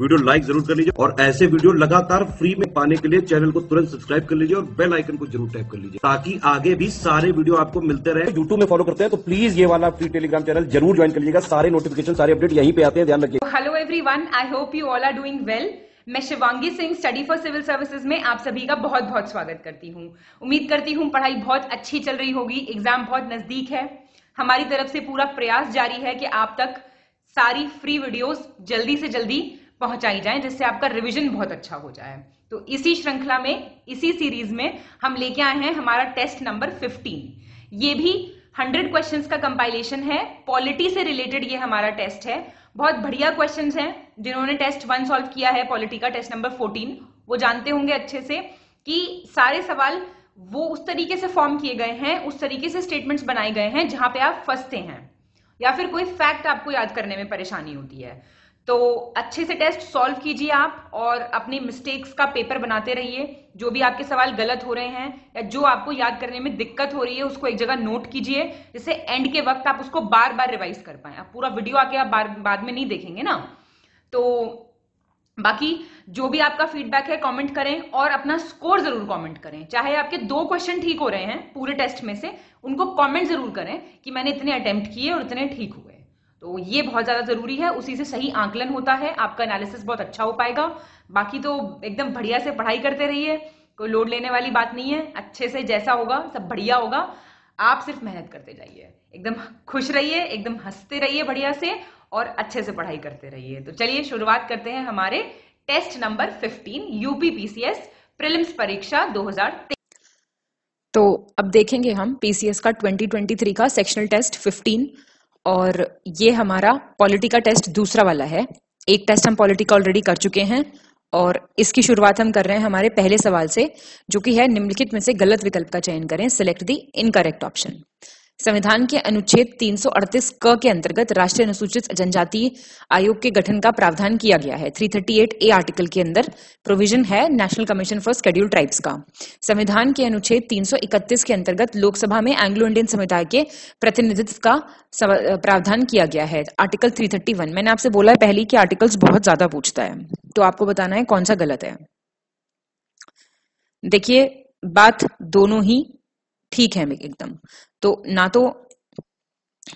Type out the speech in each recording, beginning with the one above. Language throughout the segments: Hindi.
वीडियो लाइक जरूर कर लीजिए और ऐसे वीडियो लगातार फ्री में पाने के लिए चैनल को तुरंत सब्सक्राइब कर लीजिए और बेल आइकन को जरूर टैप कर लीजिए ताकि आगे भी सारे वीडियो आपको मिलते रहे यूट्यूब में फॉलो करते हैं तो प्लीज ये वाला फ्री टेलीग्राम चैनल जरूर ज्वाइन कर लीजिएगा सारे नोटिफिकेशन सारे अपडेट यहीं पे आते हैं ध्यान रखिए hello every I hope you all are doing well मैं Shivangi Singh study for civil services में आप सभी का बहुत बहुत स्वागत करती हूँ उम्मीद करती हूँ पढ़ाई बहुत अच्छी चल रही होगी एग्जाम बहुत नजदीक है हमारी तरफ से पूरा प्रयास जारी है कि आप तक सारी फ्री वीडियोस जल्दी से जल्दी पहुंचाई जाए जिससे आपका रिविजन बहुत अच्छा हो जाए तो इसी श्रृंखला में इसी सीरीज में हम लेके आए हैं हमारा टेस्ट नंबर 15 ये भी 100 क्वेश्चंस का कंपाइलेशन है पॉलिटी से रिलेटेड ये हमारा टेस्ट है बहुत बढ़िया क्वेश्चंस हैं जिन्होंने टेस्ट वन सॉल्व किया है पॉलिटी का टेस्ट नंबर 14 वो जानते होंगे अच्छे से कि सारे सवाल वो उस तरीके से फॉर्म किए गए हैं उस तरीके से स्टेटमेंट्स बनाए गए हैं जहां पे आप फंसते हैं या फिर कोई फैक्ट आपको याद करने में परेशानी होती है तो अच्छे से टेस्ट सॉल्व कीजिए आप और अपनी मिस्टेक्स का पेपर बनाते रहिए जो भी आपके सवाल गलत हो रहे हैं या जो आपको याद करने में दिक्कत हो रही है उसको एक जगह नोट कीजिए जिससे एंड के वक्त आप उसको बार बार रिवाइज कर पाए आप पूरा वीडियो आके आप बार बाद में नहीं देखेंगे ना तो बाकी जो भी आपका फीडबैक है कमेंट करें और अपना स्कोर जरूर कमेंट करें चाहे आपके दो क्वेश्चन ठीक हो रहे हैं पूरे टेस्ट में से उनको कमेंट जरूर करें कि मैंने इतने अटेम्प्ट किए और इतने ठीक हुए तो ये बहुत ज्यादा जरूरी है उसी से सही आंकलन होता है आपका एनालिसिस बहुत अच्छा हो पाएगा बाकी तो एकदम बढ़िया से पढ़ाई करते रहिए कोई लोड लेने वाली बात नहीं है अच्छे से जैसा होगा सब बढ़िया होगा आप सिर्फ मेहनत करते जाइए एकदम खुश रहिए एकदम हंसते रहिए बढ़िया से और अच्छे से पढ़ाई करते रहिए तो चलिए शुरुआत करते हैं हमारे टेस्ट नंबर 15 पीसीएस प्रिलिम्स परीक्षा 2023 तो अब देखेंगे हम पीसीएस का 2023 का सेक्शनल टेस्ट और ये हमारा पॉलिटी का टेस्ट दूसरा वाला है एक टेस्ट हम पॉलिटी का ऑलरेडी कर चुके हैं और इसकी शुरुआत हम कर रहे हैं हमारे पहले सवाल से जो कि है निम्नलिखित में से गलत विकल्प का चयन करें सिलेक्ट दी इनकरेक्ट ऑप्शन संविधान के अनुच्छेद 338 क के अंतर्गत राष्ट्रीय अनुसूचित जनजाति आयोग के गठन का प्रावधान किया गया है 338 ए आर्टिकल के अंदर प्रोविजन है national commission for scheduled tribes का संविधान के अनुच्छेद 331 के अंतर्गत लोकसभा में एंग्लो इंडियन समुदाय के प्रतिनिधित्व का प्रावधान किया गया है आर्टिकल 331 मैंने आपसे बोला है पहले की आर्टिकल्स बहुत ज्यादा पूछता है तो आपको बताना है कौन सा गलत है देखिए बात दोनों ही ठीक है एकदम तो ना तो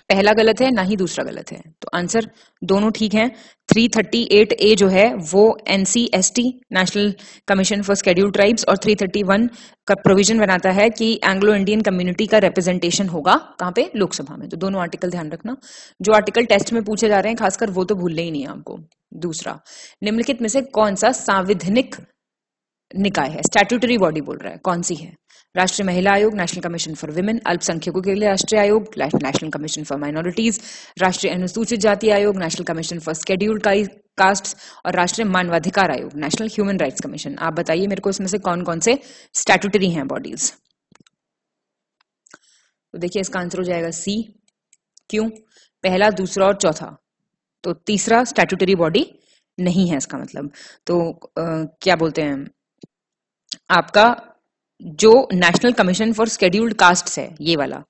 पहला गलत है ना ही दूसरा गलत है तो आंसर दोनों ठीक है 338 ए जो है वो NCST national commission for scheduled tribes और 331 का प्रोविजन बनाता है कि एंग्लो इंडियन कम्युनिटी का रिप्रेजेंटेशन होगा कहां पे लोकसभा में तो दोनों आर्टिकल ध्यान रखना जो आर्टिकल टेस्ट में पूछे जा रहे हैं खासकर वो तो भूलने ही नहीं है आपको दूसरा निम्नलिखित में से कौन सा सांविधानिक निकाय है स्टैट्यूटरी बॉडी बोल रहा है कौन सी है राष्ट्रीय महिला आयोग नेशनल कमीशन फॉर वुमेन अल्पसंख्यकों के लिए राष्ट्रीय आयोग नेशनल कमीशन फॉर माइनॉरिटीज राष्ट्रीय अनुसूचित जाति आयोग national commission for scheduled caste और राष्ट्रीय मानवाधिकार आयोग नेशनल ह्यूमन राइट्स कमीशन आप बताइए मेरे को इसमें से कौन कौन से स्टैटूटरी हैं बॉडीज तो देखिए इसका आंसर हो जाएगा सी क्यों पहला दूसरा और चौथा तो तीसरा स्टैटूटरी बॉडी नहीं है इसका मतलब तो आ, क्या बोलते हैं आपका जो national commission for scheduled caste है ये वाला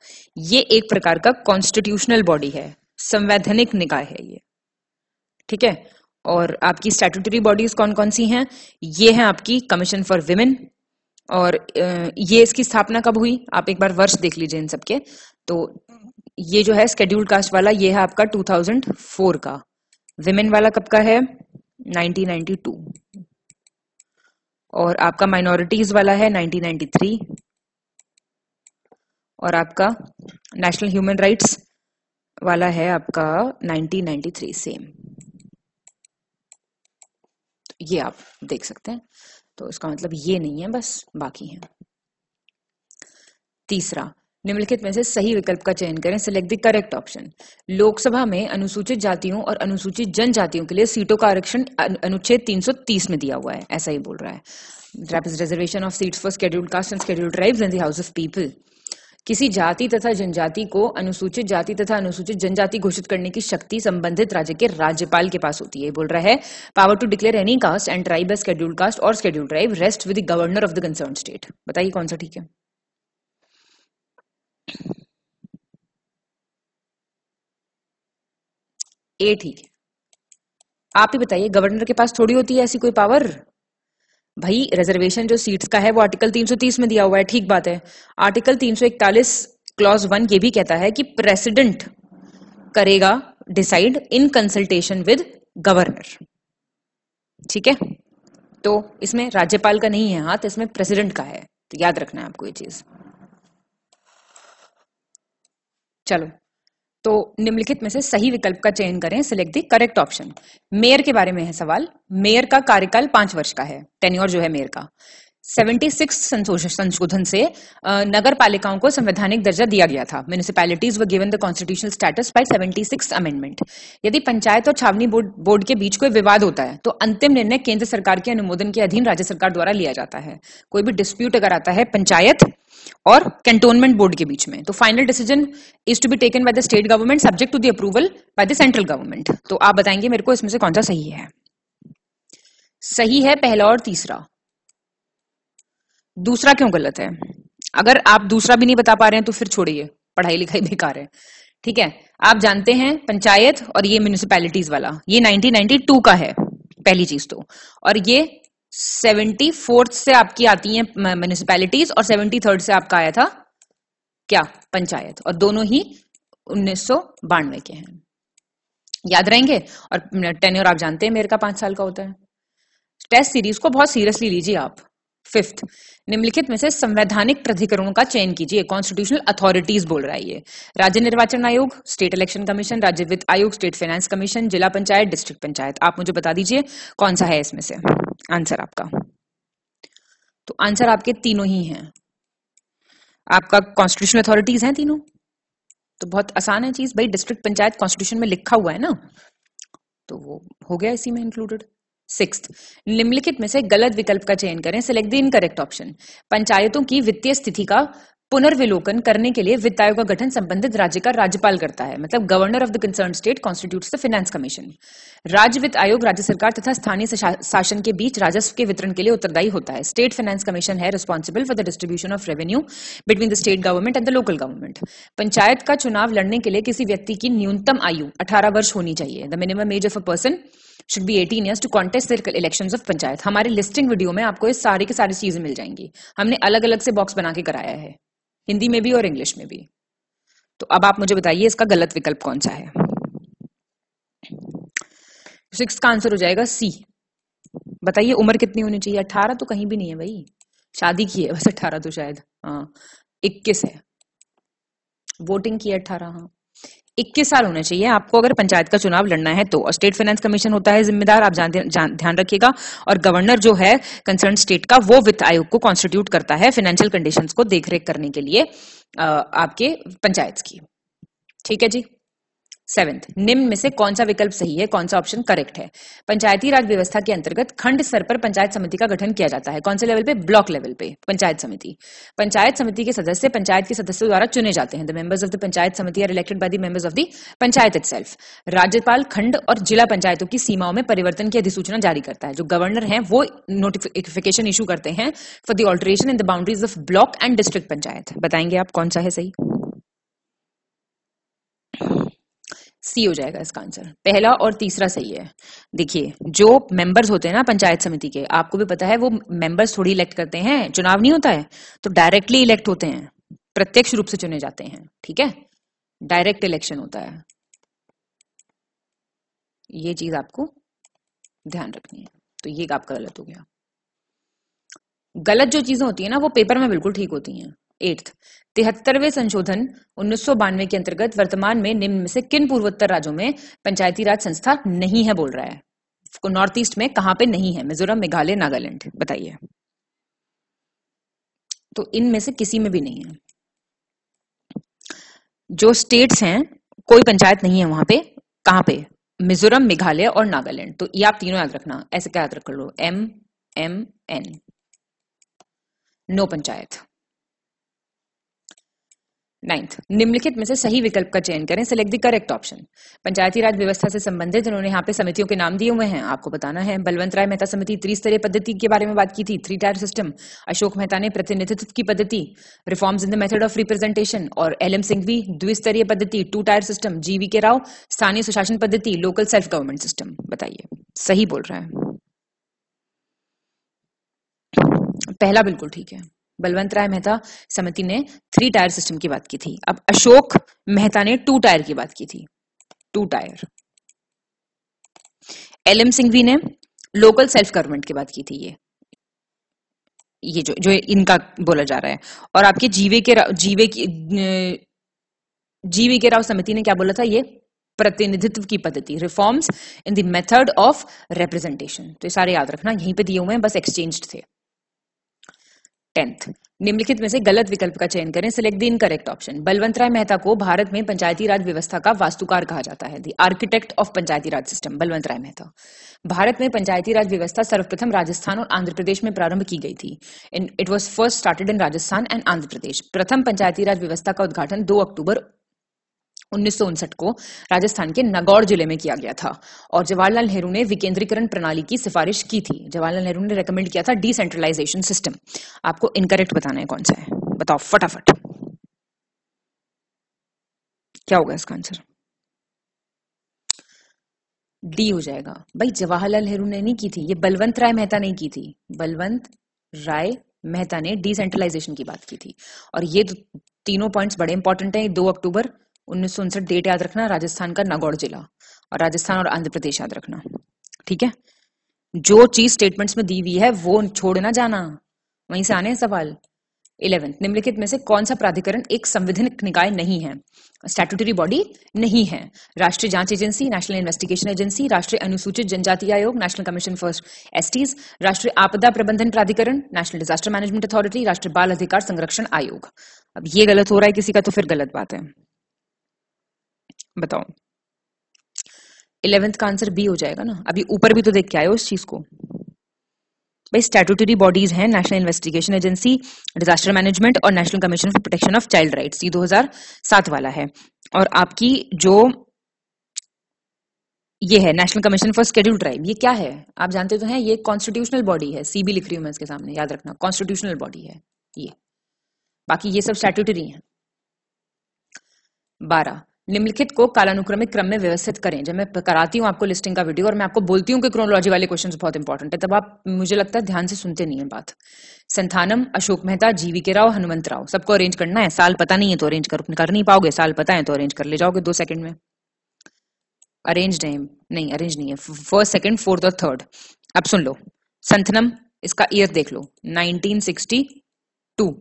ये एक प्रकार का कॉन्स्टिट्यूशनल बॉडी है संवैधानिक निकाय है ये ठीक है और आपकी स्टेटूटरी बॉडीज कौन कौन सी हैं ये है आपकी कमीशन फॉर विमेन और ये इसकी स्थापना कब हुई आप एक बार वर्ष देख लीजिए इन सबके तो ये जो है स्केड्यूल्ड कास्ट वाला ये है आपका 2004 का विमेन वाला कब का है 1992 और आपका माइनॉरिटीज वाला है 1993 और आपका नेशनल ह्यूमन राइट्स वाला है आपका 1993 सेम ये आप देख सकते हैं तो इसका मतलब ये नहीं है बस बाकी है तीसरा निम्नलिखित में से सही विकल्प का चयन करें select the correct option Lok Sabha में अनुसूचित जातियों और अनुसूचित जनजातियों के लिए सीटों का आरक्षण अनुच्छेद 330 में दिया हुआ है ऐसा ही बोल रहा है rapid reservation of seats for scheduled caste and scheduled tribes in the house of people किसी जाति तथा जनजाति को अनुसूचित जाति तथा अनुसूचित जनजाति घोषित करने की शक्ति संबंधित राज्य के राज्यपाल के पास होती है बोल रहा है power to declare any caste and tribe as schedule caste और schedule tribe rest with governor of the concern state बताइए कौन सा ठीक है ए ठीक है आप ही बताइए गवर्नर के पास थोड़ी होती है ऐसी कोई पावर भाई रिजर्वेशन जो सीट्स का है वो आर्टिकल 330 में दिया हुआ है ठीक बात है आर्टिकल 341 क्लॉज वन ये भी कहता है कि प्रेसिडेंट करेगा decide in consultation with governor ठीक है तो इसमें राज्यपाल का नहीं है हाथ इसमें प्रेसिडेंट का है तो याद रखना है आपको ये चीज़ चलो तो निम्नलिखित में से सही विकल्प का चयन करें select the correct option mayor के बारे में है सवाल मेयर का कार्यकाल पांच वर्ष का है टेन्योर जो है मेयर का 76 संशोधन से नगर पालिकाओं को संवैधानिक दर्जा दिया गया था municipalities given the constitutional status by 76 amendment यदि पंचायत और छावनी बोर्ड बोर्ड के बीच कोई विवाद होता है तो अंतिम निर्णय केंद्र सरकार के अनुमोदन के अधीन राज्य सरकार द्वारा लिया जाता है कोई भी डिस्प्यूट अगर आता है पंचायत और कैंटोनमेंट बोर्ड के बीच में तो final decision is to be taken by the state government subject to the approval by the central government तो आप बताएंगे मेरे को इसमें से कौन सा सही है सही है पहला और तीसरा दूसरा क्यों गलत है अगर आप दूसरा भी नहीं बता पा रहे हैं तो फिर छोड़िए पढ़ाई लिखाई बेकार है ठीक है आप जानते हैं पंचायत और ये म्यूनिसिपैलिटीज वाला ये 1992 का है पहली चीज तो और ये सेवेंटी फोर्थ से आपकी आती है म्यूनिसपैलिटीज और सेवेंटी थर्ड से आपका आया था क्या पंचायत और दोनों ही उन्नीस के हैं याद रहेंगे और टेन्योर आप जानते हैं मेरे का पांच साल का होता है टेस्ट सीरीज को बहुत सीरियसली लीजिए आप फिफ्थ निम्नलिखित में से संवैधानिक प्राधिकरणों का चयन कीजिए कॉन्स्टिट्यूशनल अथॉरिटीज बोल रहा है ये राज्य निर्वाचन आयोग स्टेट इलेक्शन कमीशन राज्य वित्त आयोग स्टेट फाइनेंस कमीशन जिला पंचायत डिस्ट्रिक्ट पंचायत आप मुझे बता दीजिए कौन सा है इसमें से आंसर आपका तो आंसर आपके तीनों ही हैं आपका कॉन्स्टिट्यूशनल अथॉरिटीज हैं तीनों तो बहुत आसान है चीज भाई डिस्ट्रिक्ट पंचायत कॉन्स्टिट्यूशन में लिखा हुआ है ना तो वो हो गया इसी में इंक्लूडेड सिक्स्थ निम्नलिखित में से गलत विकल्प का चयन करें सिलेक्ट द इनकरेक्ट ऑप्शन पंचायतों की वित्तीय स्थिति का पुनर्विलोकन करने के लिए वित्त आयोग का गठन संबंधित राज्य का राज्यपाल करता है मतलब governor of the concern state constitute the finance commission राज्य वित्त आयोग राज्य सरकार तथा स्थानीय शासन के बीच राजस्व के वितरण के लिए उत्तरदायी होता है स्टेट फाइनेंस कमीशन है responsible for the distribution of revenue between the state government and the local government panchayat का चुनाव लड़ने के लिए किसी व्यक्ति की न्यूनतम आयु अठारह वर्ष होनी चाहिए the minimum age of a person should be 18 years to contest their elections of panchayat हमारे लिस्टिंग वीडियो में आपको ये सारी की सारी चीजें मिल जाएंगी हमने अलग अलग से बॉक्स बना के कराया है हिंदी में भी और इंग्लिश में भी तो अब आप मुझे बताइए इसका गलत विकल्प कौन सा है सिक्स का आंसर हो जाएगा सी बताइए उम्र कितनी होनी चाहिए अठारह तो कहीं भी नहीं है भाई शादी की है बस अठारह तो शायद हाँ इक्कीस है वोटिंग की है अठारह हाँ इक्कीस साल होने चाहिए आपको अगर पंचायत का चुनाव लड़ना है तो स्टेट फाइनेंस कमीशन होता है जिम्मेदार आप जान, जान, ध्यान रखिएगा और गवर्नर जो है कंसर्न स्टेट का वो वित्त आयोग को कॉन्स्टिट्यूट करता है फाइनेंशियल कंडीशंस को देखरेख करने के लिए आपके पंचायत की ठीक है जी सेवेंथ निम्न में से कौन सा विकल्प सही है कौन सा ऑप्शन करेक्ट है पंचायती राज व्यवस्था के अंतर्गत खंड स्तर पर पंचायत समिति का गठन किया जाता है कौन से लेवल पे ब्लॉक लेवल पे पंचायत समिति पंचायत समिति के सदस्य पंचायत के सदस्यों द्वारा चुने जाते हैं the members of the panchayat samiti are elected by the members of the panchayat it राज्यपाल खंड और जिला पंचायतों की सीमाओं में परिवर्तन की अधिसूचना जारी करता है जो गवर्नर है वो नोटिफिकेशन इशू करते हैं for the alteration in the boundaries of block and district panchayat बताएंगे आप कौन सा है सही सी हो जाएगा इसका आंसर पहला और तीसरा सही है देखिए जो मेंबर्स होते हैं ना पंचायत समिति के आपको भी पता है वो मेंबर्स थोड़ी इलेक्ट करते हैं चुनाव नहीं होता है तो डायरेक्टली इलेक्ट होते हैं प्रत्यक्ष रूप से चुने जाते हैं ठीक है डायरेक्ट इलेक्शन होता है ये चीज आपको ध्यान रखनी है तो ये आपका गलत हो गया गलत जो चीजें होती है ना वो पेपर में बिल्कुल ठीक होती हैं एट्थ तिहत्तरवे संशोधन उन्नीस के अंतर्गत वर्तमान में निम्न में से किन पूर्वोत्तर राज्यों में पंचायती राज संस्था नहीं है बोल रहा है नॉर्थ ईस्ट में कहां पे नहीं है मिजोरम मेघालय नागालैंड बताइए तो इनमें से किसी में भी नहीं है जो स्टेट्स हैं कोई पंचायत नहीं है वहां पे कहां पे मिजोरम मेघालय और नागालैंड तो ये आप तीनों याद रखना ऐसे क्या याद रख लो M M N no panchayat ninth निम्नलिखित में से सही विकल्प का चयन करें select the correct option Panchayati Raj व्यवस्था से संबंधित उन्होंने यहाँ पे समितियों के नाम दिए हुए हैं आपको बताना है बलवंत राय मेहता समिति त्रिस्तरीय पद्धति के बारे में बात की थी three tier system Ashok Mehta ने प्रतिनिधित्व की पद्धति reforms in the method of representation और एल एम सिंघवी द्विस्तरीय पद्धति टू टायर सिस्टम जीवी के राव स्थानीय सुशासन पद्धति लोकल सेल्फ गवर्नमेंट सिस्टम बताइए सही बोल रहे हैं पहला बिल्कुल ठीक है बलवंत राय मेहता समिति ने थ्री टायर सिस्टम की बात की थी अब अशोक मेहता ने टू टायर की बात की थी two tier L M Singhvi ने लोकल सेल्फ गवर्नमेंट की बात की थी ये ये जो जो इनका बोला जा रहा है और आपके जीवे के जीवे की जीवे के राव समिति ने क्या बोला था ये प्रतिनिधित्व की पद्धति reforms in the method of representation तो ये सारे याद रखना यहीं पे दिए हुए हैं बस एक्सचेंज थे टेंथ निम्नलिखित में से गलत विकल्प का चयन करें select the correct option Balwant Rai Mehta को भारत में पंचायती राज व्यवस्था का वास्तुकार कहा जाता है the architect of Panchayati Raj system Balwant Rai Mehta Bharat में पंचायती राज व्यवस्था सर्वप्रथम राजस्थान और आंध्र प्रदेश में प्रारंभ की गई थी it was first started in Rajasthan and Andhra Pradesh प्रथम पंचायती राज व्यवस्था का उद्घाटन दो अक्टूबर उन्नीस को राजस्थान के नागौर जिले में किया गया था और जवाहरलाल नेहरू ने विकेंद्रीकरण प्रणाली की सिफारिश की थी जवाहरलाल नेहरू ने रेकमेंड किया था डिसेंट्रलाइजेशन सिस्टम आपको इनकरेक्ट बताना है कौन सा है बताओ फटाफट क्या होगा इसका आंसर डी हो जाएगा भाई जवाहरलाल नेहरू ने नहीं की थी ये बलवंत राय मेहता ने की थी बलवंत राय मेहता ने डिसेंट्रलाइजेशन की बात की थी और ये तीनों पॉइंट्स बड़े इंपॉर्टेंट हैं दो अक्टूबर उन्नीस डेट याद रखना राजस्थान का नागौर जिला और राजस्थान और आंध्र प्रदेश याद रखना ठीक है जो चीज स्टेटमेंट्स में दी हुई है वो छोड़ ना जाना वहीं से आने हैं सवाल इलेवेंथ निम्नलिखित में से कौन सा प्राधिकरण एक संवैधानिक निकाय नहीं है स्टैट्यूटरी बॉडी नहीं है राष्ट्रीय जांच एजेंसी नेशनल इन्वेस्टिगेशन एजेंसी राष्ट्रीय अनुसूचित जनजाति आयोग नेशनल कमीशन फॉर एसटीज राष्ट्रीय आपदा प्रबंधन प्राधिकरण नेशनल डिजास्टर मैनेजमेंट अथॉरिटी राष्ट्रीय बाल अधिकार संरक्षण आयोग अब ये गलत हो रहा है किसी का तो फिर गलत बात है बताओ इलेवेंथ का आंसर बी हो जाएगा ना अभी ऊपर भी तो देख के आए हो चीज को भाई स्टेटूटरी बॉडीज हैं national investigation agency disaster management और national commission for protection of child rights ये 2007 वाला है और आपकी जो ये है national commission for schedule tribe ये क्या है आप जानते तो हैं ये कॉन्स्टिट्यूशनल बॉडी है सी लिख रही हूँ मैं इसके सामने याद रखना कॉन्स्टिट्यूशनल बॉडी है ये बाकी ये सब स्टेटूटरी है बारह निम्नलिखित को कालानुक्रमिक क्रम में व्यवस्थित करें जब मैं कराती हूँ आपको लिस्टिंग का वीडियो और मैं आपको बोलती हूँ कि क्रोनोलॉजी वाले क्वेश्चन बहुत इंपॉर्टेंट है तब आप मुझे लगता है ध्यान से सुनते नहीं है बात संथानम अशोक मेहता जीवी के राव हनुमंत राव सबको अरेंज करना है साल पता नहीं है तो अरेंज कर, कर नहीं पाओगे साल पता है तो अरेंज कर ले जाओगे दो सेकंड में अरेंज नहीं नहीं अरेंज नहीं है फर्स्ट सेकंड फोर्थ और थर्ड अब सुन लो संथनम इसका ईयर देख लो 1962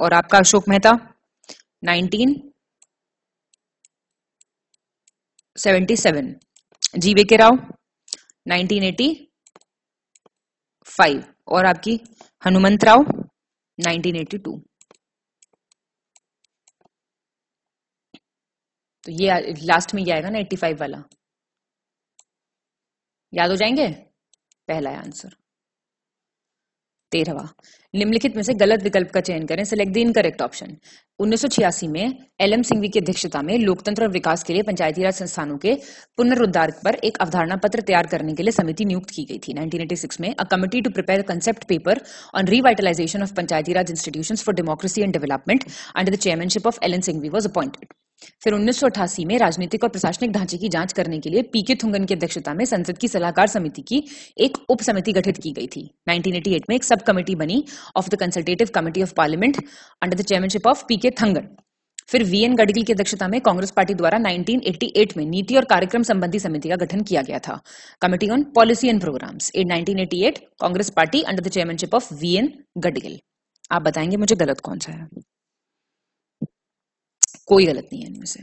और आपका अशोक मेहता 77 जी वे के राव 1985 और आपकी हनुमंत राव 1982 तो ये लास्ट में ये आएगा ना 85 वाला याद हो जाएंगे पहला आंसर तेरहवा निम्नलिखित में से गलत विकल्प का चयन करें सिलेक्ट द इनकरेक्ट ऑप्शन उन्नीस में एल एम सिंघवी की अध्यक्षता में लोकतंत्र और विकास के लिए पंचायती राज संस्थानों के पुनरुद्धार पर एक अवधारणा पत्र तैयार करने के लिए समिति नियुक्त की गई थी 1986 में a committee to prepare concept paper on revitalization of Panchayati Raj institution for democracy and development under the chairmanship of L N Singhvi was appointed फिर उन्नीस में राजनीतिक और प्रशासनिक ढांचे की जांच करने के लिए पीके थुंगन की अध्यक्षता में संसद की सलाहकार समिति की एक उप समिति गठित की गई थी 1988 में एक सब कमेटी बनी of the consultative committee of parliament under the chairmanship of P K Thangan फिर वी एन गडगिल की अध्यक्षता में कांग्रेस पार्टी द्वारा 1988 में नीति और कार्यक्रम संबंधी समिति का गठन किया गया था committee on policy and programmes in 1988 Congress party under the chairmanship of V N Gadgil आप बताएंगे मुझे गलत कौन सा है कोई गलत नहीं है इनमें से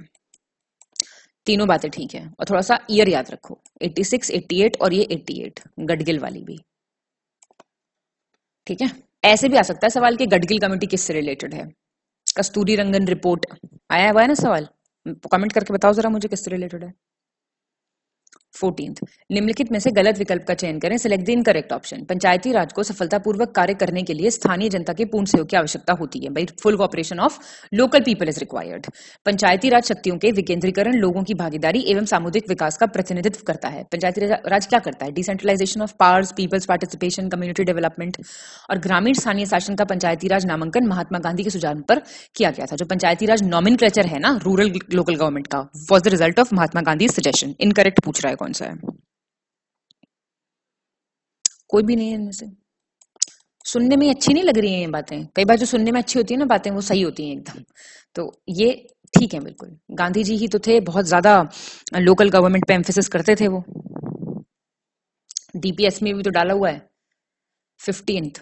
तीनों बातें ठीक है और थोड़ा सा ईयर याद रखो 86, 88 और ये 88 गडगिल वाली भी ठीक है ऐसे भी आ सकता है सवाल कि गडगिल कमेटी किससे रिलेटेड है कस्तूरी रंगन रिपोर्ट आया हुआ है ना सवाल कमेंट करके बताओ जरा मुझे किससे रिलेटेड है फोर्टीन निम्नलिखित में से गलत विकल्प का चयन करें select the incorrect option Panchayati Raj को सफलतापूर्वक कार्य करने के लिए स्थानीय जनता के पूर्ण सहयोग की आवश्यकता होती है भाई full cooperation of local people is required Panchayati Raj शक्तियों के विकेंद्रीकरण लोगों की भागीदारी एवं सामुदायिक विकास का प्रतिनिधित्व करता है पंचायती राज क्या करता है decentralisation of powers people's participation community development और ग्रामीण स्थानीय शासन का पंचायती राज नामांकन महात्मा गांधी के सुझाव पर किया गया था जो पंचायती राज नॉमिन है ना रूरल लोकल गवर्नमेंट का was the result of Mahatma Gandhi suggestion incorrect पूछ रहा है कौन कौन सा है कोई भी नहीं है इनमें से सुनने में अच्छी नहीं लग रही है ये बातें कई बार जो सुनने में अच्छी होती है ना बातें वो सही होती हैं एकदम तो ये ठीक है बिल्कुल गांधी जी ही तो थे बहुत ज्यादा लोकल गवर्नमेंट पे एम्फेसिस करते थे वो डीपीएस में भी तो डाला हुआ है फिफ्टींथ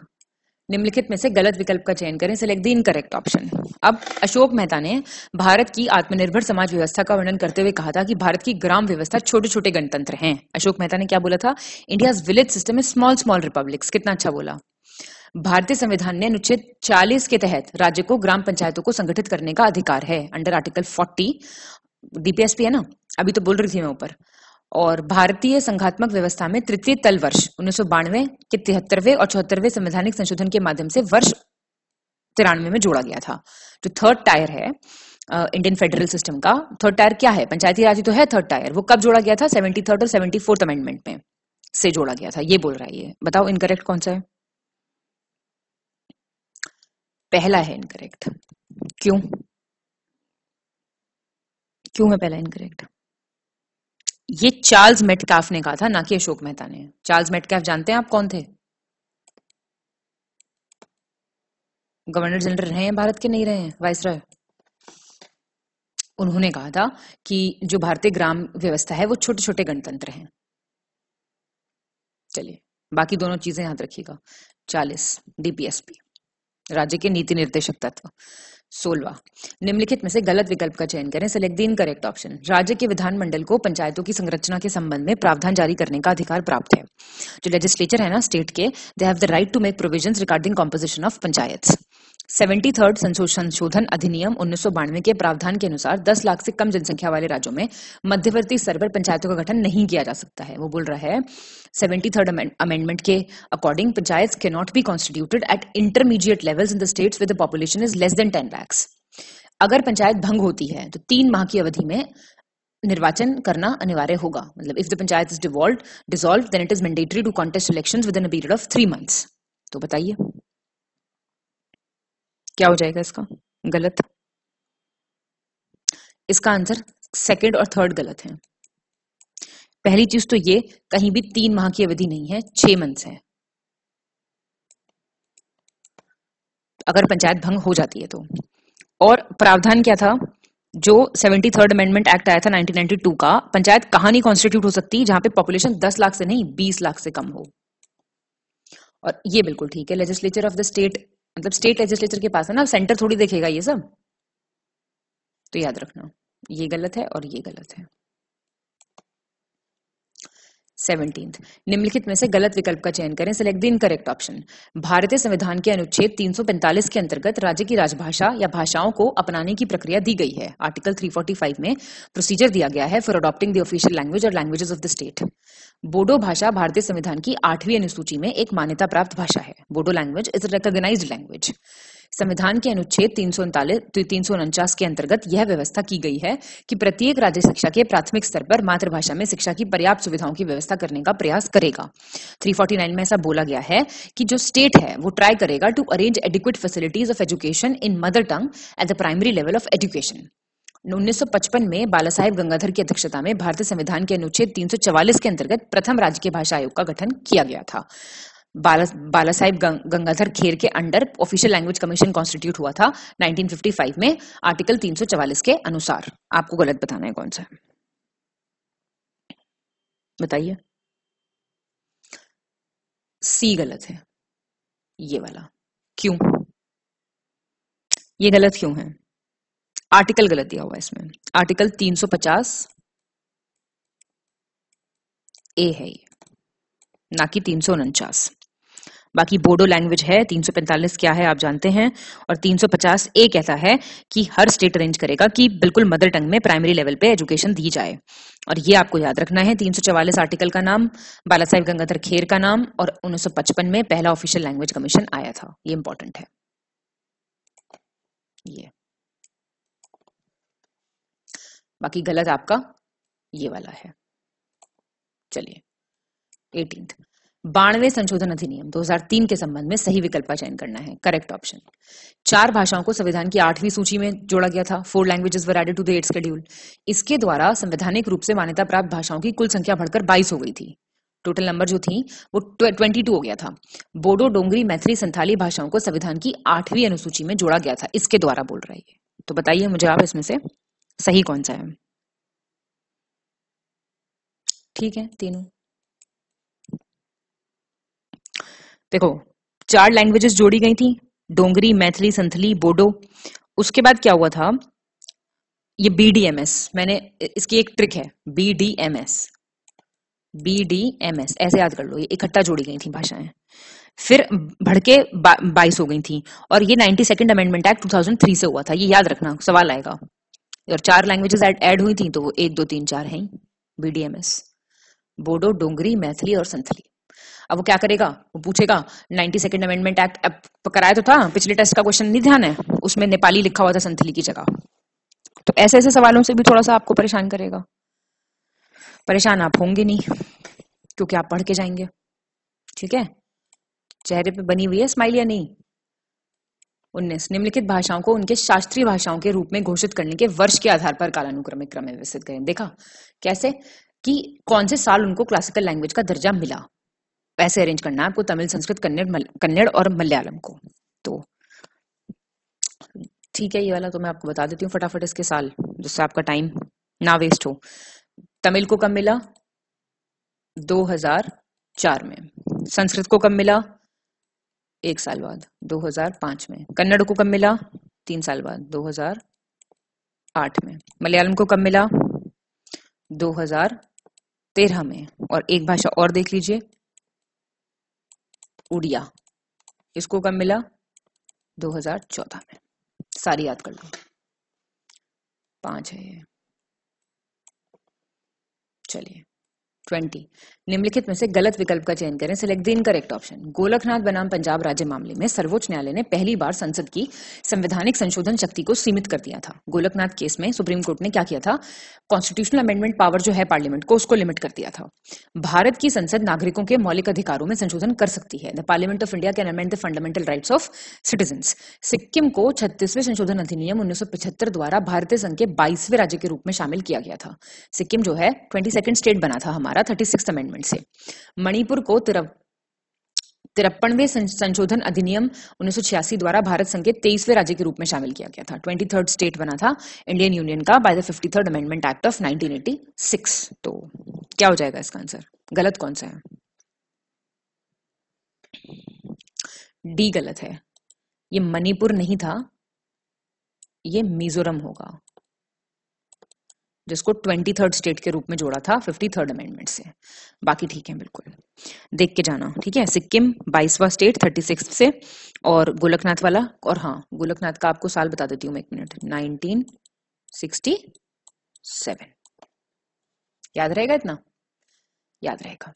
निम्नलिखित में से गलत विकल्प का चयन करें सिलेक्ट द इनकरेक्ट ऑप्शन अब अशोक मेहता ने भारत की आत्मनिर्भर समाज व्यवस्था का वर्णन करते हुए कहा था कि भारत की ग्राम व्यवस्था छोटे छोटे गणतंत्र हैं अशोक मेहता ने क्या बोला था India village system is small small republics कितना अच्छा बोला भारतीय संविधान ने अनुच्छेद 40 के तहत राज्य को ग्राम पंचायतों को संगठित करने का अधिकार है अंडर आर्टिकल 40 डीपीएसपी है ना अभी तो बोल रही थी मैं ऊपर और भारतीय संघात्मक व्यवस्था में तृतीय तल वर्ष उन्नीस के तिहत्तरवे और चौहत्तरवे संवैधानिक संशोधन के माध्यम से वर्ष तिरानवे में जोड़ा गया था जो थर्ड टायर है इंडियन फेडरल सिस्टम का थर्ड टायर क्या है पंचायती राज तो है थर्ड टायर वो कब जोड़ा गया था सेवेंटी थर्ड और सेवेंटी फोर्थ अमेंडमेंट में से जोड़ा गया था ये बोल रहा है ये बताओ इनकरेक्ट कौन सा है पहला है इनकरेक्ट क्यों क्यों है पहला इनकरेक्ट ये चार्ल्स मेटकाफ ने कहा था ना कि अशोक मेहता ने चार्ल्स मेटकाफ जानते हैं आप कौन थे गवर्नर जनरल रहे हैं भारत के नहीं रहे हैं वाइस रॉय उन्होंने कहा था कि जो भारतीय ग्राम व्यवस्था है वो छोटे छोटे गणतंत्र हैं चलिए बाकी दोनों चीजें याद रखिएगा चालीस डीपीएसपी राज्य के नीति निर्देशक तत्व सोलवा निम्नलिखित में से गलत विकल्प का चयन करें सिलेक्ट दिन करेक्ट ऑप्शन राज्य के विधानमंडल को पंचायतों की संरचना के संबंध में प्रावधान जारी करने का अधिकार प्राप्त है जो लेजिस्लेचर है ना स्टेट के they have the right to make provision regarding composition of panchayat seventy third संशोधन अधिनियम उन्नीस के प्रावधान के अनुसार 10 लाख से कम जनसंख्या वाले राज्यों में मध्यवर्ती स्तर पर पंचायतों का गठन नहीं किया जा सकता है वो बोल रहा है सेवेंटी थर्ड अमेंडमेंट के अकॉर्डिंग पंचायत के not be constituted at intermediate levels in the states with population is less than ten lakhs अगर पंचायत भंग होती है तो तीन माह की अवधि में निर्वाचन करना अनिवार्य होगा मतलब if the panchayat is devolve dissolve then it is mandatory to contest election within period of three months तो बताइए क्या हो जाएगा इसका गलत इसका आंसर सेकेंड और थर्ड गलत है पहली चीज तो ये कहीं भी तीन माह की अवधि नहीं है छह मंथ है अगर पंचायत भंग हो जाती है तो और प्रावधान क्या था जो सेवेंटी थर्ड अमेंडमेंट एक्ट आया था 1992 का पंचायत कहां नहीं कॉन्स्टिट्यूट हो सकती जहां पे पॉपुलेशन 10 लाख से नहीं 20 लाख से कम हो और ये बिल्कुल ठीक है लेजिस्लेचर ऑफ द स्टेट मतलब स्टेट लेजिस्लेचर के पास है ना सेंटर थोड़ी देखेगा ये सब तो याद रखना ये गलत है और ये गलत है सेवनटीन निम्नलिखित में से गलत विकल्प का चयन करें सिलेक्ट द इनकरेक्ट ऑप्शन भारतीय संविधान के अनुच्छेद 345 के अंतर्गत राज्य की राजभाषा या भाषाओं को अपनाने की प्रक्रिया दी गई है आर्टिकल 345 में प्रोसीजर दिया गया है for adopting the official language और languages of the state Bodo भाषा भारतीय संविधान की आठवीं अनुसूची में एक मान्यता प्राप्त भाषा है Bodo language is recognise language संविधान के अनुच्छेद तीन सौ तो तीन सौ उनचास के अंतर्गत यह व्यवस्था की गई है कि प्रत्येक राज्य शिक्षा के प्राथमिक स्तर पर मातृभाषा में शिक्षा की पर्याप्त सुविधाओं की व्यवस्था करने का प्रयास करेगा 349 में ऐसा बोला गया है कि जो स्टेट है वो ट्राई करेगा to arrange adequate facilities of education in mother tongue at the primary level of education 1955 में बाला साहेब गंगाधर की अध्यक्षता में भारतीय संविधान के अनुच्छेद 344 के अंतर्गत प्रथम राज्य के भाषा आयोग का गठन किया गया था बाला बाला साहिब गंगाधर खेर के under official language commission constitute हुआ था 1955 में आर्टिकल 344 के अनुसार आपको गलत बताना है कौन सा बताइए सी गलत है ये वाला क्यों ये गलत क्यों है आर्टिकल गलत दिया हुआ है इसमें आर्टिकल 350 ए है ये ना कि तीन सौ उनचास बाकी बोडो लैंग्वेज है 345 क्या है आप जानते हैं और 350 ए कहता है कि हर स्टेट अरेंज करेगा कि बिल्कुल मदर टंग में प्राइमरी लेवल पे एजुकेशन दी जाए और ये आपको याद रखना है 344 आर्टिकल का नाम बाला साहेब गंगाधर खेर का नाम और 1955 में पहला ऑफिशियल लैंग्वेज कमीशन आया था ये इंपॉर्टेंट है ये बाकी गलत आपका ये वाला है चलिए एटीन बानवे संशोधन अधिनियम 2003 के संबंध में सही विकल्प का चयन करना है करेक्ट ऑप्शन चार भाषाओं को संविधान की आठवीं सूची में जोड़ा गया था four languages were added to the eighth schedule इसके द्वारा संवैधानिक रूप से मान्यता प्राप्त भाषाओं की कुल संख्या बढ़कर बाईस हो गई थी टोटल नंबर जो थी वो ट्वेंटी हो गया था बोडो डोंगरी मैथिली संथाली भाषाओं को संविधान की आठवीं अनुसूची में जोड़ा गया था इसके द्वारा बोल रहे तो बताइए मुझे आप इसमें से सही कौन सा है ठीक है तीनों देखो चार लैंग्वेजेस जोड़ी गई थी डोंगरी मैथिली संथली बोडो उसके बाद क्या हुआ था ये बी डी एम एस मैंने इसकी एक ट्रिक है B D M S B D M S ऐसे याद कर लो ये इकट्ठा जोड़ी गई थी भाषाएं फिर भड़के बाईस हो गई थी और ये ninety second amendment act three से हुआ था ये याद रखना सवाल आएगा और चार लैंग्वेजेस ऐड ऐड हुई थी तो वो एक दो तीन चार हैं B D M S Bodo Dongri Maithili और संथली अब वो क्या करेगा वो पूछेगा नाइनटी सेकेंड अमेंडमेंट एक्ट कराया तो था पिछले टेस्ट का क्वेश्चन नहीं ध्यान है उसमें नेपाली लिखा हुआ था संथली की जगह तो ऐसे ऐसे सवालों से भी थोड़ा सा आपको परेशान करेगा परेशान आप होंगे नहीं क्योंकि आप पढ़ के जाएंगे ठीक है चेहरे पे बनी हुई है स्माइल या नहीं उन्नीस निम्नलिखित भाषाओं को उनके शास्त्रीय भाषाओं के रूप में घोषित करने के वर्ष के आधार पर कालानुक्रमिक क्रम में विकसित करें देखा कैसे कि कौन से साल उनको क्लासिकल लैंग्वेज का दर्जा मिला ऐसे अरेंज करना है आपको तमिल संस्कृत कन्नड़ कन्नड़ और मलयालम को तो ठीक है ये वाला तो मैं आपको बता देती हूँ फटाफट इसके साल जिससे आपका टाइम ना वेस्ट हो तमिल को कब मिला 2004 में संस्कृत को कब मिला एक साल बाद 2005 में कन्नड़ को कब मिला तीन साल बाद 2008 में मलयालम को कब मिला 2013 में और एक भाषा और देख लीजिए उड़िया इसको कब मिला 2014 में सारी याद कर लो पांच है ये चलिए ट्वेंटी निम्नलिखित में से गलत विकल्प का चयन करें select the incorrect option Golaknath बनाम पंजाब राज्य मामले में सर्वोच्च न्यायालय ने पहली बार संसद की संवैधानिक संशोधन शक्ति को सीमित कर दिया था गोलखनाथ केस में सुप्रीम कोर्ट ने क्या किया था कॉन्स्टिट्यूशनल अमेंडमेंट पावर जो है पार्लियामेंट को उसको लिमिट कर दिया था भारत की संसद नागरिकों के मौलिक अधिकारों में संशोधन कर सकती है the parliament of India can amend the fundamental rights of citizen Sikkim को छत्तीसवें संशोधन अधिनियम उन्नीस द्वारा भारतीय संघ के बाईसवें राज्य के रूप में शामिल किया गया था सिक्किम जो है ट्वेंटी स्टेट बना था हमारा द्वारा थर्टी सिक्स अमेंडमेंट से मणिपुर को तिरपनवे संशोधन अधिनियम उन्नीस द्वारा भारत संघ के तेईसवें राज्य के रूप में शामिल किया गया था ट्वेंटी थर्ड स्टेट बना था इंडियन यूनियन का by the fifty third amendment act of nineteen तो क्या हो जाएगा इसका आंसर गलत कौन सा है डी गलत है ये मणिपुर नहीं था ये मिजोरम होगा जिसको ट्वेंटी थर्ड स्टेट के रूप में जोड़ा था फिफ्टी थर्ड अमेंडमेंट से बाकी ठीक है बिल्कुल देख के जाना ठीक है सिक्किम बाईसवा स्टेट थर्टी सिक्स से और गोलकनाथ वाला और हाँ गोलकनाथ का आपको साल बता देती हूँ मैं एक मिनट नाइनटीन सिक्सटी सेवन याद रहेगा इतना याद रहेगा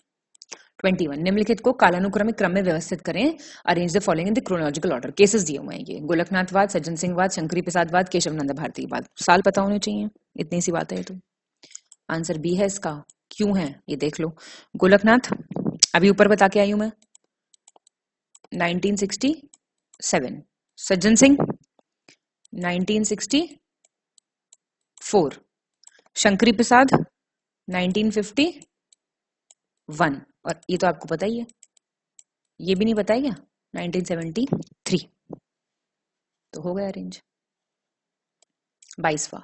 21 निम्नलिखित को कालानुक्रमिक क्रम में व्यवस्थित करें arrange the following in the chronological order cases दिए हुए हैं ये गोलकनाथवाद सज्जन सिंहवाद शंकरी प्रसादवाद केशव केशवनंद भारतीवाद साल पता होने चाहिए इतनी सी बात है तो आंसर बी है इसका क्यों है ये देख लो गोलकनाथ अभी ऊपर बता के आई हूं मैं 1967 सज्जन सिंह 1964 शंकरी प्रसाद 1951 और ये तो आपको पता ही है ये भी नहीं पता है क्या 1973 तो हो गया अरेंज बाईसवा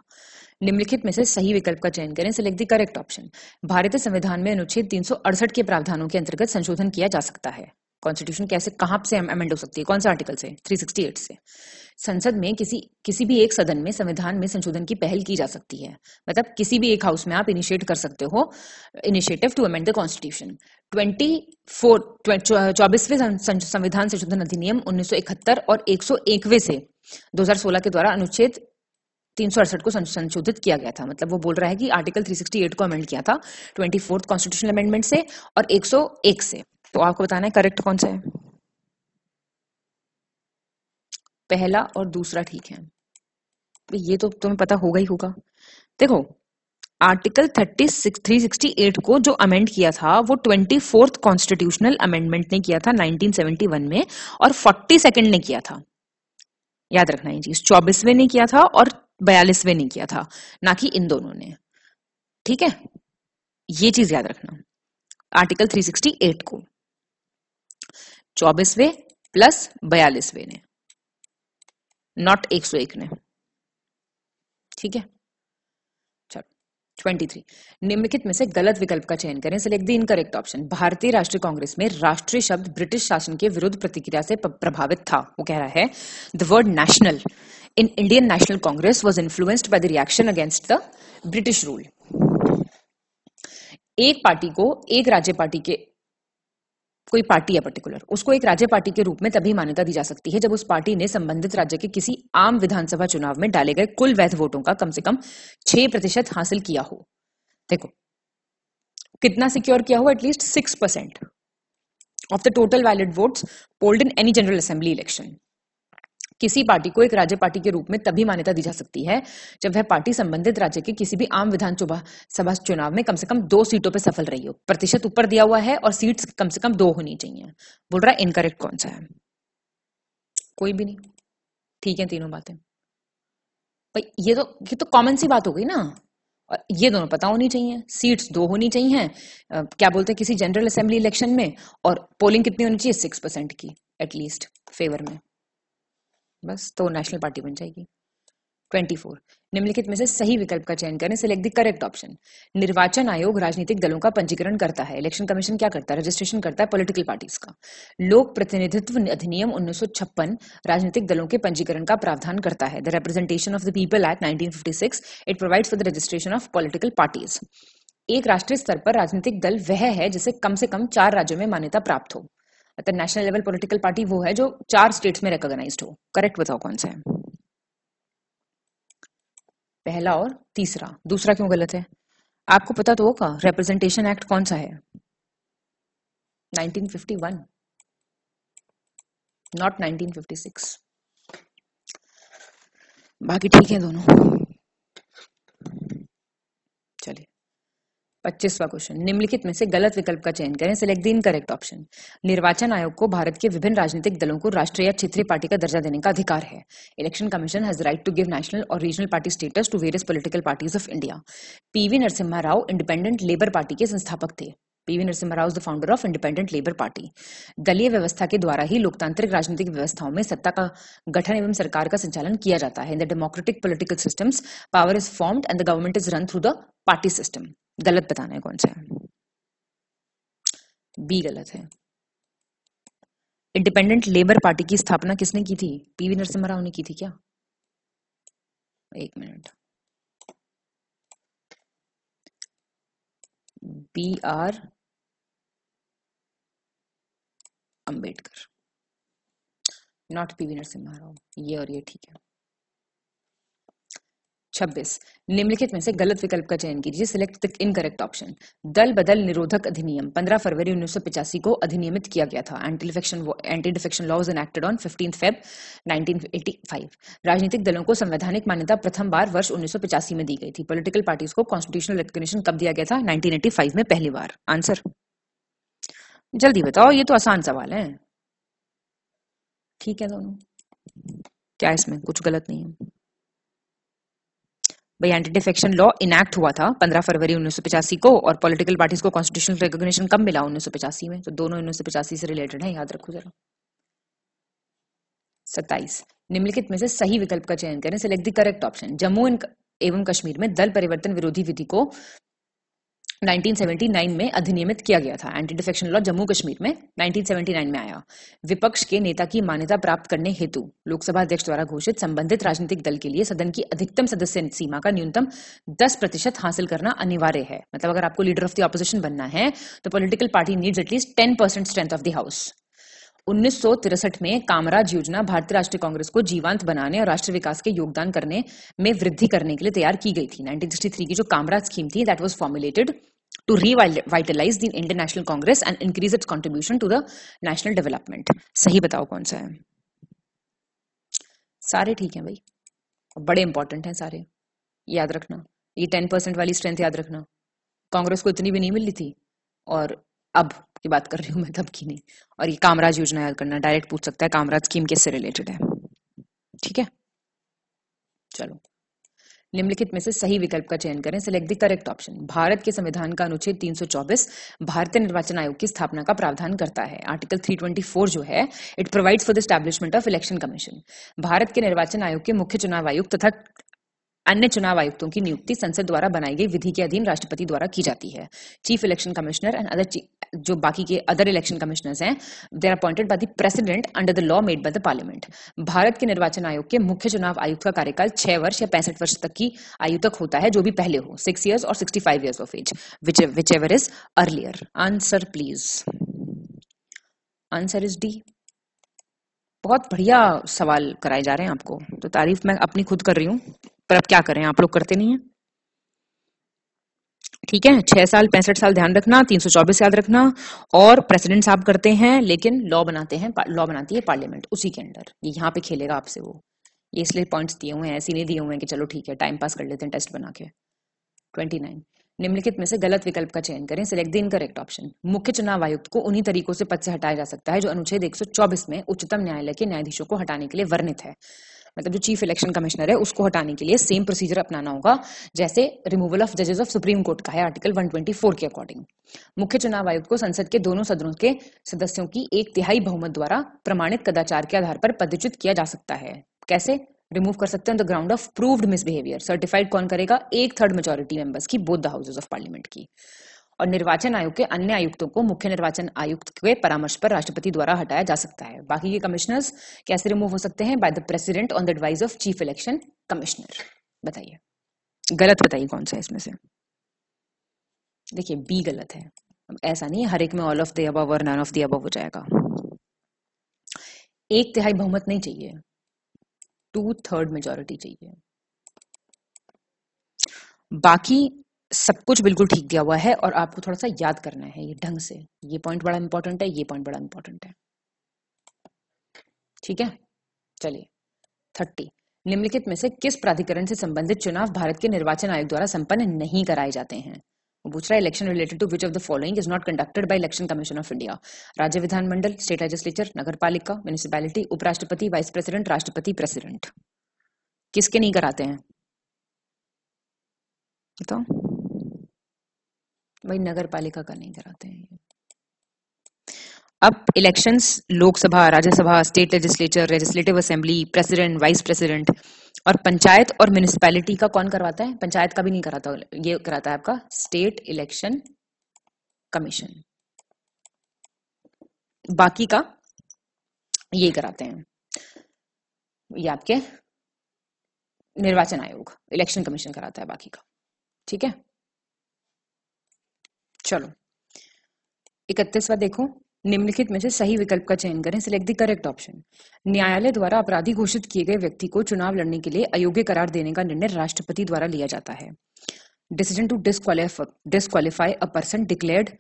निम्नलिखित में से सही विकल्प का चयन करें सिलेक्ट दी करेक्ट ऑप्शन भारतीय संविधान में अनुच्छेद तीन के प्रावधानों के अंतर्गत संशोधन किया जा सकता है कॉन्स्टिट्यूशन कैसे कहां से अमेंड हो सकती है कौन से आर्टिकल से 368 से संसद में किसी किसी भी एक सदन में संविधान में संशोधन की पहल की जा सकती है मतलब किसी भी एक हाउस में आप इनिशिएट कर सकते हो initiative to amend the constitution twenty four चौबीसवें संविधान संशोधन अधिनियम 1971 और 101वें से 2016 के द्वारा अनुच्छेद तीन को संशोधित किया गया था मतलब वो बोल रहा है कि आर्टिकल 368 को अमेंड किया था ट्वेंटी फोर्थ कॉन्स्टिट्यूशनल अमेंडमेंट से और 101 से तो आपको बताना है करेक्ट कौन सा है पहला और दूसरा ठीक है तो ये तो तुम्हें पता होगा ही होगा देखो आर्टिकल 368 को जो अमेंड किया था वो ट्वेंटी फोर्थ कॉन्स्टिट्यूशनल अमेंडमेंट ने किया था 1971 में और फोर्टी सेकेंड ने किया था याद रखना ये चीज चौबीसवें ने किया था और बयालीसवें ने किया था ना कि इन दोनों ने ठीक है ये चीज याद रखना आर्टिकल 368 को चौबीसवे प्लस बयालीसवे ने नॉट 101 ने ठीक है चलो 23 निम्नलिखित में से गलत विकल्प का चयन करें सिलेक्ट द इनकरेक्ट ऑप्शन भारतीय राष्ट्रीय कांग्रेस में राष्ट्रीय शब्द ब्रिटिश शासन के विरुद्ध प्रतिक्रिया से प्रभावित था वो कह रहा है the word national in Indian National Congress was influenced by the reaction against the British rule. एक पार्टी को एक राज्य पार्टी के कोई पार्टी है पर्टिकुलर उसको एक राज्य पार्टी के रूप में तभी मान्यता दी जा सकती है जब उस पार्टी ने संबंधित राज्य के किसी आम विधानसभा चुनाव में डाले गए कुल वैध वोटों का कम से कम छह प्रतिशत हासिल किया हो देखो कितना सिक्योर किया हो at least six percent of the total valid votes polled in any general assembly election किसी पार्टी को एक राज्य पार्टी के रूप में तभी मान्यता दी जा सकती है जब वह पार्टी संबंधित राज्य के किसी भी आम विधानसभा सभा चुनाव में कम से कम दो सीटों पर सफल रही हो प्रतिशत ऊपर दिया हुआ है और सीट कम से कम दो होनी चाहिए बोल रहा है इनकरेक्ट कौन सा है कोई भी नहीं ठीक है तीनों बातें भाई ये तो ये तो कॉमन सी बात हो गई ना और ये दोनों पता होनी चाहिए सीट्स दो होनी चाहिए क्या बोलते हैं किसी जनरल असेंबली इलेक्शन में और पोलिंग कितनी होनी चाहिए सिक्स परसेंट की एटलीस्ट फेवर में बस तो नेशनल पार्टी बन जाएगी 24 निम्नलिखित में से सही विकल्प का चयन करें सिलेक्ट द करेक्ट ऑप्शन निर्वाचन आयोग राजनीतिक दलों का पंजीकरण करता है इलेक्शन कमीशन क्या करता है रजिस्ट्रेशन करता है पॉलिटिकल पार्टीज का लोक प्रतिनिधित्व अधिनियम उन्नीस राजनीतिक दलों के पंजीकरण का प्रावधान करता है the representation of the people act 1956 it provides for the registration of political parties एक राष्ट्रीय स्तर पर राजनीतिक दल वह है जिसे कम से कम चार राज्यों में मान्यता प्राप्त हो मतलब नेशनल लेवल पॉलिटिकल पार्टी वो है जो चार स्टेट्स में रिकॉग्नाइज हो करेक्ट बताओ कौन सा है पहला और तीसरा दूसरा क्यों गलत है आपको पता तो होगा रिप्रेजेंटेशन एक्ट कौन सा है 1951 नॉट 1956 बाकी ठीक है दोनों पच्चीसवा क्वेश्चन निम्नलिखित में से गलत विकल्प का चयन करें सिलेक्ट दिन करेक्ट ऑप्शन निर्वाचन आयोग को भारत के विभिन्न राजनीतिक दलों को राष्ट्रीय या क्षेत्रीय पार्टी का दर्जा देने का अधिकार है election commission has right to give national और regional party status to various political parties of India PV Narasimha Rao independent labour party के संस्थापक थे PV Narasimha Rao the founder of independent labour party दलीय व्यवस्था के द्वारा ही लोकतांत्रिक राजनीतिक व्यवस्थाओं में सत्ता का गठन एवं सरकार का संचालन किया जाता है in the democratic political system power is formed and the government is run through the party system गलत बताना है कौन सा है बी गलत है इंडिपेंडेंट लेबर पार्टी की स्थापना किसने की थी पीवी नरसिम्हा राव ने की थी क्या एक minute B R Ambedkar not PV Narasimha Rao ये और ये ठीक है छब्बीस निम्नलिखित में से गलत विकल्प का चयन कीजिए सिलेक्ट द इनकरेक्ट ऑप्शन दल बदल निरोधक अधिनियम 15 फरवरी 1985 को अधिनियमित किया गया था anti defection anti defection laws acted on fifteen feb 1985 राजनीतिक दलों को संवैधानिक मान्यता प्रथम बार वर्ष 1985 में दी गई थी पोलिटिकल पार्टीज को कॉन्स्टिट्यूशनल रिकग्निशन कब दिया गया था 1985 में पहली बार आंसर जल्दी बताओ ये तो आसान सवाल है ठीक है दोनों क्या इसमें कुछ गलत नहीं है भाई एंटी डिफेक्शन लॉ इनैक्ट हुआ था 15 फरवरी उन्नीस को और पॉलिटिकल पार्टीज को कॉन्स्टिट्यूशनल रिकॉग्निशन कब मिला उन्नीस में तो दोनों उन्नीस से रिलेटेड है याद रखो जरा सत्ताईस निम्नलिखित में से सही विकल्प का चयन करें select the correct option Jammu एवं कश्मीर में दल परिवर्तन विरोधी विधि को 1979 में अधिनियमित किया गया था anti defection law Jammu Kashmir में 1979 में आया विपक्ष के नेता की मान्यता प्राप्त करने हेतु लोकसभा अध्यक्ष द्वारा घोषित संबंधित राजनीतिक दल के लिए सदन की अधिकतम सदस्य सीमा का न्यूनतम 10 प्रतिशत हासिल करना अनिवार्य है मतलब अगर आपको लीडर ऑफ द ऑपोजिशन बनना है तो political party needs at least ten percent strength of the house उन्नीस में कामराज योजना भारतीय राष्ट्रीय कांग्रेस को जीवांत बनाने और राष्ट्रीय विकास के योगदान करने में वृद्धि करने के लिए तैयार की गई थी 1963 की जो कामराज स्कीम थी that was formulated re revitalize the Indian national congress and increase its contribution to the national development सही बताओ कौन सा है सारे ठीक है भाई बड़े इंपॉर्टेंट हैं सारे याद रखना ये टेन परसेंट वाली स्ट्रेंथ याद रखना कांग्रेस को इतनी भी नहीं मिली थी और अब की बात कर रही हूँ मैं तब की नहीं और ये कामराज योजना याद करना डायरेक्ट पूछ सकता है कामराज स्कीम किस से रिलेटेड है ठीक है चलो निम्नलिखित में से सही विकल्प का चयन करें select the correct option Bharat के संविधान का अनुच्छेद 324 भारतीय निर्वाचन आयोग की स्थापना का प्रावधान करता है आर्टिकल 324 जो है it provides for the establishment of election commission Bharat के निर्वाचन आयोग के मुख्य चुनाव आयुक्त तथा अन्य चुनाव आयुक्तों की नियुक्ति संसद द्वारा बनाई गई विधि के अधीन राष्ट्रपति द्वारा की जाती है chief election commissioner and other जो बाकी के अदर इलेक्शन कमिश्नर्स हैं they're appointed by the president under the law made by the parliament Bharat के निर्वाचन आयोग के मुख्य चुनाव आयुक्त का कार्यकाल छह वर्ष या पैंसठ वर्ष तक की आयु तक होता है जो भी पहले हो सिक्स ईयर्स और sixty five years of age whichever is earlier answer please answer is D बहुत बढ़िया सवाल कराए जा रहे हैं आपको तो तारीफ मैं अपनी खुद कर रही हूं पर अब क्या करें आप लोग करते नहीं है ठीक है छह साल पैंसठ साल ध्यान रखना तीन सौ चौबीस याद रखना और प्रेसिडेंट साहब करते हैं लेकिन लॉ बनाते हैं लॉ बनाती है पार्लियामेंट उसी के अंडर ये यहाँ पे खेलेगा आपसे वो ये इसलिए पॉइंट्स दिए हुए हैं ऐसे नहीं दिए हुए हैं कि चलो ठीक है टाइम पास कर लेते हैं टेस्ट बना के ट्वेंटी नाइन निम्नलिखित में से गलत विकल्प का चयन करें सिलेक्ट द इनकरेक्ट ऑप्शन मुख्य चुनाव आयुक्त को उन्हीं तरीकों से पद से हटाया जा सकता है जो अनुच्छेद 124 में उच्चतम न्यायालय के न्यायाधीशों को हटाने के लिए वर्णित है मतलब जो चीफ इलेक्शन कमिश्नर है उसको हटाने के लिए सेम प्रोसीजर अपनाना होगा जैसे रिमूवल ऑफ जजेस ऑफ सुप्रीम कोर्ट का है आर्टिकल 124 के अकॉर्डिंग मुख्य चुनाव आयुक्त को संसद के दोनों सदनों के सदस्यों की एक तिहाई बहुमत द्वारा प्रमाणित कदाचार के आधार पर पदचित किया जा सकता है कैसे रिमूव कर सकते हैं the ground of proved misbehaviour certified कौन करेगा एक थर्ड मेजोरिटी मेंबर्स की both the houses of parliament की और निर्वाचन आयोग के अन्य आयुक्तों को मुख्य निर्वाचन आयुक्त के परामर्श पर राष्ट्रपति द्वारा हटाया जा सकता है बाकी के कमिश्नर्स कैसे रिमूव हो सकते हैं by the president on the advice of chief election commissioner बताइए गलत बताइए कौन सा इसमें से देखिए बी गलत है ऐसा नहीं हर एक में ऑल ऑफ द अबव और नन ऑफ द अबव हो जाएगा एक तिहाई बहुमत नहीं चाहिए टू थर्ड मेजोरिटी चाहिए बाकी सब कुछ बिल्कुल ठीक दिया हुआ है और आपको थोड़ा सा याद करना है ये ढंग से ये पॉइंट बड़ा इंपॉर्टेंट है ये पॉइंट बड़ा इंपॉर्टेंट है ठीक है चलिए थर्टी निम्नलिखित में से किस प्राधिकरण से संबंधित चुनाव भारत के निर्वाचन आयोग द्वारा संपन्न नहीं कराए जाते हैं पूछ रहा है election related to which of the following is not conducted by election commission of India राज्य विधानमंडल स्टेट लेजिस्लेचर नगर पालिका म्यूनिसिपैलिटी उपराष्ट्रपति वाइस प्रेसिडेंट राष्ट्रपति प्रेसिडेंट किसके नहीं कराते हैं तो भाई नगर पालिका का नहीं कराते हैं अब elections Lok Sabha Rajya Sabha state legislature legislative assembly president vice president और पंचायत और म्यूनिसपैलिटी का कौन करवाता है पंचायत का भी नहीं कराता ये कराता है आपका स्टेट इलेक्शन कमीशन बाकी का ये कराते हैं ये आपके निर्वाचन आयोग इलेक्शन कमीशन कराता है बाकी का ठीक है चलो इकतीसवा देखो निम्नलिखित में से सही विकल्प का चयन करें सिलेक्ट द करेक्ट ऑप्शन न्यायालय द्वारा अपराधी घोषित किए गए व्यक्ति को चुनाव लड़ने के लिए अयोग्य करार देने का निर्णय राष्ट्रपति द्वारा लिया जाता है decision to disqualify a person declared declared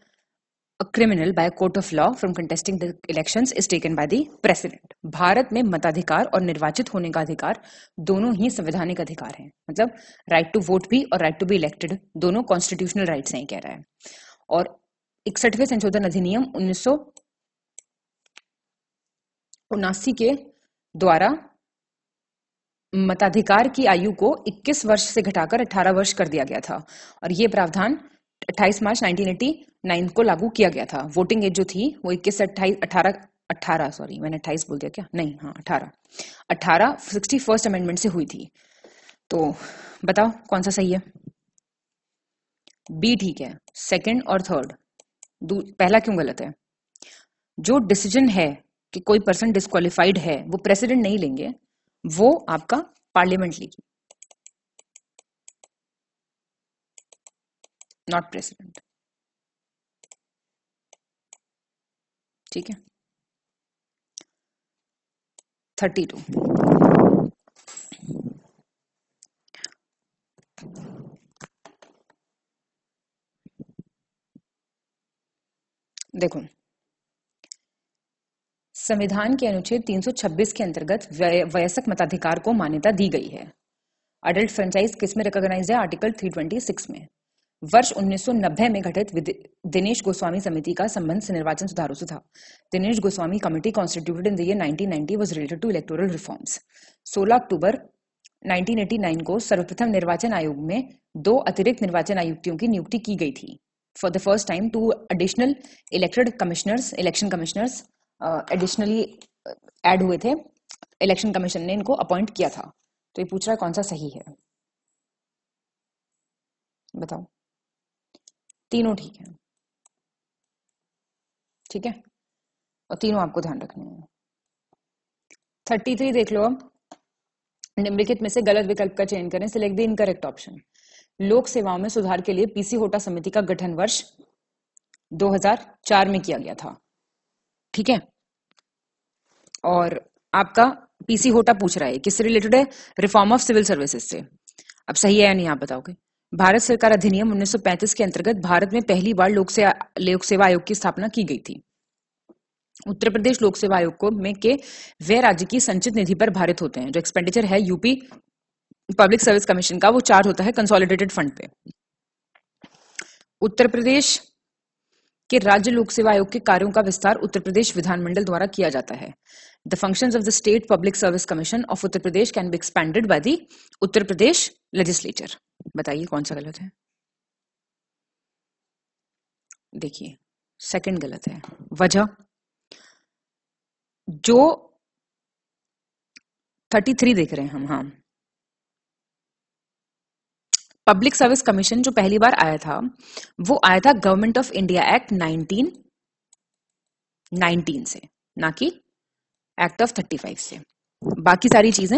a criminal by a court of law from contesting the elections is taken by the president. Bharat में मताधिकार और निर्वाचित होने का अधिकार दोनों ही संवैधानिक अधिकार हैं मतलब राइट टू वोट भी और राइट टू बी इलेक्टेड दोनों कॉन्स्टिट्यूशनल राइट्स हैं कह रहा है और इकसठवें संशोधन अधिनियम उन्नीस उनासी के द्वारा मताधिकार की आयु को 21 वर्ष से घटाकर 18 वर्ष कर दिया गया था और ये प्रावधान 28 मार्च 1989 को लागू किया गया था वोटिंग एज जो थी वो 21 से 28 अठारह 18 सॉरी मैंने 28 बोल दिया क्या नहीं हाँ 18 18 सिक्सटी फर्स्ट अमेंडमेंट से हुई थी तो बताओ कौन सा सही है बी ठीक है सेकंड और थर्ड पहला क्यों गलत है जो डिसीजन है कि कोई पर्सन डिस्कालीफाइड है वो प्रेसिडेंट नहीं लेंगे वो आपका पार्लियामेंट लेगी नॉट प्रेसिडेंट ठीक है थर्टी टू देखो संविधान के अनुच्छेद 326 के अंतर्गत वयस्क मताधिकार को मान्यता दी गई है अडल्ट फ्रेंचाइज किस में रिकॉग्नाइज है आर्टिकल 326 में वर्ष 1990 में गठित दिनेश गोस्वामी समिति का संबंध से निर्वाचन सुधारों से था Dinesh Goswami committee constituted in the year 1990 was related to electoral reforms 16 अक्टूबर 1989 को सर्वप्रथम निर्वाचन आयोग में दो अतिरिक्त निर्वाचन आयुक्तियों की नियुक्ति की गई थी for the first time two additional elected commissioners election commissioners additionally uh, add uh, हुए थे इलेक्शन कमीशन ने इनको अपॉइंट किया था तो ये पूछ रहा है कौन सा सही है बताओ तीनों ठीक है ठीक है और तीनों आपको ध्यान रखने हैं थर्टी थ्री देख लो अब निम्नलिखित में से गलत विकल्प का चयन करें सिलेक्ट द इनकरेक्ट ऑप्शन लोक सेवाओं में सुधार के लिए पीसी होटा समिति का गठन वर्ष 2004 में किया गया था ठीक है और आपका पीसी होटा पूछ रहा है किससे रिलेटेड है रिफॉर्म ऑफ सिविल सर्विसेज से अब सही है या नहीं आप बताओगे भारत सरकार अधिनियम 1935 के अंतर्गत भारत में पहली बार लोक से लोक सेवा आयोग की स्थापना की गई थी उत्तर प्रदेश लोक सेवा आयोग को में के वे राज्य की संचित निधि पर भारित होते हैं जो एक्सपेंडिचर है यूपी पब्लिक सर्विस कमीशन का वो चार्ज होता है कंसोलिडेटेड फंड पे उत्तर प्रदेश के राज्य लोक सेवा आयोग के कार्यों का विस्तार उत्तर प्रदेश विधानमंडल द्वारा किया जाता है the function of the state public service commission of Uttar Pradesh can be expanded by the Uttar Pradesh legislature बताइए कौन सा गलत है देखिए सेकंड गलत है वजह जो 33 देख रहे हैं हम हाँ पब्लिक सर्विस कमीशन जो पहली बार आया था वो आया था गवर्नमेंट ऑफ इंडिया एक्ट 19 से ना कि एक्ट ऑफ 35 से बाकी सारी चीजें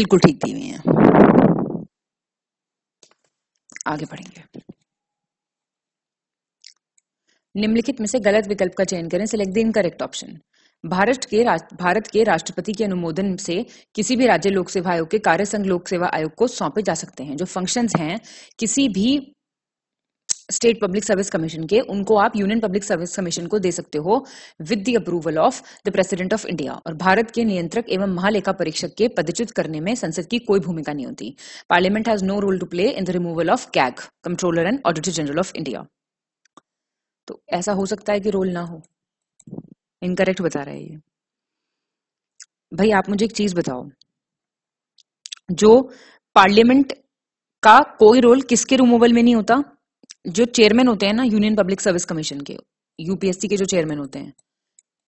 बिल्कुल ठीक दी हुई हैं आगे बढ़ेंगे निम्नलिखित में से गलत विकल्प का चयन करें select the incorrect option Bharat के भारत के राष्ट्रपति के अनुमोदन से किसी भी राज्य लोक सेवा आयोग के कार्य संघ लोक सेवा आयोग को सौंपे जा सकते हैं जो फंक्शंस हैं किसी भी स्टेट पब्लिक सर्विस कमीशन के उनको आप यूनियन पब्लिक सर्विस कमीशन को दे सकते हो with the approval of the president of India और भारत के नियंत्रक एवं महालेखा परीक्षक के पदच्युत करने में संसद की कोई भूमिका नहीं होती parliament has no role to play in the removal of CAG controller and auditor general of India तो ऐसा हो सकता है कि रोल ना हो इनकरेक्ट बता रहा है ये भाई आप मुझे एक चीज बताओ जो पार्लियामेंट का कोई रोल किसके रिमूवल में नहीं होता जो चेयरमैन होते हैं ना यूनियन पब्लिक सर्विस कमीशन के यूपीएससी के जो चेयरमैन होते हैं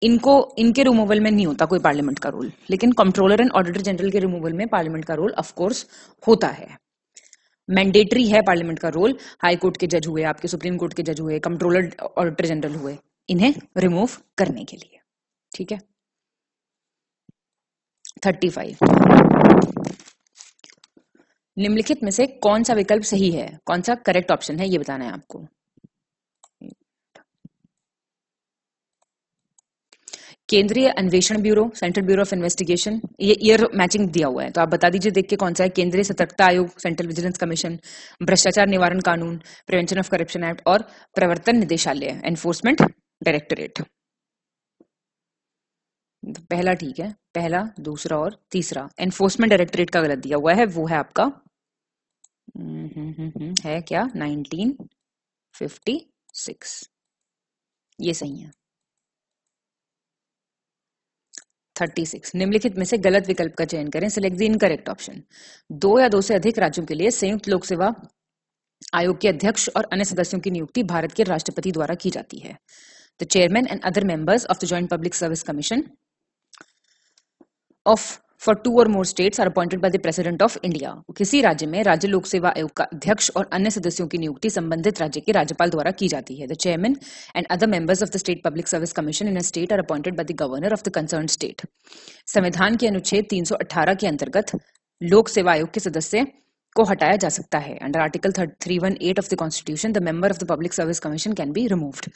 इनको इनके रिमूवल में नहीं होता कोई पार्लियामेंट का रोल लेकिन कंट्रोलर एंड ऑडिटर जनरल के रिमूवल में पार्लियामेंट का रोल ऑफकोर्स होता है मैंडेटरी है पार्लियामेंट का रोल हाई कोर्ट के जज हुए आपके सुप्रीम कोर्ट के जज हुए कंट्रोलर ऑडिटर जनरल हुए इन्हें रिमूव करने के लिए ठीक है थर्टी फाइव निम्नलिखित में से कौन सा विकल्प सही है कौन सा करेक्ट ऑप्शन है ये बताना है आपको केंद्रीय अन्वेषण bureau central bureau of investigation ये ईयर मैचिंग दिया हुआ है तो आप बता दीजिए देख के कौन सा है केंद्रीय सतर्कता आयोग सेंट्रल विजिलेंस कमीशन भ्रष्टाचार निवारण कानून प्रिवेंशन ऑफ करप्शन एक्ट और प्रवर्तन निदेशालय एनफोर्समेंट डायरेक्टरेट पहला ठीक है पहला दूसरा और तीसरा एनफोर्समेंट डायरेक्टरेट का गलत दिया हुआ है वो है आपका हम्म, हम्म, हम्म, है क्या 1956 ये सही है थर्टी सिक्स निम्नलिखित में से गलत विकल्प का चयन करें सिलेक्ट द इनकरेक्ट ऑप्शन दो या दो से अधिक राज्यों के लिए संयुक्त लोक सेवा आयोग के अध्यक्ष और अन्य सदस्यों की नियुक्ति भारत के राष्ट्रपति द्वारा की जाती है the chairman and other members of the Joint Public Service Commission of for two or more states are appointed by the President of India. किसी राज्य में राज्य लोक सेवा आयोग का अध्यक्ष और अन्य सदस्यों की नियुक्ति संबंधित राज्य के राज्यपाल द्वारा की जाती है the chairman and other members of the state public service commission in a state are appointed by the governor of the concern state संविधान के अनुच्छेद 318 के अंतर्गत लोक सेवा आयोग के सदस्य को हटाया जा सकता है under article three one eight of the constitution the member of the public service commission can be removed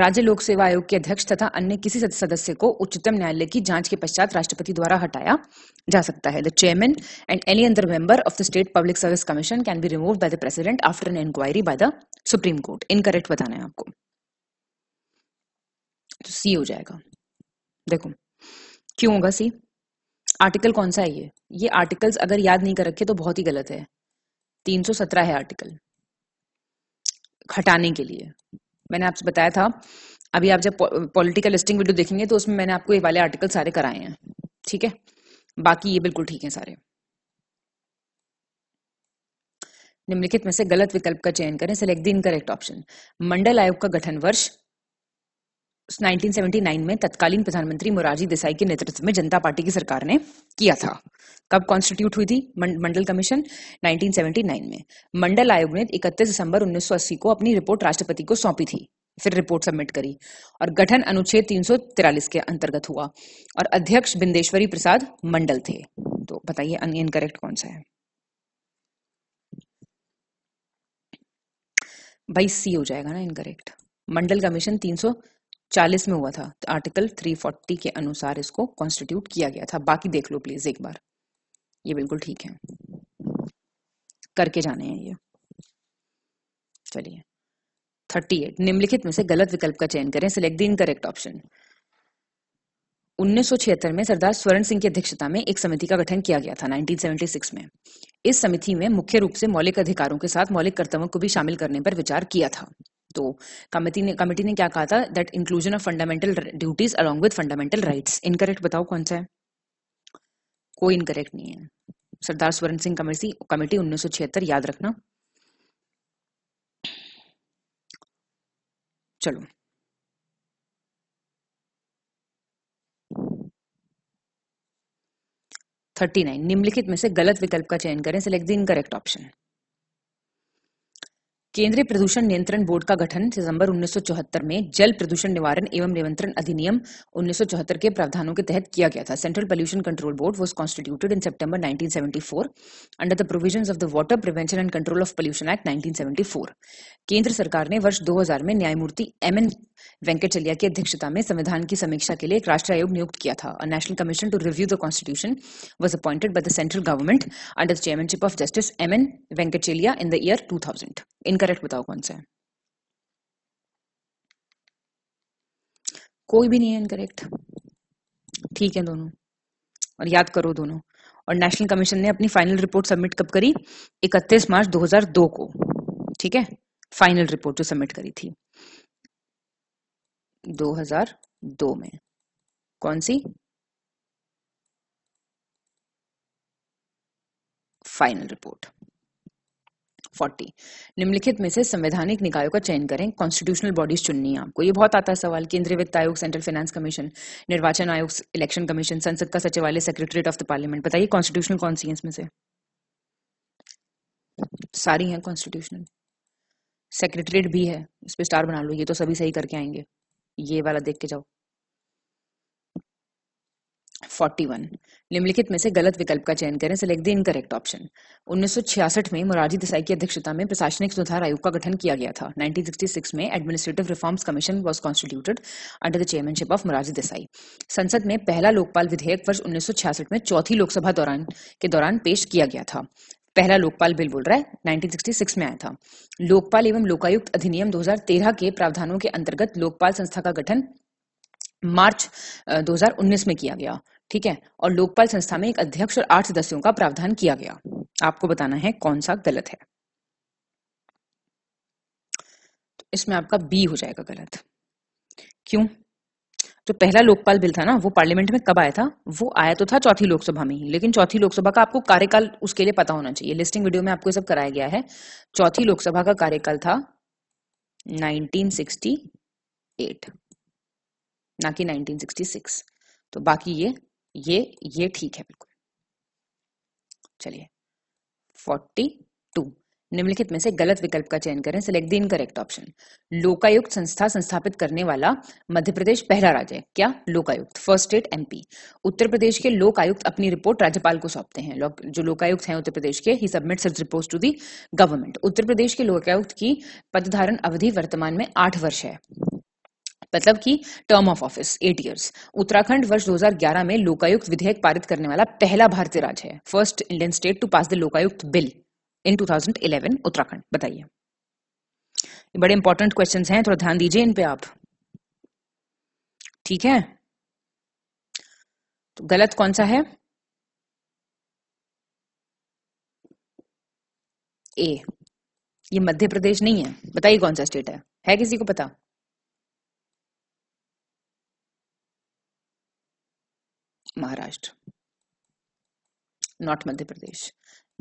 राज्य लोक सेवा आयोग के अध्यक्ष तथा अन्य किसी सदस्य को उच्चतम न्यायालय की जांच के पश्चात राष्ट्रपति द्वारा हटाया जा सकता है the chairman and any other member of the state public service commission can be remove by the president after an inquiry by the supreme court incorrect बताना है आपको तो सी हो जाएगा देखो क्यों होगा सी आर्टिकल कौन सा है ये ये आर्टिकल्स अगर याद नहीं कर रखे तो बहुत ही गलत है 317 है आर्टिकल हटाने के लिए मैंने आपसे बताया था अभी आप जब पॉलिटिकल लिस्टिंग वीडियो देखेंगे तो उसमें मैंने आपको ये वाले आर्टिकल सारे कराए हैं ठीक है बाकी ये बिल्कुल ठीक है सारे निम्नलिखित में से गलत विकल्प का चयन करें select the incorrect option Mandal आयोग का गठन वर्ष 1979 में तत्कालीन प्रधानमंत्री मोरारजी देसाई के नेतृत्व में जनता पार्टी की सरकार ने किया था कब कॉन्स्टिट्यूट हुई थी मंडल कमीशन 1979 में मंडल आयोग ने 31 दिसंबर 1980 को अपनी रिपोर्ट राष्ट्रपति को सौंपी थी फिर रिपोर्ट सबमिट करी और गठन अनुच्छेद तीन के अंतर्गत हुआ और अध्यक्ष बिंदेश्वरी प्रसाद मंडल थे तो बताइए इनकरेक्ट कौन सा है भाई सी हो जाएगा ना इनकरेक्ट मंडल कमीशन तीन सौ चालीस में हुआ था तो आर्टिकल थ्री फोर्टी के अनुसार इसको कॉन्स्टिट्यूट किया गया था बाकी देख लो प्लीज एक बार ये बिल्कुल ठीक है करके जाने हैं ये चलिए थर्टी एट निम्नलिखित में से गलत विकल्प का चयन करें सिलेक्ट द करेक्ट ऑप्शन 1976 में सरदार स्वर्ण सिंह की अध्यक्षता में एक समिति का गठन किया गया था 1976 में इस समिति में मुख्य रूप से मौलिक अधिकारों के साथ मौलिक कर्तव्यों को भी शामिल करने पर विचार किया था तो कमेटी ने कमेटी ने क्या कहा था that inclusion of fundamental duties along with fundamental rights incorrect बताओ कौन सा है कोई इनकरेक्ट नहीं है सरदार स्वर्ण सिंह कमेटी कमेटी उन्नीस याद रखना चलो थर्टी नाइन निम्नलिखित में से गलत विकल्प का चयन करें सिलेक्ट द इनकरेक्ट ऑप्शन केंद्रीय प्रदूषण नियंत्रण बोर्ड का गठन सितंबर 1974 में जल प्रदूषण निवारण एवं नियंत्रण अधिनियम 1974 के प्रावधानों के तहत किया गया था central pollution control board was constituted in सितंबर 1974 under the provisions of the water prevention and control of pollution act 1974 केंद्र सरकार ने वर्ष 2000 में न्यायमूर्ति एम एन वेंकटचलिया की अध्यक्षता में संविधान की समीक्षा के लिए एक राष्ट्रीय आयोग नियुक्त किया था national commission to review the constitution was appointed by the central government under the chairmanship of justice M N Venkatachaliah in the year two in incorrect बताओ कौन सा है कोई भी नहीं है इनकरेक्ट ठीक है दोनों और याद करो दोनों और नेशनल कमीशन ने अपनी फाइनल रिपोर्ट सबमिट कब करी 31 मार्च 2002 को ठीक है फाइनल रिपोर्ट जो सबमिट करी थी 2002 में कौन सी फाइनल रिपोर्ट 40 निम्नलिखित में से संवैधानिक निकायों का चयन करें कॉन्स्टिट्यूशनल बॉडीज चुननी है आपको ये बहुत आता है सवाल केंद्रीय वित्त आयोग सेंट्रल फाइनेंस कमीशन निर्वाचन आयोग इलेक्शन कमीशन संसद का सचिवालय सेक्रेटरीट ऑफ द पार्लियामेंट बताइए कॉन्स्टिट्यूशनल कौन सी है इसमें से सारी है कॉन्स्टिट्यूशनल सेक्रेटरीट भी है इस पर स्टार बना लो ये तो सभी सही करके आएंगे ये वाला देख के जाओ 41 निम्नलिखित में से गलत विकल्प का चयन करें सिलेक्ट द इनकरेक्ट ऑप्शन उन्नीस में मोरारजी देसाई की अध्यक्षता में प्रशासनिक सुधार आयोग का गठन किया गया था 1966 में administrative reforms commission was constituted under the chairmanship of Morarji Desai संसद में पहला लोकपाल विधेयक वर्ष उन्नीस में चौथी लोकसभा दौरान के दौरान पेश किया गया था पहला लोकपाल बिल बोल रहा है 1966 में आया था लोकपाल एवं लोकायुक्त अधिनियम 2013 के प्रावधानों के अंतर्गत लोकपाल संस्था का गठन मार्च 2019 में किया गया ठीक है और लोकपाल संस्था में एक अध्यक्ष और आठ सदस्यों का प्रावधान किया गया आपको बताना है कौन सा गलत है तो इसमें आपका बी हो जाएगा गलत क्यों जो पहला लोकपाल बिल था ना वो पार्लियामेंट में कब आया था वो आया तो था चौथी लोकसभा में ही लेकिन चौथी लोकसभा का आपको कार्यकाल उसके लिए पता होना चाहिए लिस्टिंग वीडियो में आपको ये सब कराया गया है चौथी लोकसभा का कार्यकाल था 1968 ना कि 1966 तो बाकी ये ये ये ठीक है बिल्कुल चलिए फोर्टी टू निम्नलिखित में से गलत विकल्प का चयन करें select the correct option Lokayukta संस्था संस्थापित करने वाला मध्य प्रदेश पहला राज्य है क्या Lokayukta first state MP Uttar Pradesh के लोकायुक्त अपनी रिपोर्ट राज्यपाल को सौंपते हैं जो लोकायुक्त हैं उत्तर प्रदेश के ही submit such report to the government Uttar Pradesh के लोकायुक्त की पदधारण अवधि वर्तमान में आठ वर्ष है मतलब कि term of office eight years Uttarakhand वर्ष 2011 में लोकायुक्त विधेयक पारित करने वाला पहला भारतीय राज्य है first Indian state to pass the Lokayukta bill in 2011 Uttarakhand बताइए बड़े इंपॉर्टेंट क्वेश्चन हैं थोड़ा ध्यान दीजिए इन पे आप ठीक है तो गलत कौन सा है ए ये मध्य प्रदेश नहीं है बताइए कौन सा स्टेट है है किसी को पता महाराष्ट्र नॉट मध्य प्रदेश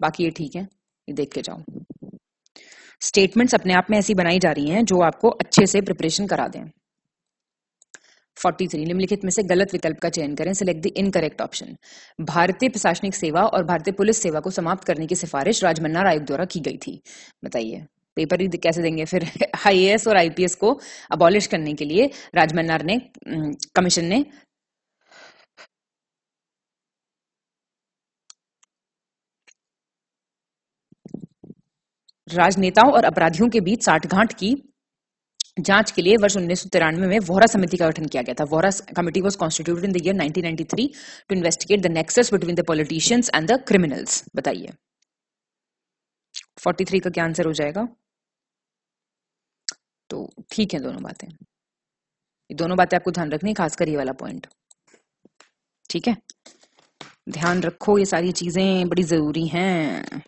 बाकी ये ठीक है ये देख के जाओ स्टेटमेंट्स अपने आप में ऐसी बनाई जा रही हैं जो आपको अच्छे से प्रिपरेशन करा दें 43 निम्नलिखित में से गलत विकल्प का चयन करें सिलेक्ट द इनकरेक्ट ऑप्शन भारतीय प्रशासनिक सेवा और भारतीय पुलिस सेवा को समाप्त करने की सिफारिश राजमन्ना आयोग द्वारा की गई थी बताइए पेपर ही कैसे देंगे फिर आईएएस और आईपीएस को अबॉलिश करने के लिए राजमन्नार ने कमीशन ने राजनेताओं और अपराधियों के बीच साठगांठ की जांच के लिए वर्ष उन्नीस में वोहरा समिति का गठन किया गया था Vohra committee was constitute in the year 1993 to investigate the nexus between the politicians and the criminals बताइए 43 का क्या आंसर हो जाएगा तो ठीक है दोनों बातें ये दोनों बातें आपको ध्यान रखनी खासकर ये वाला पॉइंट ठीक है ध्यान रखो ये सारी चीजें बड़ी जरूरी हैं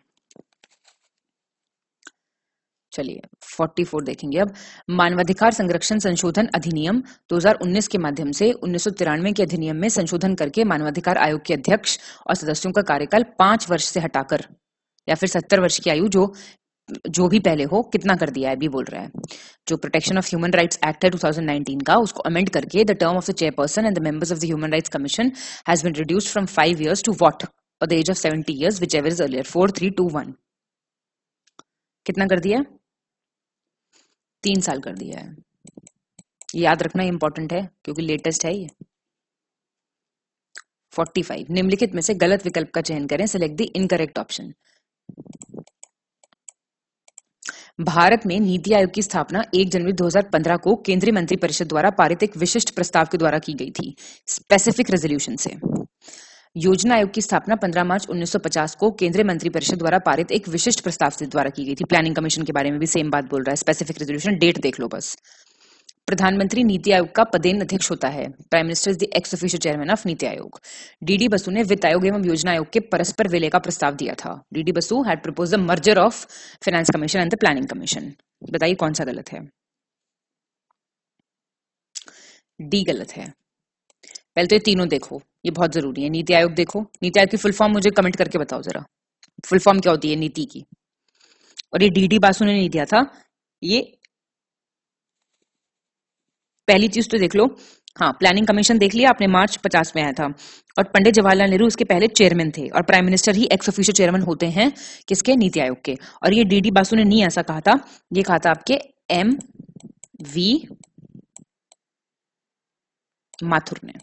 चलिए 44 देखेंगे अब मानवाधिकार संरक्षण संशोधन अधिनियम 2019 के माध्यम से उन्नीस के अधिनियम में संशोधन करके मानवाधिकार आयोग के अध्यक्ष और सदस्यों का कार्यकाल पांच वर्ष से हटाकर या फिर सत्तर वर्ष की आयु जो जो भी पहले हो कितना कर दिया है भी बोल रहा है जो protection of human rights act है 2019 का उसको अमेंड करके the term of the chairperson and the members of the human rights commission has been reduced from five years to what और the age of seventy years whichever is earlier four three two one कितना कर दिया है तीन साल कर दिया है याद रखना इंपॉर्टेंट है क्योंकि लेटेस्ट है ये 45 निम्नलिखित में से गलत विकल्प का चयन करें select the incorrect option Bharat में नीति आयोग की स्थापना 1 जनवरी 2015 को केंद्रीय मंत्रिपरिषद द्वारा पारित एक विशिष्ट प्रस्ताव के द्वारा की गई थी स्पेसिफिक रेजोल्यूशन से योजना आयोग की स्थापना 15 मार्च 1950 को केंद्रीय मंत्री परिषद द्वारा पारित एक विशिष्ट प्रस्ताव से द्वारा की गई थी प्लानिंग कमीशन के बारे में भी सेम बात बोल रहा है स्पेसिफिक रेजोल्यूशन डेट देख लो बस प्रधानमंत्री नीति आयोग का पदेन अध्यक्ष होता है prime minister is the ex official chairman of NITI Aayog DD Basu ने वित्त आयोग एवं योजना आयोग के परस्पर विलय का प्रस्ताव दिया था DD Basu had propose the merger of finance commission and the planning commission बताइए कौन सा गलत है डी गलत है पहले तो ये तीनों देखो ये बहुत जरूरी है नीति आयोग देखो नीति आयोग की फुल फॉर्म मुझे कमेंट करके बताओ जरा फुल फॉर्म क्या होती है नीति की और ये डी डी बासु ने नहीं दिया था ये पहली चीज तो देख लो हाँ प्लानिंग कमीशन देख लिया आपने मार्च पचास में आया था और पंडित जवाहरलाल नेहरू इसके पहले चेयरमैन थे और प्राइम मिनिस्टर ही एक्स ऑफिशियल चेयरमैन होते हैं किसके नीति आयोग के और ये डीडी बासु ने नहीं ऐसा कहा था ये कहा था आपके एम वी माथुर ने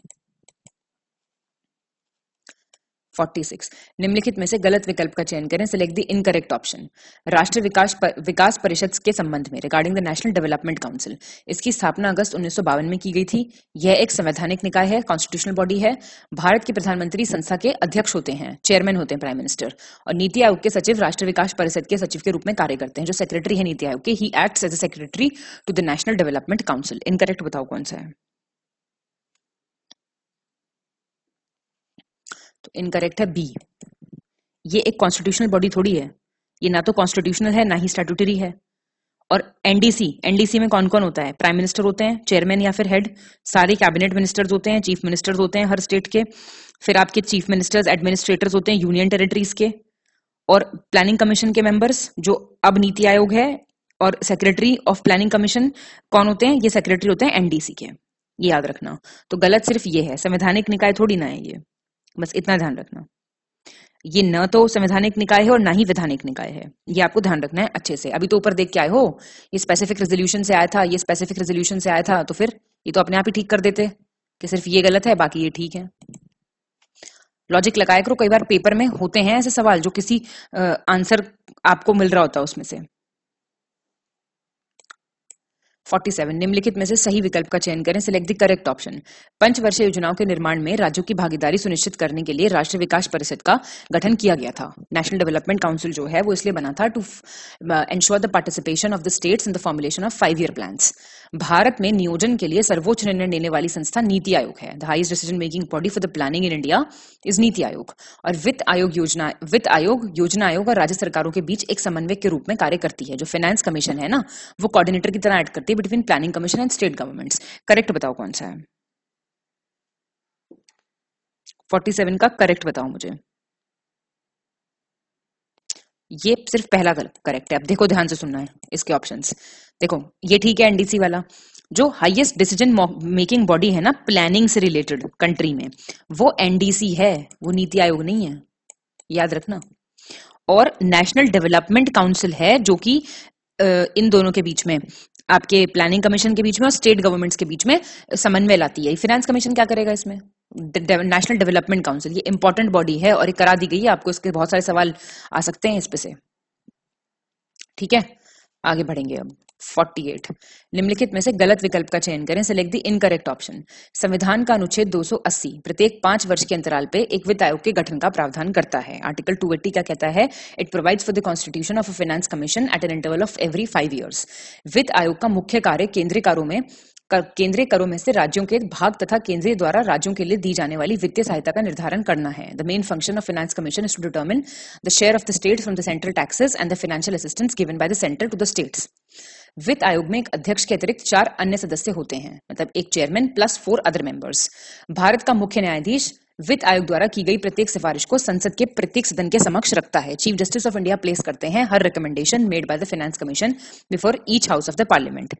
46 निम्नलिखित में से गलत विकल्प का चयन करें सिलेक्ट द इनकरेक्ट ऑप्शन राष्ट्रीय विकास पर, विकास परिषद के संबंध में regarding the national development council इसकी स्थापना अगस्त उन्नीस में की गई थी यह एक संवैधानिक निकाय है कॉन्स्टिट्यूशनल बॉडी है भारत के प्रधानमंत्री संस्था के अध्यक्ष होते हैं चेयरमैन होते हैं प्राइम मिनिस्टर और नीति आयोग के सचिव राष्ट्रीय विकास परिषद के सचिव के रूप में कार्य करते हैं जो सेक्रेटरी है नीति आयोग के ही act as a secretary to the national development council incorrect बताओ कौन सा है तो इनकरेक्ट है बी ये एक कॉन्स्टिट्यूशनल बॉडी थोड़ी है ये ना तो कॉन्स्टिट्यूशनल है ना ही स्टेटूटरी है और एनडीसी एनडीसी में कौन कौन होता है प्राइम मिनिस्टर होते हैं चेयरमैन या फिर हेड सारे कैबिनेट मिनिस्टर्स होते हैं चीफ मिनिस्टर्स होते हैं हर स्टेट के फिर आपके चीफ मिनिस्टर्स एडमिनिस्ट्रेटर्स होते हैं यूनियन टेरिटरीज के और प्लानिंग कमीशन के मेंबर्स जो अब नीति आयोग है और सेक्रेटरी ऑफ प्लानिंग कमीशन कौन होते हैं ये सेक्रेटरी होते हैं एनडीसी के ये याद रखना तो गलत सिर्फ ये है संवैधानिक निकाय थोड़ी ना है ये बस इतना ध्यान रखना ये न तो संवैधानिक निकाय है और ना ही विधानिक निकाय है ये आपको ध्यान रखना है अच्छे से अभी तो ऊपर देख के आए हो ये स्पेसिफिक रेजोल्यूशन से आया था ये स्पेसिफिक रेजोल्यूशन से आया था तो फिर ये तो अपने आप ही ठीक कर देते कि सिर्फ ये गलत है बाकी ये ठीक है लॉजिक लगाया करो कई बार पेपर में होते हैं ऐसे सवाल जो किसी आंसर आपको मिल रहा होता है उसमें से 47 निम्नलिखित में से सही विकल्प का चयन करें सिलेक्ट द करेक्ट ऑप्शन पंचवर्षीय योजनाओं के निर्माण में राज्यों की भागीदारी सुनिश्चित करने के लिए राष्ट्रीय विकास परिषद का गठन किया गया था नेशनल डेवलपमेंट काउंसिल जो है वो इसलिए बना था to ensure the participation of the states in the formulation of five year plan Bharat में नियोजन के लिए सर्वोच्च निर्णय लेने वाली संस्था नीति आयोग है the highest decision making body for the planning in India is NITI Aayog और वित्त आयोग योजना वित्त आयोग योजना आयोग और राज्य सरकारों के बीच एक समन्वय के रूप में कार्य करती है जो फाइनेंस कमीशन है ना वो कोऑर्डिनेटर की तरह एड करती है between planning commission and state governments correct बताओ कौन सा है 47 का करेक्ट बताओ मुझे ये सिर्फ पहला गलत करेक्ट है अब देखो ध्यान से सुनना है इसके ऑप्शंस देखो ये ठीक है एनडीसी वाला जो हाईएस्ट डिसीजन मेकिंग बॉडी है ना प्लानिंग से रिलेटेड कंट्री में वो एनडीसी है वो नीति आयोग नहीं है याद रखना और नेशनल डेवलपमेंट काउंसिल है जो कि इन दोनों के बीच में आपके प्लानिंग कमीशन के बीच में और स्टेट गवर्नमेंट्स के बीच में समन्वय लाती है फिनेंस कमीशन क्या करेगा इसमें नेशनल डेवलपमेंट काउंसिल ये इंपॉर्टेंट बॉडी है और ये करा दी गई है आपको इसके बहुत सारे सवाल आ सकते हैं इस पे से ठीक है आगे बढ़ेंगे अब 48 निम्नलिखित में से गलत विकल्प का चयन करें सिलेक्ट दी इनकरेक्ट ऑप्शन संविधान का अनुच्छेद 280 प्रत्येक पांच वर्ष के अंतराल पे एक वित्त आयोग के गठन का प्रावधान करता है आर्टिकल 280 का कहता है it provides for the constitution of a finance commission at an interval of every five years वित्त आयोग का मुख्य कार्य केंद्रीय कारों में कर, केंद्रीय करों में से राज्यों के भाग तथा केंद्रीय द्वारा राज्यों के लिए दी जाने वाली वित्तीय सहायता का निर्धारण करना है the main function of finance commission is to determine the share of the state from the central taxes and the financial assistance given by the centre to the states वित्त आयोग में एक अध्यक्ष के अतिरिक्त चार अन्य सदस्य होते हैं मतलब एक chairman plus four other members Bharat का मुख्य न्यायाधीश वित्त आयोग द्वारा की गई प्रत्येक सिफारिश को संसद के प्रत्येक सदन के समक्ष रखता है chief justice of India place करते हैं हर recommendation made by the finance commission before each house of the parliament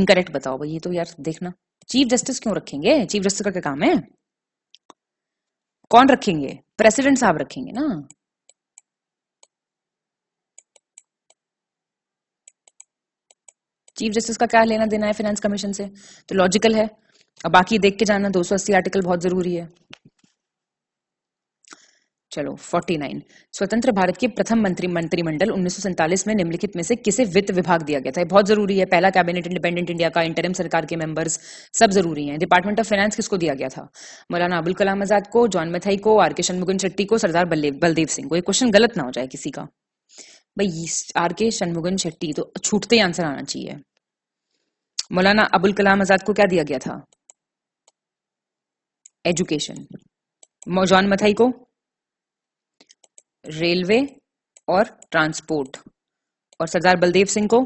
incorrect बताओ भाई ये तो यार देखना चीफ जस्टिस क्यों रखेंगे चीफ जस्टिस का क्या काम है कौन रखेंगे प्रेसिडेंट साहब रखेंगे ना चीफ जस्टिस का क्या लेना देना है फाइनेंस कमीशन से तो लॉजिकल है और बाकी देख के जाना 280 आर्टिकल बहुत जरूरी है चलो 49 स्वतंत्र भारत के प्रथम मंत्री मंत्रिमंडल उन्नीस में निम्नलिखित में से किसे वित्त विभाग दिया गया था बहुत जरूरी है पहला कैबिनेट इंडिपेंडेंट इंडिया का इंटरिम सरकार के मेंबर्स सब जरूरी हैं डिपार्टमेंट ऑफ फाइनेंस किसको दिया गया था मौलाना अबुल कलाम आजाद को जॉन मथाई को आर के शनमुगन शेट्टी को सरदार बलदेव सिंह को ये क्वेश्चन गलत ना हो जाए किसी का भाई आर के शनमुगन शेट्टी तो छूटते ही आंसर आना चाहिए मौलाना अबुल कलाम आजाद को क्या दिया गया था एजुकेशन मौजान मथाई को रेलवे और ट्रांसपोर्ट और सरदार बलदेव सिंह को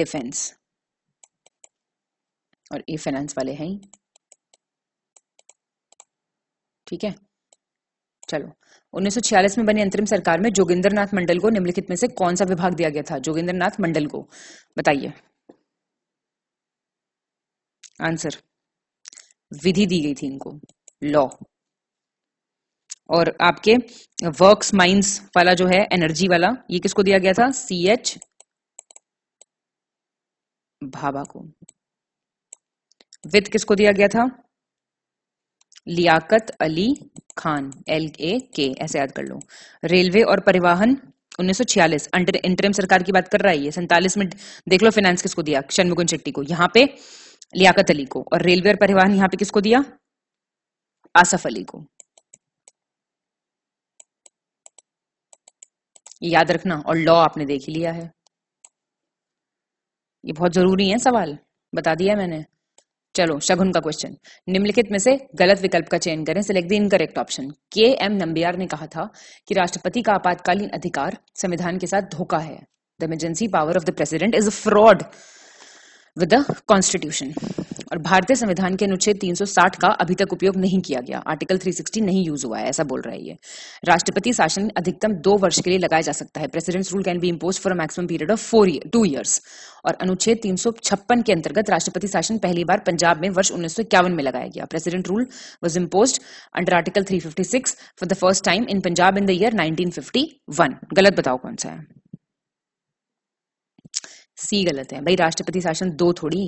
डिफेंस और ये फाइनेंस वाले हैं ठीक है चलो 1946 में बनी अंतरिम सरकार में जोगिंद्र मंडल को निम्नलिखित में से कौन सा विभाग दिया गया था जोगिंद्र मंडल को बताइए आंसर विधि दी गई थी इनको लॉ और आपके वर्क्स माइंस वाला जो है एनर्जी वाला ये किसको दिया गया था सी एच भाभा को वित्त किसको दिया गया था Liaquat Ali Khan L A K ऐसे याद कर लो रेलवे और परिवहन 1946 अंडर इंटरिम सरकार की बात कर रहा है ये सैंतालीस में देख लो फाइनेंस किसको दिया शनमुगुन शेट्टी को यहाँ पे लियाकत अली को और रेलवे और परिवहन यहाँ पे किसको दिया आसफ अली को ये याद रखना और लॉ आपने देख ही लिया है ये बहुत जरूरी है सवाल बता दिया मैंने चलो शगुन का क्वेश्चन निम्नलिखित में से गलत विकल्प का चयन करें select the incorrect option K M Nambiar ने कहा था कि राष्ट्रपति का आपातकालीन अधिकार संविधान के साथ धोखा है the emergency power of the president is a fraud with the constitution और भारतीय संविधान के अनुच्छेद 360 का अभी तक उपयोग नहीं किया गया आर्टिकल 360 नहीं यूज हुआ है ऐसा बोल रहा है ये राष्ट्रपति शासन अधिकतम दो वर्ष के लिए लगाया जा सकता है president's rule can be impose for maximum period of four two years और अनुच्छेद तीन के अंतर्गत राष्ट्रपति शासन पहली बार पंजाब में वर्ष उन्नीस में लगाया गया president rule was impose under article three for the first time in Punjab in the year nineteen गलत बताओ कौन सा है सी गलत है भाई राष्ट्रपति शासन दो थोड़ी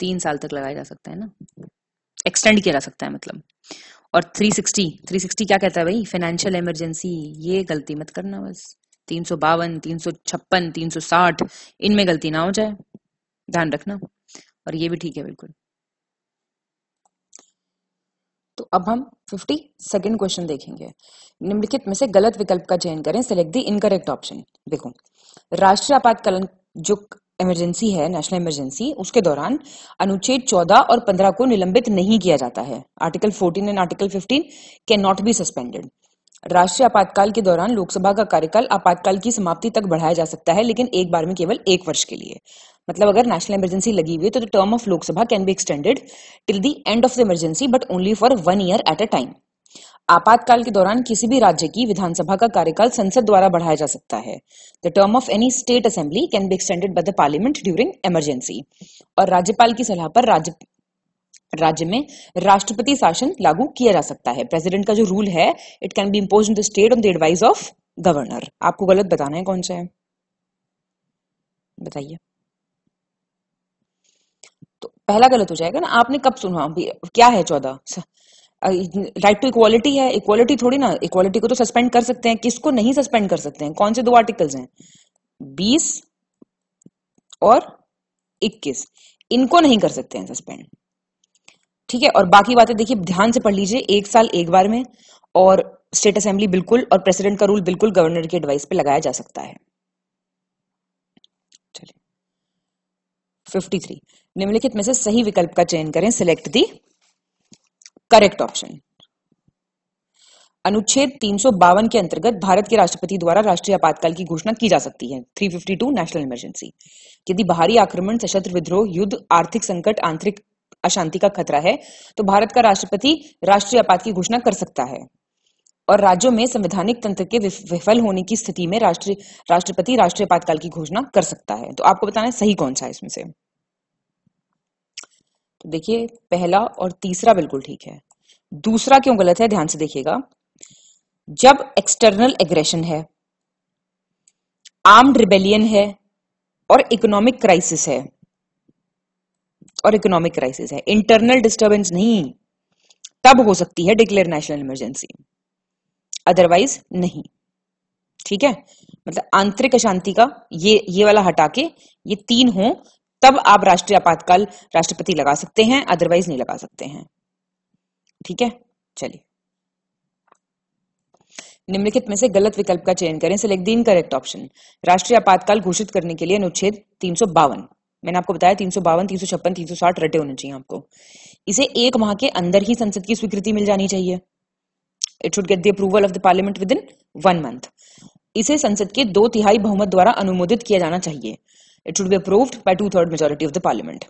तीन साल तक लगाया जा सकता है ना एक्सटेंड किया जा सकता है मतलब और 360 360 क्या कहता है भाई फाइनेंशियल इमरजेंसी ये गलती मत करना बस तीन सौ बावन तीन सौ छप्पन तीन सौ साठ इनमें गलती ना हो जाए ध्यान रखना और ये भी ठीक है बिल्कुल तो अब हम फिफ्टी सेकेंड क्वेश्चन देखेंगे निम्नलिखित में से गलत विकल्प का चयन करें सिलेक्ट दी इनकरेक्ट ऑप्शन देखो राष्ट्रीय आपातकालीन जो इमरजेंसी है नेशनल इमरजेंसी उसके दौरान अनुच्छेद 14 और 15 को निलंबित नहीं किया जाता है article 14 and article 15 can not be suspended राष्ट्रीय आपातकाल के दौरान लोकसभा का कार्यकाल आपातकाल की समाप्ति तक बढ़ाया जा सकता है लेकिन एक बार में केवल एक वर्ष के लिए मतलब अगर नेशनल इमरजेंसी लगी हुई है तो term of Lok Sabha can be extended till the end of the emergency but only for one year at a time आपातकाल के दौरान किसी भी राज्य की विधानसभा का कार्यकाल संसद द्वारा बढ़ाया जा सकता है the term of any state assembly can be extended by the parliament during emergency और राज्यपाल की सलाह पर राज्य राज्य में राष्ट्रपति शासन लागू किया जा सकता है प्रेसिडेंट का जो रूल है it can be impose in the state on the advice of governor आपको गलत बताना है कौन सा है बताइए तो पहला गलत हो जाएगा ना आपने कब सुना क्या है चौदह राइट टू इक्वालिटी है इक्वालिटी थोड़ी ना इक्वालिटी को तो सस्पेंड कर सकते हैं किसको नहीं सस्पेंड कर सकते हैं कौन से दो आर्टिकल्स हैं बीस और इक्कीस इनको नहीं कर सकते हैं सस्पेंड ठीक है और बाकी बातें देखिए ध्यान से पढ़ लीजिए एक साल एक बार में और स्टेट असेंबली बिल्कुल और प्रेसिडेंट का रूल बिल्कुल गवर्नर की एडवाइस पे लगाया जा सकता है चलिए 53 निम्नलिखित में से सही विकल्प का चयन करें सिलेक्ट दी करेक्ट ऑप्शन अनुच्छेद तीन के अंतर्गत भारत के राष्ट्रपति द्वारा राष्ट्रीय आपातकाल की घोषणा की जा सकती है 352 नेशनल इमरजेंसी यदि बाहरी आक्रमण सशस्त्र विद्रोह युद्ध आर्थिक संकट आंतरिक अशांति का खतरा है तो भारत का राष्ट्रपति राष्ट्रीय आपात की घोषणा कर सकता है और राज्यों में संवैधानिक तंत्र के विफल होने की स्थिति में राष्ट्रीय राष्ट्रपति राष्ट्रीय आपातकाल की घोषणा कर सकता है तो आपको बताना है सही कौन सा है इसमें से तो देखिए पहला और तीसरा बिल्कुल ठीक है दूसरा क्यों गलत है ध्यान से देखिएगा जब एक्सटर्नल एग्रेशन है आर्म्ड रिबेलियन है और इकोनॉमिक क्राइसिस है और इकोनॉमिक क्राइसिस है इंटरनल डिस्टरबेंस नहीं तब हो सकती है डिक्लेयर नेशनल इमरजेंसी अदरवाइज नहीं ठीक है मतलब आंतरिक अशांति का ये ये वाला हटा के ये तीन हो तब आप राष्ट्रीय आपातकाल राष्ट्रपति लगा सकते हैं अदरवाइज नहीं लगा सकते हैं ठीक है चलिए निम्नलिखित में से गलत विकल्प का चयन करें सिलेक्ट दिन करेक्ट ऑप्शन राष्ट्रीय आपातकाल घोषित करने के लिए अनुच्छेद तीन मैंने आपको बताया तीन सौ बावन तीन सौ छप्पन तीन सौ साठ रटे होने चाहिए आपको इसे एक माह के अंदर ही संसद की स्वीकृति मिल जानी चाहिए it should get the approval of the parliament within one month इसे संसद के दो तिहाई बहुमत द्वारा अनुमोदित किया जाना चाहिए it should be approved by two third majority of the parliament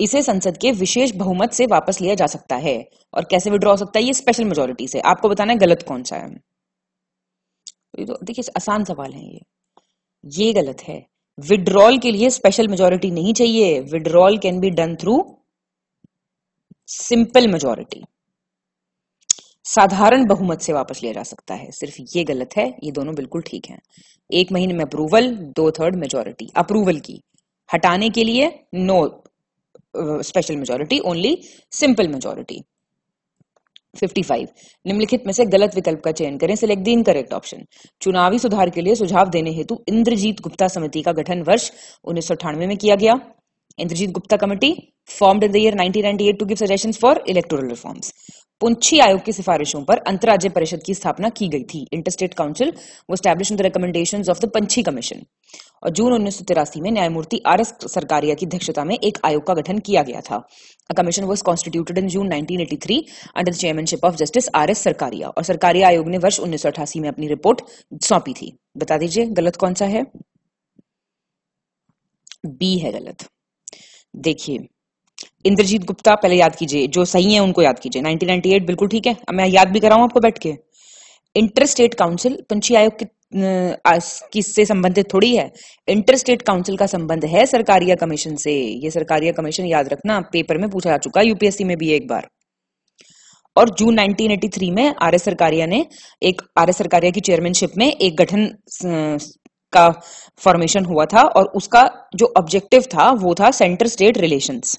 इसे संसद के विशेष बहुमत से वापस लिया जा सकता है और कैसे विड्रॉ हो सकता है ये स्पेशल मेजोरिटी से आपको बताना है गलत कौन सा है ये तो देखिए आसान सवाल है ये ये गलत है विड्रॉल के लिए स्पेशल मेजोरिटी नहीं चाहिए withdrawal can be done through simple majority साधारण बहुमत से वापस लिया जा सकता है सिर्फ ये गलत है ये दोनों बिल्कुल ठीक है एक महीने में अप्रूवल दो थर्ड मेजोरिटी अप्रूवल की हटाने के लिए no special majority only simple majority 55 निम्नलिखित में से गलत विकल्प का चयन करें सिलेक्ट द इनकरेक्ट ऑप्शन चुनावी सुधार के लिए सुझाव देने हेतु इंद्रजीत गुप्ता समिति का गठन वर्ष उन्नीस में किया गया Indrajit Gupta committee formed in the year 1998 to give suggestions for electoral reforms Punchhi आयोग की सिफारिशों पर अंतर्राज्य परिषद की स्थापना की गई थी इंटरस्टेट काउंसिल वो establish the recommendation of the Punchhi commission और जून उन्नीस में न्यायमूर्ति आर एस सरकारिया की अध्यक्षता में एक आयोग का गठन किया गया था commission was constituted in June 1983 under the chairmanship of justice R S Sarkaria और सरकारी आयोग ने वर्ष उन्नीस में अपनी रिपोर्ट सौंपी थी बता दीजिए गलत कौन सा है बी है गलत देखिए इंद्रजीत गुप्ता पहले याद कीजिए जो सही है उनको याद कीजिए 1998 बिल्कुल ठीक है मैं याद भी कराऊं आपको बैठ के इंटर स्टेट काउंसिल पंची आयोग की किससे संबंधित थोड़ी है इंटर स्टेट काउंसिल का संबंध है सरकारिया कमीशन से ये सरकारिया कमीशन याद रखना पेपर में पूछा जा चुका है यूपीएससी में भी एक बार और जून 1983 में आर एस सरकारिया ने एक आर एस सरकारिया की चेयरमैनशिप में एक गठन का फॉर्मेशन हुआ था और उसका जो ऑब्जेक्टिव था वो था सेंटर स्टेट रिलेशंस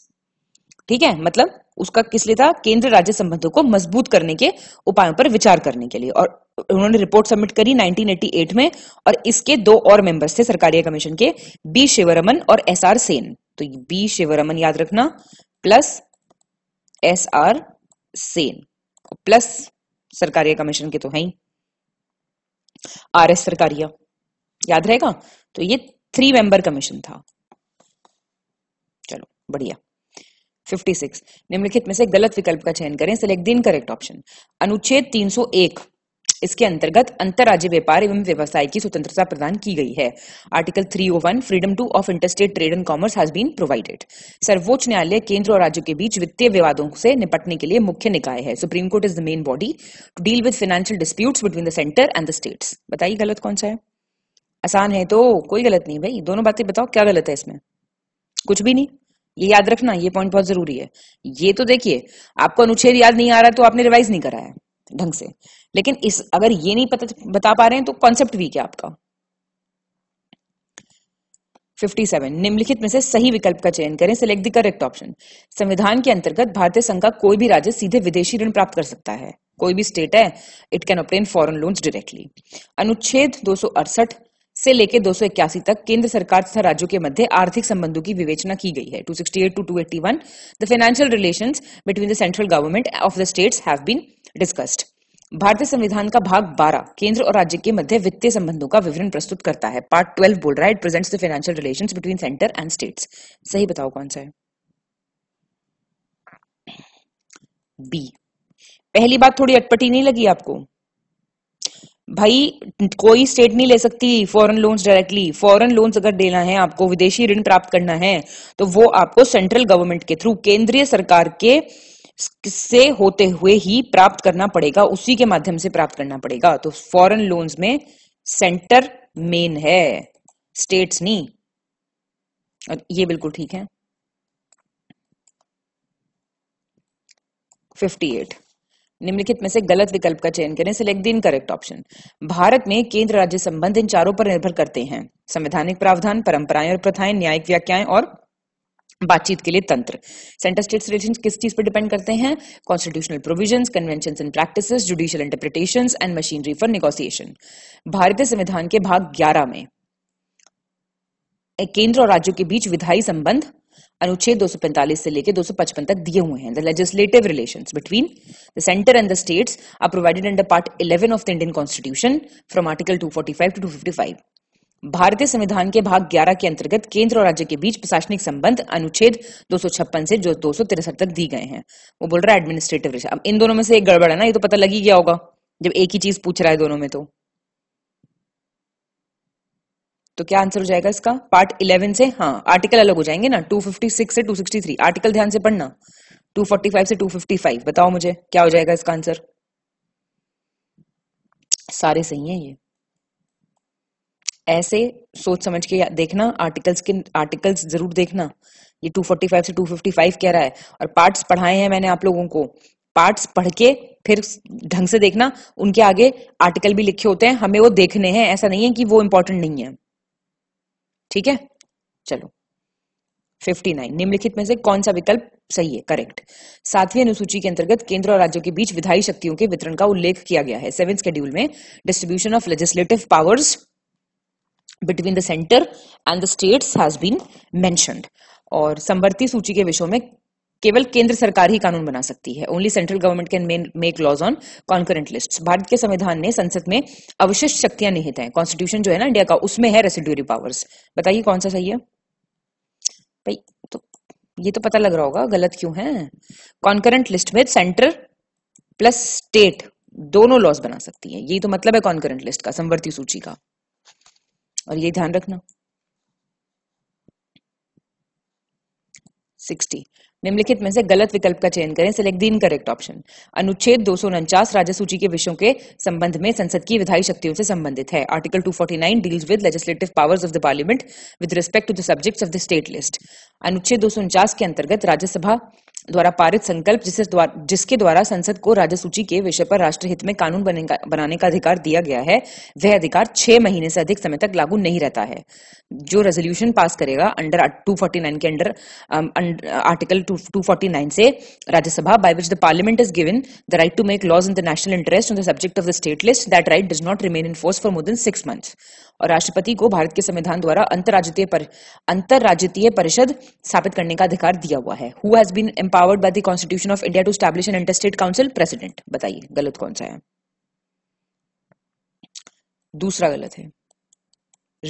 ठीक है मतलब उसका किस लिए था केंद्र राज्य संबंधों को मजबूत करने के उपायों पर विचार करने के लिए और उन्होंने रिपोर्ट सबमिट करी 1988 में और इसके दो और मेंबर्स थे सरकारी कमीशन के बी शिवरमन और एस आर सेन तो बी शिवरमन याद रखना plus S R Sen plus Sarkaria commission के तो है ही आर एस सरकारिया याद रहेगा तो ये थ्री मेंबर कमीशन था चलो बढ़िया 56 निम्नलिखित में से गलत विकल्प का चयन करें सिलेक्ट दिन करेक्ट ऑप्शन अनुच्छेद 301 इसके अंतर्गत अंतरराज्य व्यापार एवं व्यवसाय की स्वतंत्रता प्रदान की गई है article 301 freedom to of interstate trade and commerce has been provided सर्वोच्च न्यायालय केंद्र और राज्यों के बीच वित्तीय विवादों से निपटने के लिए मुख्य निकाय है supreme court is the main body to deal with financial disputes between the centre and the states बताइए गलत कौन सा है आसान है तो कोई गलत नहीं भाई दोनों बातें बताओ क्या गलत है इसमें कुछ भी नहीं ये याद रखना ये पॉइंट बहुत जरूरी है ये तो देखिए आपको अनुच्छेद याद नहीं आ रहा तो आपने रिवाइज नहीं करा है ढंग से लेकिन इस अगर ये नहीं पता बता पा रहे हैं तो कॉन्सेप्ट वीक है आपका 57 निम्नलिखित में से सही विकल्प का चयन करें सिलेक्ट द करेक्ट ऑप्शन संविधान के अंतर्गत भारतीय संघ का कोई भी राज्य सीधे विदेशी ऋण प्राप्त कर सकता है कोई भी स्टेट है it can obtain foreign loans directly अनुच्छेद दो से लेकर दो तक केंद्र सरकार तथा राज्यों के मध्य आर्थिक संबंधों की विवेचना की गई है 268 to 281 the financial relations between the central government of the states have been discussed भारतीय संविधान का भाग 12 केंद्र और राज्य के मध्य वित्तीय संबंधों का विवरण प्रस्तुत करता है पार्ट 12 बोल रहा है it presents the financial relations between centre and states सही बताओ कौन सा है बी पहली बात थोड़ी अटपटी नहीं लगी आपको भाई कोई स्टेट नहीं ले सकती foreign loans directly foreign loans अगर देना है आपको विदेशी ऋण प्राप्त करना है तो वो आपको सेंट्रल गवर्नमेंट के थ्रू केंद्रीय सरकार के से होते हुए ही प्राप्त करना पड़ेगा उसी के माध्यम से प्राप्त करना पड़ेगा तो फॉरेन लोन्स में सेंटर मेन है स्टेट्स नहीं और ये बिल्कुल ठीक है फिफ्टी एट निम्नलिखित में से गलत विकल्प का चयन करें select the correct option Bharat में केंद्र राज्य संबंध इन चारों पर निर्भर करते हैं संवैधानिक प्रावधान परंपराएं और प्रथाएं न्यायिक व्याख्याएं और बातचीत के लिए तंत्र सेंटर स्टेट रिलेशन किस चीज पर डिपेंड करते हैं constitutional provisions convention and practice judicial interpretation and machinery for negotiation भारतीय संविधान के भाग ग्यारह में केंद्र और राज्यों के बीच विधायी संबंध अनुच्छेद 245 से लेकर 255 तक दिए हुए हैं the legislative relation between the centre and the states are provided under part 11 of the Indian constitution from article 245 to 255 भारतीय संविधान के भाग 11 के अंतर्गत केंद्र और राज्य के बीच प्रशासनिक संबंध अनुच्छेद 256 से जो दो तक दी गए हैं वो बोल रहा है एडमिनिस्ट्रेटिव अब इन दोनों में से एक गड़बड़ है ना ये तो पता लग ही गया होगा जब एक ही चीज पूछ रहा है दोनों में तो तो क्या आंसर हो जाएगा इसका पार्ट इलेवन से हाँ आर्टिकल अलग हो जाएंगे ना टू फिफ्टी सिक्स से टू सिक्सटी थ्री आर्टिकल ध्यान से पढ़ना टू फोर्टी फाइव से टू फिफ्टी फाइव बताओ मुझे क्या हो जाएगा इसका आंसर सारे सही हैं ये ऐसे सोच समझ के देखना आर्टिकल्स के आर्टिकल्स जरूर देखना ये 245 से 255 कह रहा है और पार्ट्स पढ़ाए हैं मैंने आप लोगों को पार्ट्स पढ़ के फिर ढंग से देखना उनके आगे आर्टिकल भी लिखे होते हैं हमें वो देखने हैं ऐसा नहीं है कि वो इंपॉर्टेंट नहीं है ठीक है चलो 59 निम्नलिखित में से कौन सा विकल्प सही है करेक्ट सातवीं अनुसूची के अंतर्गत केंद्र और राज्यों के बीच विधायी शक्तियों के वितरण का उल्लेख किया गया है सेवन स्केड्यूल में distribution of legislative powers between the centre and the states has been mentioned और संवर्ती सूची के विषयों में केवल केंद्र सरकार ही कानून बना सकती है only central government can make laws on concurrent list भारत के संविधान ने संसद में अवशिष्ट शक्तियां निहित है कॉन्स्टिट्यूशन जो है ना इंडिया का उसमें है रेसिड्यूरी पावर्स बताइए कौन सा सही है भाई तो ये तो पता लग रहा होगा गलत क्यों है कॉन्करेंट लिस्ट में सेंटर प्लस स्टेट दोनों लॉज बना सकती है यही तो मतलब है कॉन्करेंट लिस्ट का समवर्ती सूची का और ये ध्यान रखना 60 निम्नलिखित में से गलत विकल्प का चयन करें सिलेक्ट दिन करेक्ट ऑप्शन अनुच्छेद दो राज्य सूची के विषयों के संबंध में संसद की विधायी शक्तियों से संबंधित है article 249 deals with legislative powers of the parliament with respect to the subjects of the state list अनुच्छेद दो के अंतर्गत राज्यसभा द्वारा पारित संकल्प जिसे द्वार, जिसके द्वारा संसद को राज्य सूची के विषय पर राष्ट्र हित में कानून का, बनाने का अधिकार दिया गया है वह अधिकार छह महीने से अधिक समय तक लागू नहीं रहता है जो रेजोल्यूशन पास करेगा अंडर 249 के अंडर आर्टिकल 249 से Rajya Sabha by which the parliament is given the right to make laws in the national interest on the subject of the state list that right does not remain in force for more than six month और राष्ट्रपति को भारत के संविधान द्वारा अंतरराज्यीय पर परिषद स्थापित करने का अधिकार दिया हुआ है who has been empowered by the Constitution of India to establish an interstate council president. बताइए गलत कौन सा है दूसरा गलत है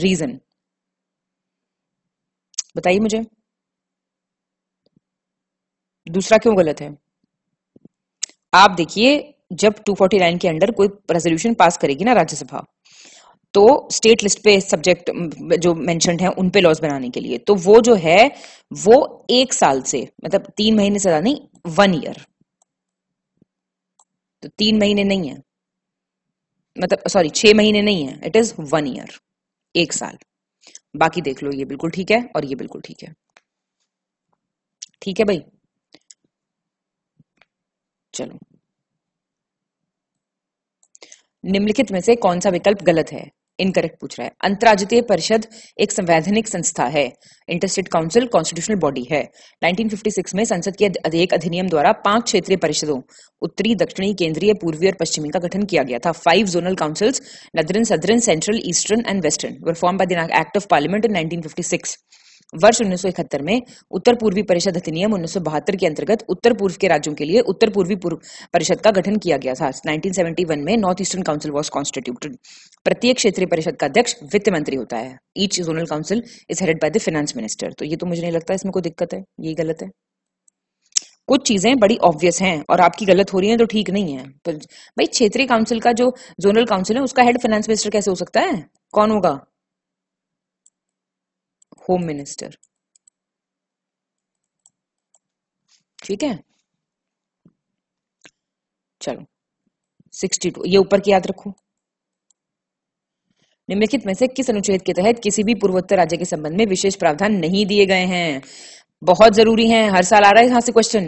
reason बताइए मुझे दूसरा क्यों गलत है आप देखिए जब 249 के अंडर कोई रेजोल्यूशन पास करेगी ना राज्यसभा तो स्टेट लिस्ट पे सब्जेक्ट जो मैंशन है उनपे लॉज बनाने के लिए तो वो जो है वो एक साल से मतलब तीन महीने से ज्यादा नहीं वन ईयर तो तीन महीने नहीं है मतलब सॉरी छह महीने नहीं है इट इज वन ईयर एक साल बाकी देख लो ये बिल्कुल ठीक है और ये बिल्कुल ठीक है ठीक है भाई चलो निम्नलिखित में से कौन सा विकल्प गलत है इनकरेक्ट पूछ रहा है अंतर्राज्यीय परिषद एक संवैधानिक संस्था है इंटरस्टेट काउंसिल कॉन्स्टिट्यूशनल बॉडी है 1956 में संसद के अधिक अधिनियम द्वारा पांच क्षेत्रीय परिषदों उत्तरी दक्षिणी केंद्रीय पूर्वी और पश्चिमी का गठन किया गया था five zonal councils northern southern central eastern and western were form by the act of parliament in nineteen वर्ष उन्नीस में उत्तर पूर्वी परिषद अधिनियम उन्नीस के अंतर्गत उत्तर पूर्व के राज्यों के लिए उत्तर पूर्वी पूर्व परिषद का गठन किया गया था 1971 में north eastern council was constituted प्रत्येक क्षेत्रीय परिषद का अध्यक्ष वित्त मंत्री होता है each zonal council is headed by the finance minister तो ये तो मुझे नहीं लगता इसमें कोई दिक्कत है ये गलत है कुछ चीजें बड़ी ऑब्वियस हैं और आपकी गलत हो रही हैं तो ठीक नहीं है तो भाई क्षेत्रीय काउंसिल का जो जोनल काउंसिल है उसका हेड फाइनेंस मिनिस्टर कैसे हो सकता है कौन होगा होम मिनिस्टर ठीक है चलो सिक्सटी टू ये ऊपर की याद रखो निम्नलिखित में से किस अनुच्छेद के तहत किसी भी पूर्वोत्तर राज्य के संबंध में विशेष प्रावधान नहीं दिए गए हैं बहुत जरूरी है हर साल आ रहा है यहां से question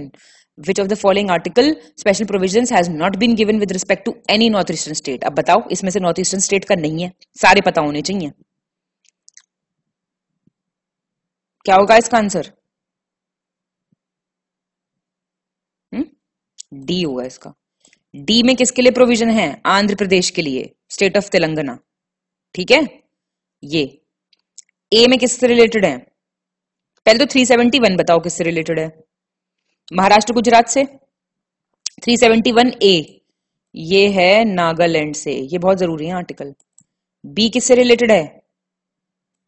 which of the following article special provision has not been given with respect to any north eastern state अब बताओ इसमें से नॉर्थ ईस्टर्न स्टेट का नहीं है सारे पता होने चाहिए क्या होगा इसका आंसर डी हम्म? होगा इसका डी में किसके लिए प्रोविजन है आंध्र प्रदेश के लिए स्टेट ऑफ तेलंगाना ठीक है ये ए में किससे रिलेटेड है पहले तो 371 बताओ किससे रिलेटेड है महाराष्ट्र गुजरात से 371 ए ये है नागालैंड से ये बहुत जरूरी है आर्टिकल बी किससे रिलेटेड है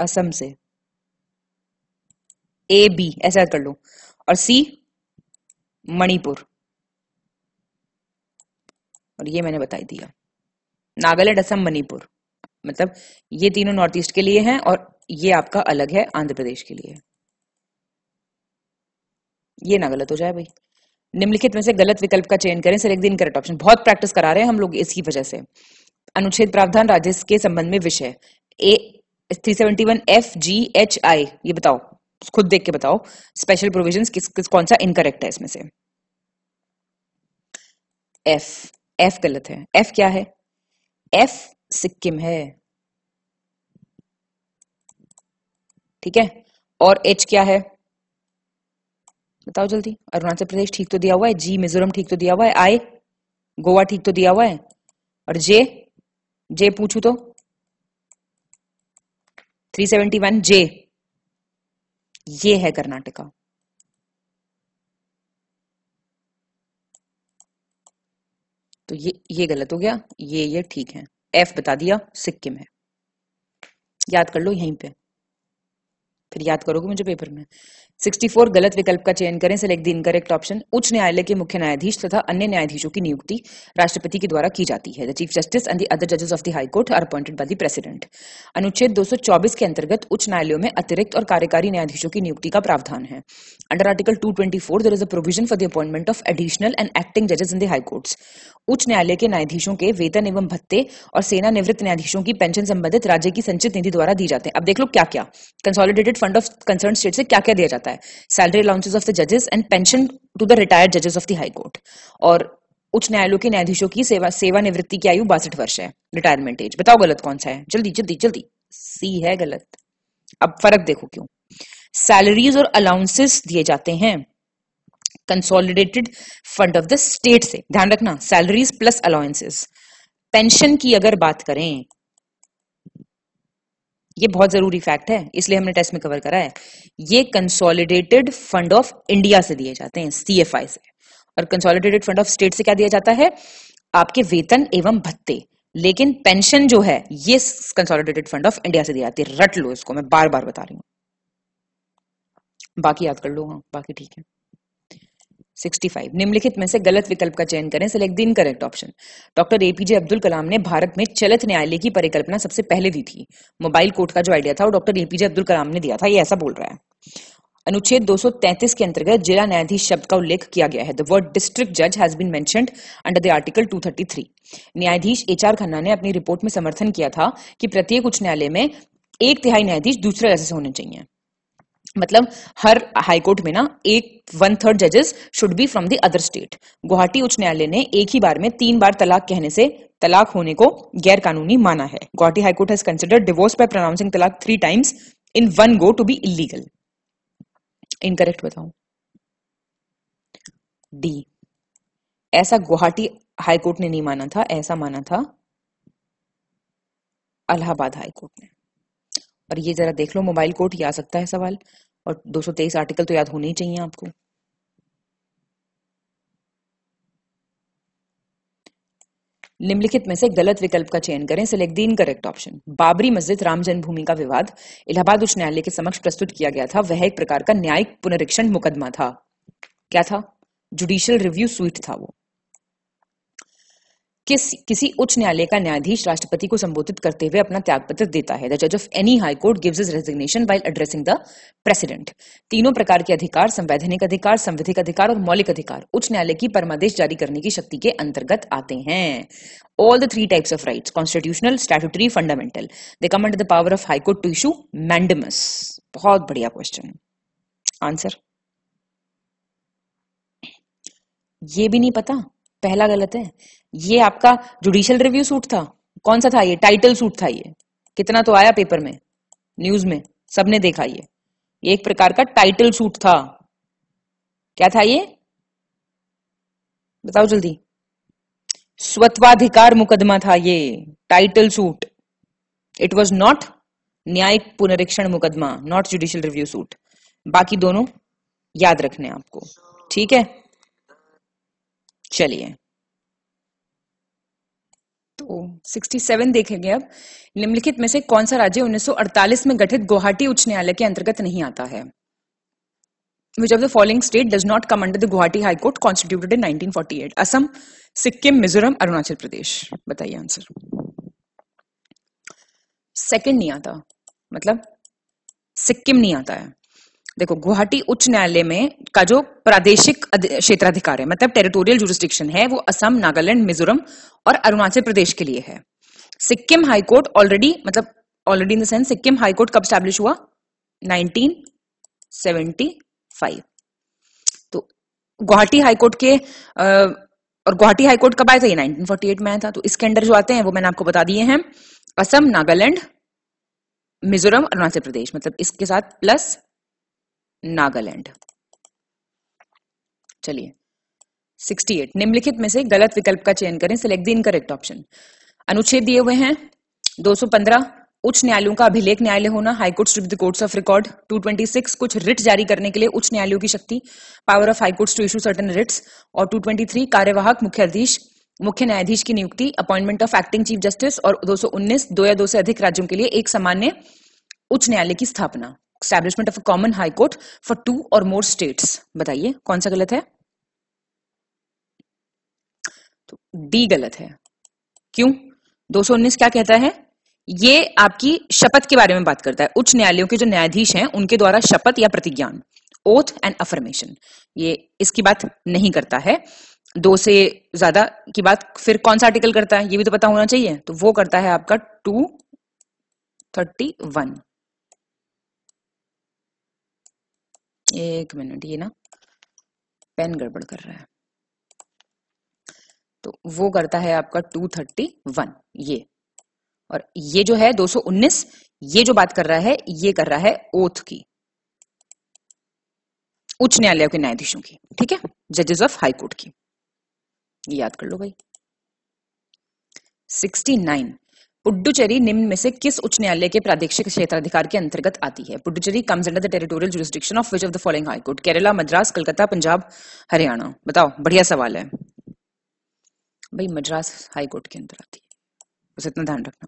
असम से ए बी ऐसा कर लो और सी मणिपुर और ये मैंने बताई दिया नागालैंड असम मणिपुर मतलब ये तीनों नॉर्थ ईस्ट के लिए हैं और ये आपका अलग है आंध्र प्रदेश के लिए ये ना गलत हो जाए भाई निम्नलिखित में से गलत विकल्प का चयन करें सर एक दिन करेक्ट ऑप्शन बहुत प्रैक्टिस करा रहे हैं हम लोग इसकी वजह से अनुच्छेद प्रावधान राजस्व के संबंध में विषय A three seventy one F G H I ये बताओ खुद देख के बताओ स्पेशल प्रोविजन किस किस कौन सा इनकरेक्ट है इसमें से एफ एफ गलत है एफ क्या है एफ सिक्किम है ठीक है और एच क्या है बताओ जल्दी अरुणाचल प्रदेश ठीक तो दिया हुआ है जी मिजोरम ठीक तो दिया हुआ है आई गोवा ठीक तो दिया हुआ है और जे जे पूछू तो 371 जे ये है कर्नाटका तो ये ये गलत हो गया ये ये ठीक है एफ बता दिया सिक्किम है याद कर लो यहीं पे फिर याद करोगे मुझे पेपर में 64 गलत विकल्प का चयन करें सेलेक्ट द इनकरेक्ट ऑप्शन उच्च न्यायालय के मुख्य न्यायाधीश तथा अन्य न्यायाधीशों की नियुक्ति राष्ट्रपति के द्वारा की जाती है the chief justice and the other जजेस of the high court are appointed by the president अनुच्छेद 224 के अंतर्गत उच्च न्यायालयों में अतिरिक्त और कार्यकारी न्यायाधीशों की नियुक्ति का प्रावधान है under article two twenty four is a provision for the appointment of additional and acting जजेस इन द हाई कोर्ट्स उच्च न्यायालय के न्यायाधीशों के वेतन एवं भत्ते और सेना निवृत्त न्यायाधीशों की पेंशन संबंधित राज्य की संचित निधि द्वारा दी जाते हैं अब देख लो क्या क्या consolidated state fund of concern state से क्या क्या दिया जाता है सैलरी अलाउंसेज ऑफ द जजेस and pension to the retired जजेस ऑफ द हाई कोर्ट और उच्च न्यायालयों के न्यायाधीशों की सेवा सेवानिवृत्ति की आयु बासठ वर्ष है रिटायरमेंट एज बताओ गलत कौन सा है जल्दी जल्दी जल्दी सी है गलत अब फर्क देखो क्यों सैलरीज और अलाउंसेस दिए जाते हैं consolidated fund of the state से ध्यान रखना सैलरीज प्लस अलाउंसेस पेंशन की अगर बात करें ये बहुत जरूरी फैक्ट है इसलिए हमने टेस्ट में कवर करा है ये कंसोलिडेटेड फंड ऑफ इंडिया से दिए जाते हैं आई से और कंसोलिडेटेड फंड ऑफ स्टेट से क्या दिया जाता है आपके वेतन एवं भत्ते लेकिन पेंशन जो है ये कंसोलिडेटेड फंड ऑफ इंडिया से दी जाती है रट लो इसको मैं बार बार बता रही हूं बाकी याद कर लो हाँ बाकी ठीक है 65 निम्नलिखित में से गलत विकल्प का चयन करें select the incorrect option doctor APJ Abdul Kalam ने भारत में चलित न्यायालय की परिकल्पना सबसे पहले दी थी मोबाइल कोर्ट का जो आइडिया था वो डॉक्टर एपीजे अब्दुल कलाम ने दिया था ये ऐसा बोल रहा है अनुच्छेद 233 के अंतर्गत जिला न्यायाधीश शब्द का उल्लेख किया गया है द वर्ड डिस्ट्रिक्ट जज has been mentioned under the article 233 न्यायाधीश एच आर खन्ना ने अपनी रिपोर्ट में समर्थन किया था कि प्रत्येक उच्च न्यायालय में एक तिहाई न्यायाधीश दूसरे जैसे होने चाहिए मतलब हर हाई कोर्ट में ना एक वन थर्ड जजेस should be from the other state Guwahati उच्च न्यायालय ने एक ही बार में तीन बार तलाक कहने से तलाक होने को गैर कानूनी माना है Guwahati high court has considered divorce by pronouncing talaq three times in one go to be illegal incorrect बताऊं डी ऐसा गुवाहाटी कोर्ट ने नहीं माना था ऐसा माना था अलाहाबाद हाईकोर्ट ने और ये जरा देख लो मोबाइल कोर्ट ही आ सकता है सवाल और 223 आर्टिकल तो याद होने ही चाहिए आपको निम्नलिखित में से गलत विकल्प का चयन करें select the correct option Babri Masjid Ram जन्मभूमि का विवाद इलाहाबाद उच्च न्यायालय के समक्ष प्रस्तुत किया गया था वह एक प्रकार का न्यायिक पुनरीक्षण मुकदमा था क्या था जुडिशियल रिव्यू स्वीट था वो किस किसी उच्च न्यायालय का न्यायाधीश राष्ट्रपति को संबोधित करते हुए अपना त्यागपत्र देता है द जज of any high court gives is resignation by addressing the president तीनों प्रकार के अधिकार संवैधानिक अधिकार संविधिक अधिकार और मौलिक अधिकार उच्च न्यायालय की परमादेश जारी करने की शक्ति के अंतर्गत आते हैं all the three types of right constitutional statutory fundamental they come under the power of high court to to mandamus बहुत बढ़िया क्वेश्चन आंसर ये भी नहीं पता पहला गलत है ये आपका जुडिशियल रिव्यू सूट था कौन सा था ये टाइटल सूट था ये कितना तो आया पेपर में न्यूज में सबने देखा ये एक प्रकार का टाइटल सूट था क्या था ये बताओ जल्दी स्वत्वाधिकार मुकदमा था ये title suit it was not न्यायिक पुनरीक्षण मुकदमा नॉट जुडिशियल रिव्यू सूट बाकी दोनों याद रखने आपको ठीक है चलिए तो 67 देखेंगे अब निम्नलिखित में से कौन सा राज्य 1948 में गठित गुवाहाटी उच्च न्यायालय के अंतर्गत नहीं आता है which of the following state does not come under the Guwahati high court constituted in 1948 Assam Sikkim Mizoram Arunachal Pradesh बताइए आंसर सेकेंड नहीं आता मतलब सिक्किम नहीं आता है देखो गुवाहाटी उच्च न्यायालय में का जो प्रादेशिक क्षेत्राधिकार है मतलब टेरिटोरियल जुरिस्टिक्शन है वो असम नागालैंड मिजोरम और अरुणाचल प्रदेश के लिए है सिक्किम हाईकोर्ट ऑलरेडी मतलब already in the sense Sikkim high court कब स्टैब्लिश हुआ 1975 तो गुवाहाटी हाईकोर्ट के और गुवाहाटी हाईकोर्ट कब आया था ये 1948 में आया था तो इसके अंडर जो आते हैं वो मैंने आपको बता दिए हैं असम नागालैंड मिजोरम अरुणाचल प्रदेश मतलब इसके साथ प्लस नागालैंड चलिए 68 निम्नलिखित में से गलत विकल्प का चयन करें सिलेक्ट द इनकरेक्ट ऑप्शन अनुच्छेद दिए हुए हैं 215 उच्च न्यायालयों का अभिलेख न्यायालय होना high court to the courts of record 226 कुछ रिट जारी करने के लिए उच्च न्यायालयों की शक्ति power of high courts to issue certain writs और 223 कार्यवाहक मुख्याधीश मुख्य न्यायाधीश की नियुक्ति appointment of acting chief justice और 219 दो या दो से अधिक राज्यों के लिए एक सामान्य उच्च न्यायालय की स्थापना establishment of a common high court for two or more states बताइए कौन सा गलत है तो डी गलत है क्यों 219 क्या कहता है ये आपकी शपथ के बारे में बात करता है उच्च न्यायालयों के जो न्यायाधीश हैं उनके द्वारा शपथ या प्रतिज्ञान ओथ एंड अफर्मेशन ये इसकी बात नहीं करता है दो से ज्यादा की बात फिर कौन सा आर्टिकल करता है ये भी तो पता होना चाहिए तो वो करता है आपका टू थर्टी वन एक मिनट ये ना पेन गड़बड़ कर रहा है तो वो करता है आपका 231 ये और ये जो है 219 ये जो बात कर रहा है ये कर रहा है ओथ की उच्च न्यायालय के न्यायाधीशों की ठीक है जजेस ऑफ हाई कोर्ट की याद कर लो भाई 69 पुडुचेरी निम्न में से किस उच्च न्यायालय के प्रादेशिक क्षेत्राधिकार के अंतर्गत आती है Puducherry comes under the territorial jurisdiction of which of the following high court Kerala Madras Calcutta Punjab Haryana बताओ बढ़िया सवाल है भाई मद्रास हाई कोर्ट के अंदर आती है बस इतना ध्यान रखना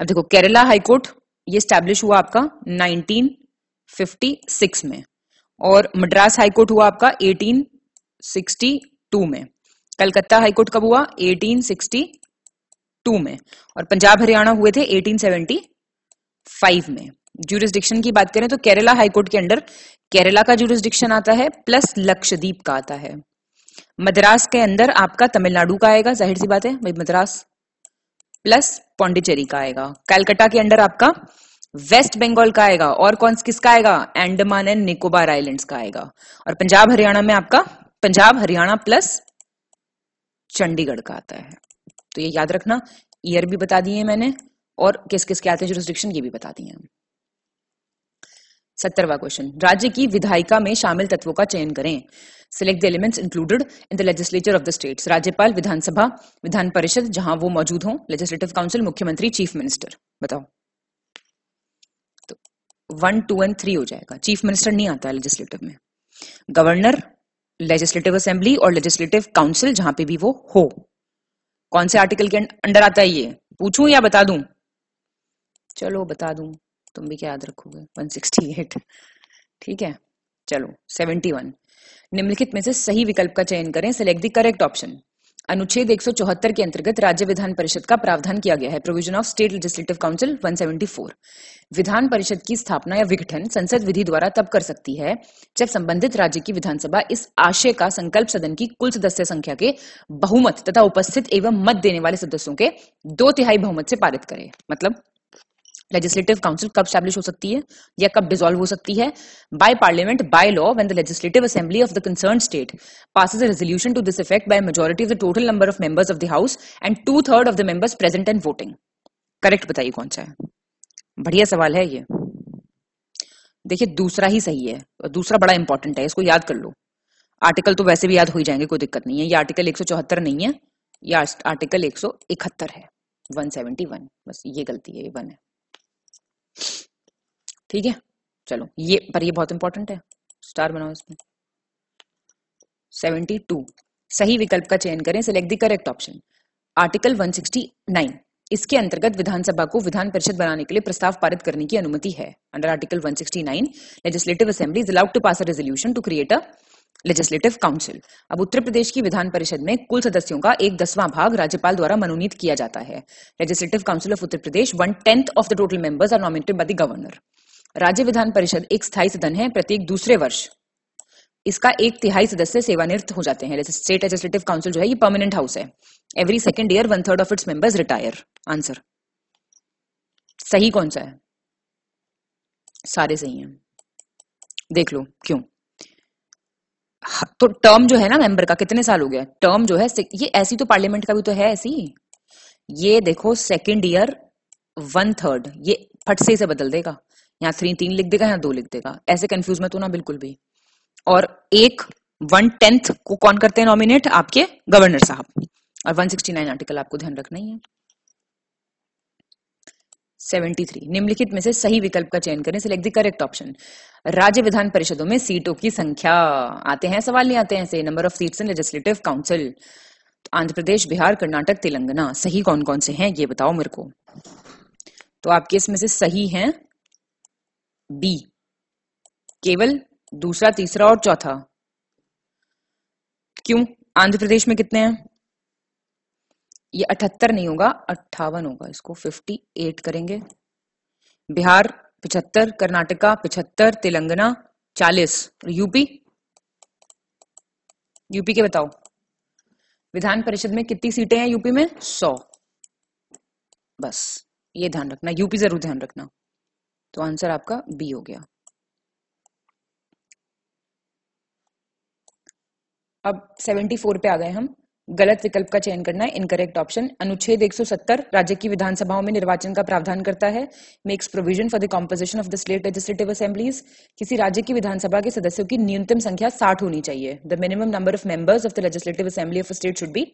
अब देखो केरला हाई कोर्ट ये स्टैब्लिश हुआ आपका 1956 में और मद्रास हाई कोर्ट हुआ आपका 1862 में कलकत्ता हाई कोर्ट कब हुआ 1860 1872 में और पंजाब हरियाणा हुए थे 1875 में जूरिस्डिक्शन की बात करें तो केरला हाईकोर्ट के अंडर केरला का जूरिस्डिक्शन आता है प्लस लक्षद्वीप का आता है मद्रास के अंदर आपका तमिलनाडु का आएगा जाहिर सी बात है भाई मद्रास प्लस पौंडिचेरी का आएगा कैलकाटा के अंडर आपका वेस्ट बंगाल का आएगा और कौन किसका आएगा एंडमान एंड निकोबार आइलैंड्स का आएगा और पंजाब हरियाणा में आपका पंजाब हरियाणा प्लस चंडीगढ़ का आता है तो ये याद रखना ईयर भी बता दिए मैंने और किस किस के आते हैं जुरिस्डिक्शन ये भी बता दिए हम सत्तरवा क्वेश्चन राज्य की विधायिका में शामिल तत्वों का चयन करें select the elements included in the legislature of the states राज्यपाल विधानसभा विधान परिषद जहां वो मौजूद हो लेजिस्लेटिव काउंसिल मुख्यमंत्री चीफ मिनिस्टर बताओ तो वन टू एंड थ्री हो जाएगा चीफ मिनिस्टर नहीं आता लेजिस्लेटिव में गवर्नर लेजिस्लेटिव असेंबली और लेजिस्लेटिव काउंसिल जहां पे भी वो हो कौन से आर्टिकल के अंडर आता है ये पूछू या बता दू चलो बता दू तुम भी क्या याद रखोगे 168 ठीक है चलो 71 निम्नलिखित में से सही विकल्प का चयन करें सिलेक्ट द करेक्ट ऑप्शन अनुच्छेद एक के अंतर्गत राज्य विधान परिषद का प्रावधान किया गया है provision of state legislative council 174 विधान परिषद की स्थापना या विघटन संसद विधि द्वारा तब कर सकती है जब संबंधित राज्य की विधानसभा इस आशय का संकल्प सदन की कुल सदस्य संख्या के बहुमत तथा उपस्थित एवं मत देने वाले सदस्यों के दो तिहाई बहुमत से पारित करे मतलब लेजिस्लेटिव काउंसिल कब स्टैब्लिश हो सकती है या कब डिसॉल्व हो सकती है by parliament by law when the legislative assembly of the concern state passes a resolution to this effect by majority of the total number of members of the house and two third of the members present and voting correct बताइए कौन सा है बढ़िया सवाल है ये देखिए दूसरा ही सही है दूसरा बड़ा इंपॉर्टेंट है इसको याद कर लो आर्टिकल तो वैसे भी याद हो ही जाएंगे कोई दिक्कत नहीं है ये आर्टिकल एक नहीं है या आर्टिकल एक है 171 बस ये गलती है ये वन है ठीक है चलो ये पर ये बहुत इंपॉर्टेंट है स्टार बनाओ इसमें सेवेंटी टू सही विकल्प का चयन करें select the correct option article nine इसके अंतर्गत विधानसभा को विधान परिषद बनाने के लिए प्रस्ताव पारित करने की अनुमति है under article 169 legislative assembly is allowed to pass a resolution to create a legislative council अब उत्तर प्रदेश की विधान परिषद में कुल सदस्यों का एक दसवां भाग राज्यपाल द्वारा मनोनीत किया जाता है legislative council of Uttar Pradesh one tenth of the total members are nominated by the governor राज्य विधान परिषद एक स्थायी सदन है प्रत्येक दूसरे वर्ष इसका एक तिहाई सदस्य सेवानिवृत्त हो जाते हैं जैसे स्टेट लेजिस्लेटिव काउंसिल जो है ये परमानेंट हाउस है every second year one third of its members retire answer सही कौन सा है सारे सही हैं देख लो क्यों तो टर्म जो है ना मेंबर का कितने साल हो गया टर्म जो है ये ऐसी तो पार्लियामेंट का भी तो है ऐसी ये देखो सेकेंड ईयर वन थर्ड ये फट से इसे बदल देगा यहाँ थ्री तीन लिख देगा यहाँ दो लिख देगा ऐसे कंफ्यूज मत होना बिल्कुल भी और एक वन टेंथ को कौन करते हैं नॉमिनेट आपके गवर्नर साहब और 169 आर्टिकल आपको ध्यान रखना ही है 73 निम्नलिखित में से सही विकल्प का चयन करें सिलेक्ट द करेक्ट ऑप्शन राज्य विधान परिषदों में सीटों की संख्या आते हैं सवाल नहीं आते हैं से number of seats in legislative council Andhra Pradesh Bihar Karnataka Telangana सही कौन कौन से हैं ये बताओ मेरे को तो आपके इसमें से सही हैं बी केवल दूसरा तीसरा और चौथा क्यों आंध्र प्रदेश में कितने हैं ये अठहत्तर नहीं होगा अट्ठावन होगा इसको फिफ्टी एट करेंगे बिहार पिछहत्तर कर्नाटका पिछहत्तर तेलंगाना चालीस यूपी यूपी के बताओ विधान परिषद में कितनी सीटें हैं यूपी में सौ बस ये ध्यान रखना यूपी जरूर ध्यान रखना तो आंसर आपका बी हो गया अब 74 पे आ गए हम गलत विकल्प का चयन करना है इनकरेक्ट ऑप्शन अनुच्छेद 170 राज्य की विधानसभाओं में निर्वाचन का प्रावधान करता है makes provision for the composition of the state legislative assemblies किसी राज्य की विधानसभा के सदस्यों की न्यूनतम संख्या 60 होनी चाहिए the minimum number of members of the legislative assembly of state should be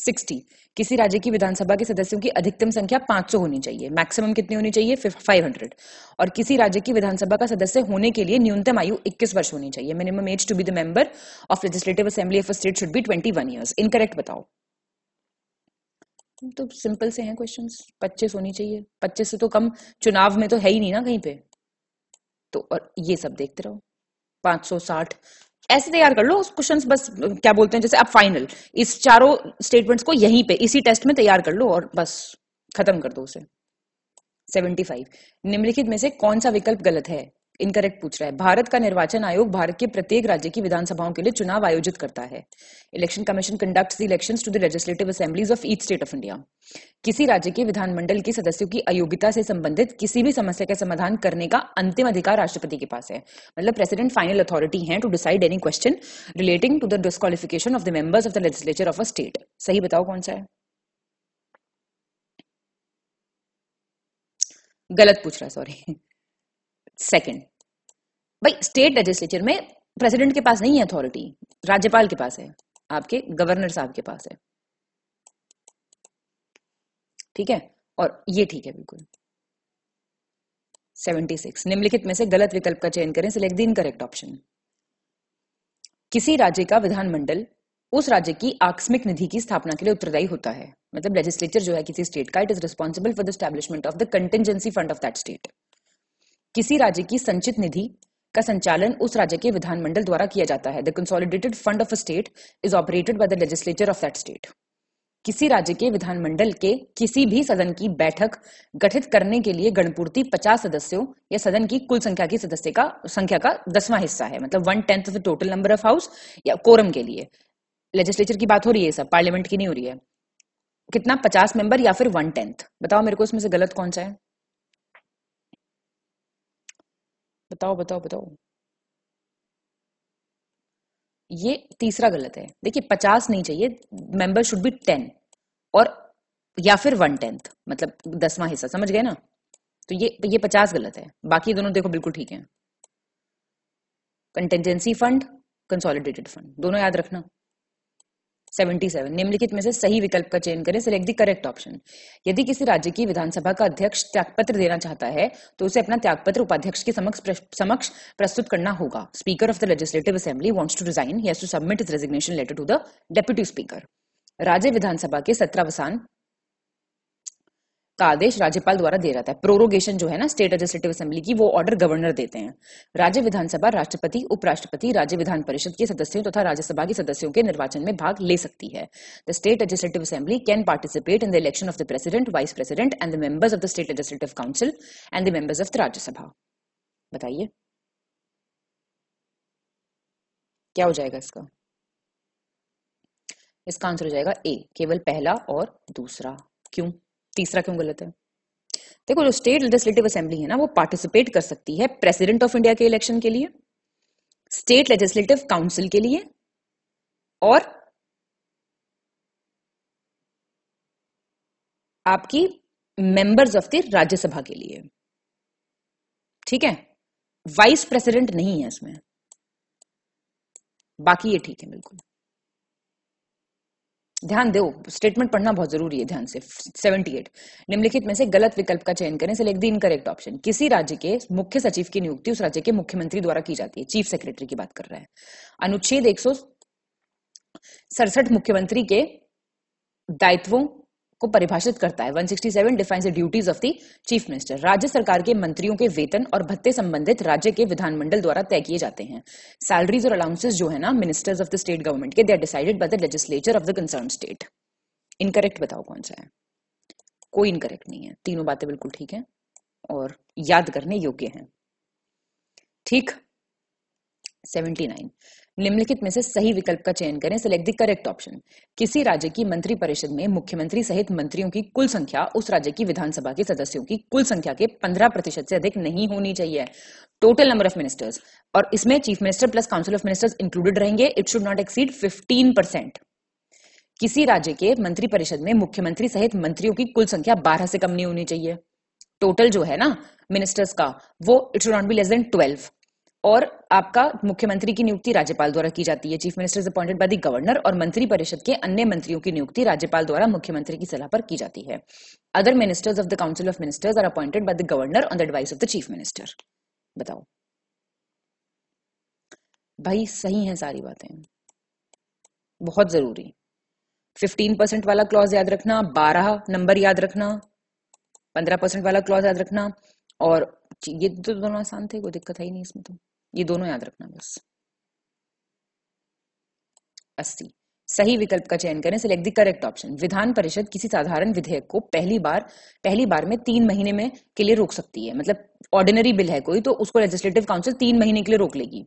sixty किसी राज्य की विधानसभा के सदस्यों की अधिकतम संख्या पांच सौ होनी चाहिए मैक्सिमम कितनी होनी चाहिए फाइव हंड्रेड और किसी राज्य की विधानसभा का सदस्य होने के लिए न्यूनतम आयु इक्कीस वर्ष होनी चाहिए minimum age to be the member of legislative assembly of state should be twenty 21 years incorrect बताओ तो सिंपल से हैं क्वेश्चन पच्चीस होनी चाहिए पच्चीस से तो कम चुनाव में तो है ही नहीं ना कहीं पे तो और ये सब देखते रहो पांच सौ साठ ऐसे तैयार कर लो क्वेश्चन बस क्या बोलते हैं जैसे आप फाइनल इस चारों स्टेटमेंट्स को यहीं पे इसी टेस्ट में तैयार कर लो और बस खत्म कर दो उसे 75 निम्नलिखित में से कौन सा विकल्प गलत है इनकरेक्ट पूछ रहा है भारत का निर्वाचन आयोग भारत के प्रत्येक राज्य की विधानसभाओं के लिए चुनाव आयोजित करता है election commission conducts the elections to the legislative assemblies of each state of India किसी राज्य के विधानमंडल के सदस्यों की अयोग्यता से संबंधित किसी भी समस्या का समाधान करने का अंतिम अधिकार राष्ट्रपति के पास है मतलब प्रेसिडेंट फाइनल अथॉरिटी है to decide any question relating to the disqualification of the members of the legislature of a state सही बताओ कौन सा है गलत पूछ रहा है सॉरी सेकेंड भाई स्टेट लेजिस्लेचर में प्रेसिडेंट के पास नहीं है अथॉरिटी राज्यपाल के पास है आपके गवर्नर साहब के पास है ठीक है और ये ठीक है बिल्कुल 76 निम्नलिखित में से गलत विकल्प का चयन करें सिलेक्ट दिन करेक्ट ऑप्शन किसी राज्य का विधानमंडल उस राज्य की आकस्मिक निधि की स्थापना के लिए उत्तरदायी होता है मतलब लेजिस्लेचर जो है किसी स्टेट का it is responsible for the establishment of the contingency fund of that state किसी राज्य की संचित निधि का संचालन उस राज्य के विधानमंडल द्वारा किया जाता है the consolidated fund of a state is operated by the legislature of that state किसी राज्य के विधानमंडल के किसी भी सदन की बैठक गठित करने के लिए गणपूर्ति 50 सदस्यों या सदन की कुल संख्या की सदस्य का संख्या का दसवा हिस्सा है मतलब one tenth of the total number of house या कोरम के लिए लेजिस्लेचर की बात हो रही है सब पार्लियामेंट की नहीं हो रही है कितना पचास मेंबर या फिर वन टेंथ बताओ मेरे को इसमें से गलत कौन सा है बताओ बताओ बताओ ये तीसरा गलत है देखिए पचास नहीं चाहिए मेंबर शुड बी टेन और या फिर वन टेंथ मतलब दसवां हिस्सा समझ गए ना तो ये ये पचास गलत है बाकी दोनों देखो बिल्कुल ठीक है कंटेंजेंसी फंड कंसोलिडेटेड फंड दोनों याद रखना 77 निम्नलिखित में से सही विकल्प का चयन करें सिलेक्ट दी करेक्ट ऑप्शन यदि किसी राज्य की विधानसभा का अध्यक्ष त्यागपत्र देना चाहता है तो उसे अपना त्यागपत्र उपाध्यक्ष के समक्ष समक्ष प्रस्तुत करना होगा speaker of the legislative assembly wants to resign he has to submit his resignation letter to the deputy speaker राज्य विधानसभा के सत्रावसान का आदेश राज्यपाल द्वारा दे जाता है प्रोरोगेशन जो है ना स्टेट लेजिस्लेटिव असेंबली की वो ऑर्डर गवर्नर देते हैं राज्य विधानसभा राष्ट्रपति उपराष्ट्रपति राज्य विधान परिषद के सदस्यों तथा तो राज्यसभा के सदस्यों के निर्वाचन में भाग ले सकती है the state legislative assembly can participate in the election of the president vice president and the members of the state legislative council and the members of the Rajya Sabha बताइए क्या हो जाएगा इसका इसका आंसर हो जाएगा ए केवल पहला और दूसरा क्यों तीसरा क्यों गलत है देखो जो स्टेट लेजिस्लेटिव असेंबली है ना वो पार्टिसिपेट कर सकती है प्रेसिडेंट ऑफ इंडिया के इलेक्शन के लिए स्टेट लेजिस्लेटिव काउंसिल के लिए और आपकी मेंबर्स ऑफ द राज्यसभा के लिए ठीक है वाइस प्रेसिडेंट नहीं है इसमें बाकी ये ठीक है बिल्कुल ध्यान दो स्टेटमेंट पढ़ना बहुत जरूरी है ध्यान से 78 निम्नलिखित में से गलत विकल्प का चयन करें सिलेक्ट द इनकरेक्ट ऑप्शन किसी राज्य के मुख्य सचिव की नियुक्ति उस राज्य के मुख्यमंत्री द्वारा की जाती है चीफ सेक्रेटरी की बात कर रहा है अनुच्छेद एक सड़सठ मुख्यमंत्री के दायित्वों को परिभाषित करता है 167 defines the duties of the chief minister राज्य सरकार के मंत्रियों के वेतन और भत्ते संबंधित राज्य के विधानमंडल द्वारा तय किए जाते हैं सैलरीज और अलाउंसेज जो है ना ministers of the state government के they are decided by the legislature of the concern state incorrect बताओ कौन सा है कोई इनकरेक्ट नहीं है तीनों बातें बिल्कुल ठीक है और याद करने योग्य है ठीक 79 निम्नलिखित में से सही विकल्प का चयन करें सिलेक्ट द करेक्ट ऑप्शन किसी राज्य की मंत्री परिषद में मुख्यमंत्री सहित मंत्रियों की कुल संख्या उस राज्य की विधानसभा के सदस्यों की कुल संख्या के पंद्रह प्रतिशत से अधिक नहीं होनी चाहिए टोटल नंबर ऑफ मिनिस्टर्स और इसमें chief minister plus council of ministers included रहेंगे it should not exceed fifteen percent किसी राज्य के मंत्री परिषद में मुख्यमंत्री सहित मंत्रियों की कुल संख्या बारह से कम नहीं होनी चाहिए टोटल जो है ना मिनिस्टर्स का वो it should not be less than twelve और आपका मुख्यमंत्री की नियुक्ति राज्यपाल द्वारा की जाती है chief minister is appointed by the governor और मंत्री परिषद के अन्य मंत्रियों की नियुक्ति राज्यपाल द्वारा मुख्यमंत्री की सलाह पर की जाती है other ministers of the council of ministers are appointed by the governor on the advice of the chief minister बताओ भाई सही है सारी बातें बहुत जरूरी फिफ्टीन परसेंट वाला क्लॉज याद रखना बारह नंबर याद रखना पंद्रह परसेंट वाला क्लॉज याद रखना और ये तो दोनों आसान थे कोई दिक्कत है ही नहीं इसमें तो ये दोनों याद रखना बस अस्सी सही विकल्प का चयन करें सिलेक्ट द करेक्ट ऑप्शन विधान परिषद किसी साधारण विधेयक को पहली बार पहली बार में तीन महीने में के लिए रोक सकती है मतलब ऑर्डिनरी बिल है कोई तो उसको लेजिस्लेटिव काउंसिल तीन महीने के लिए रोक लेगी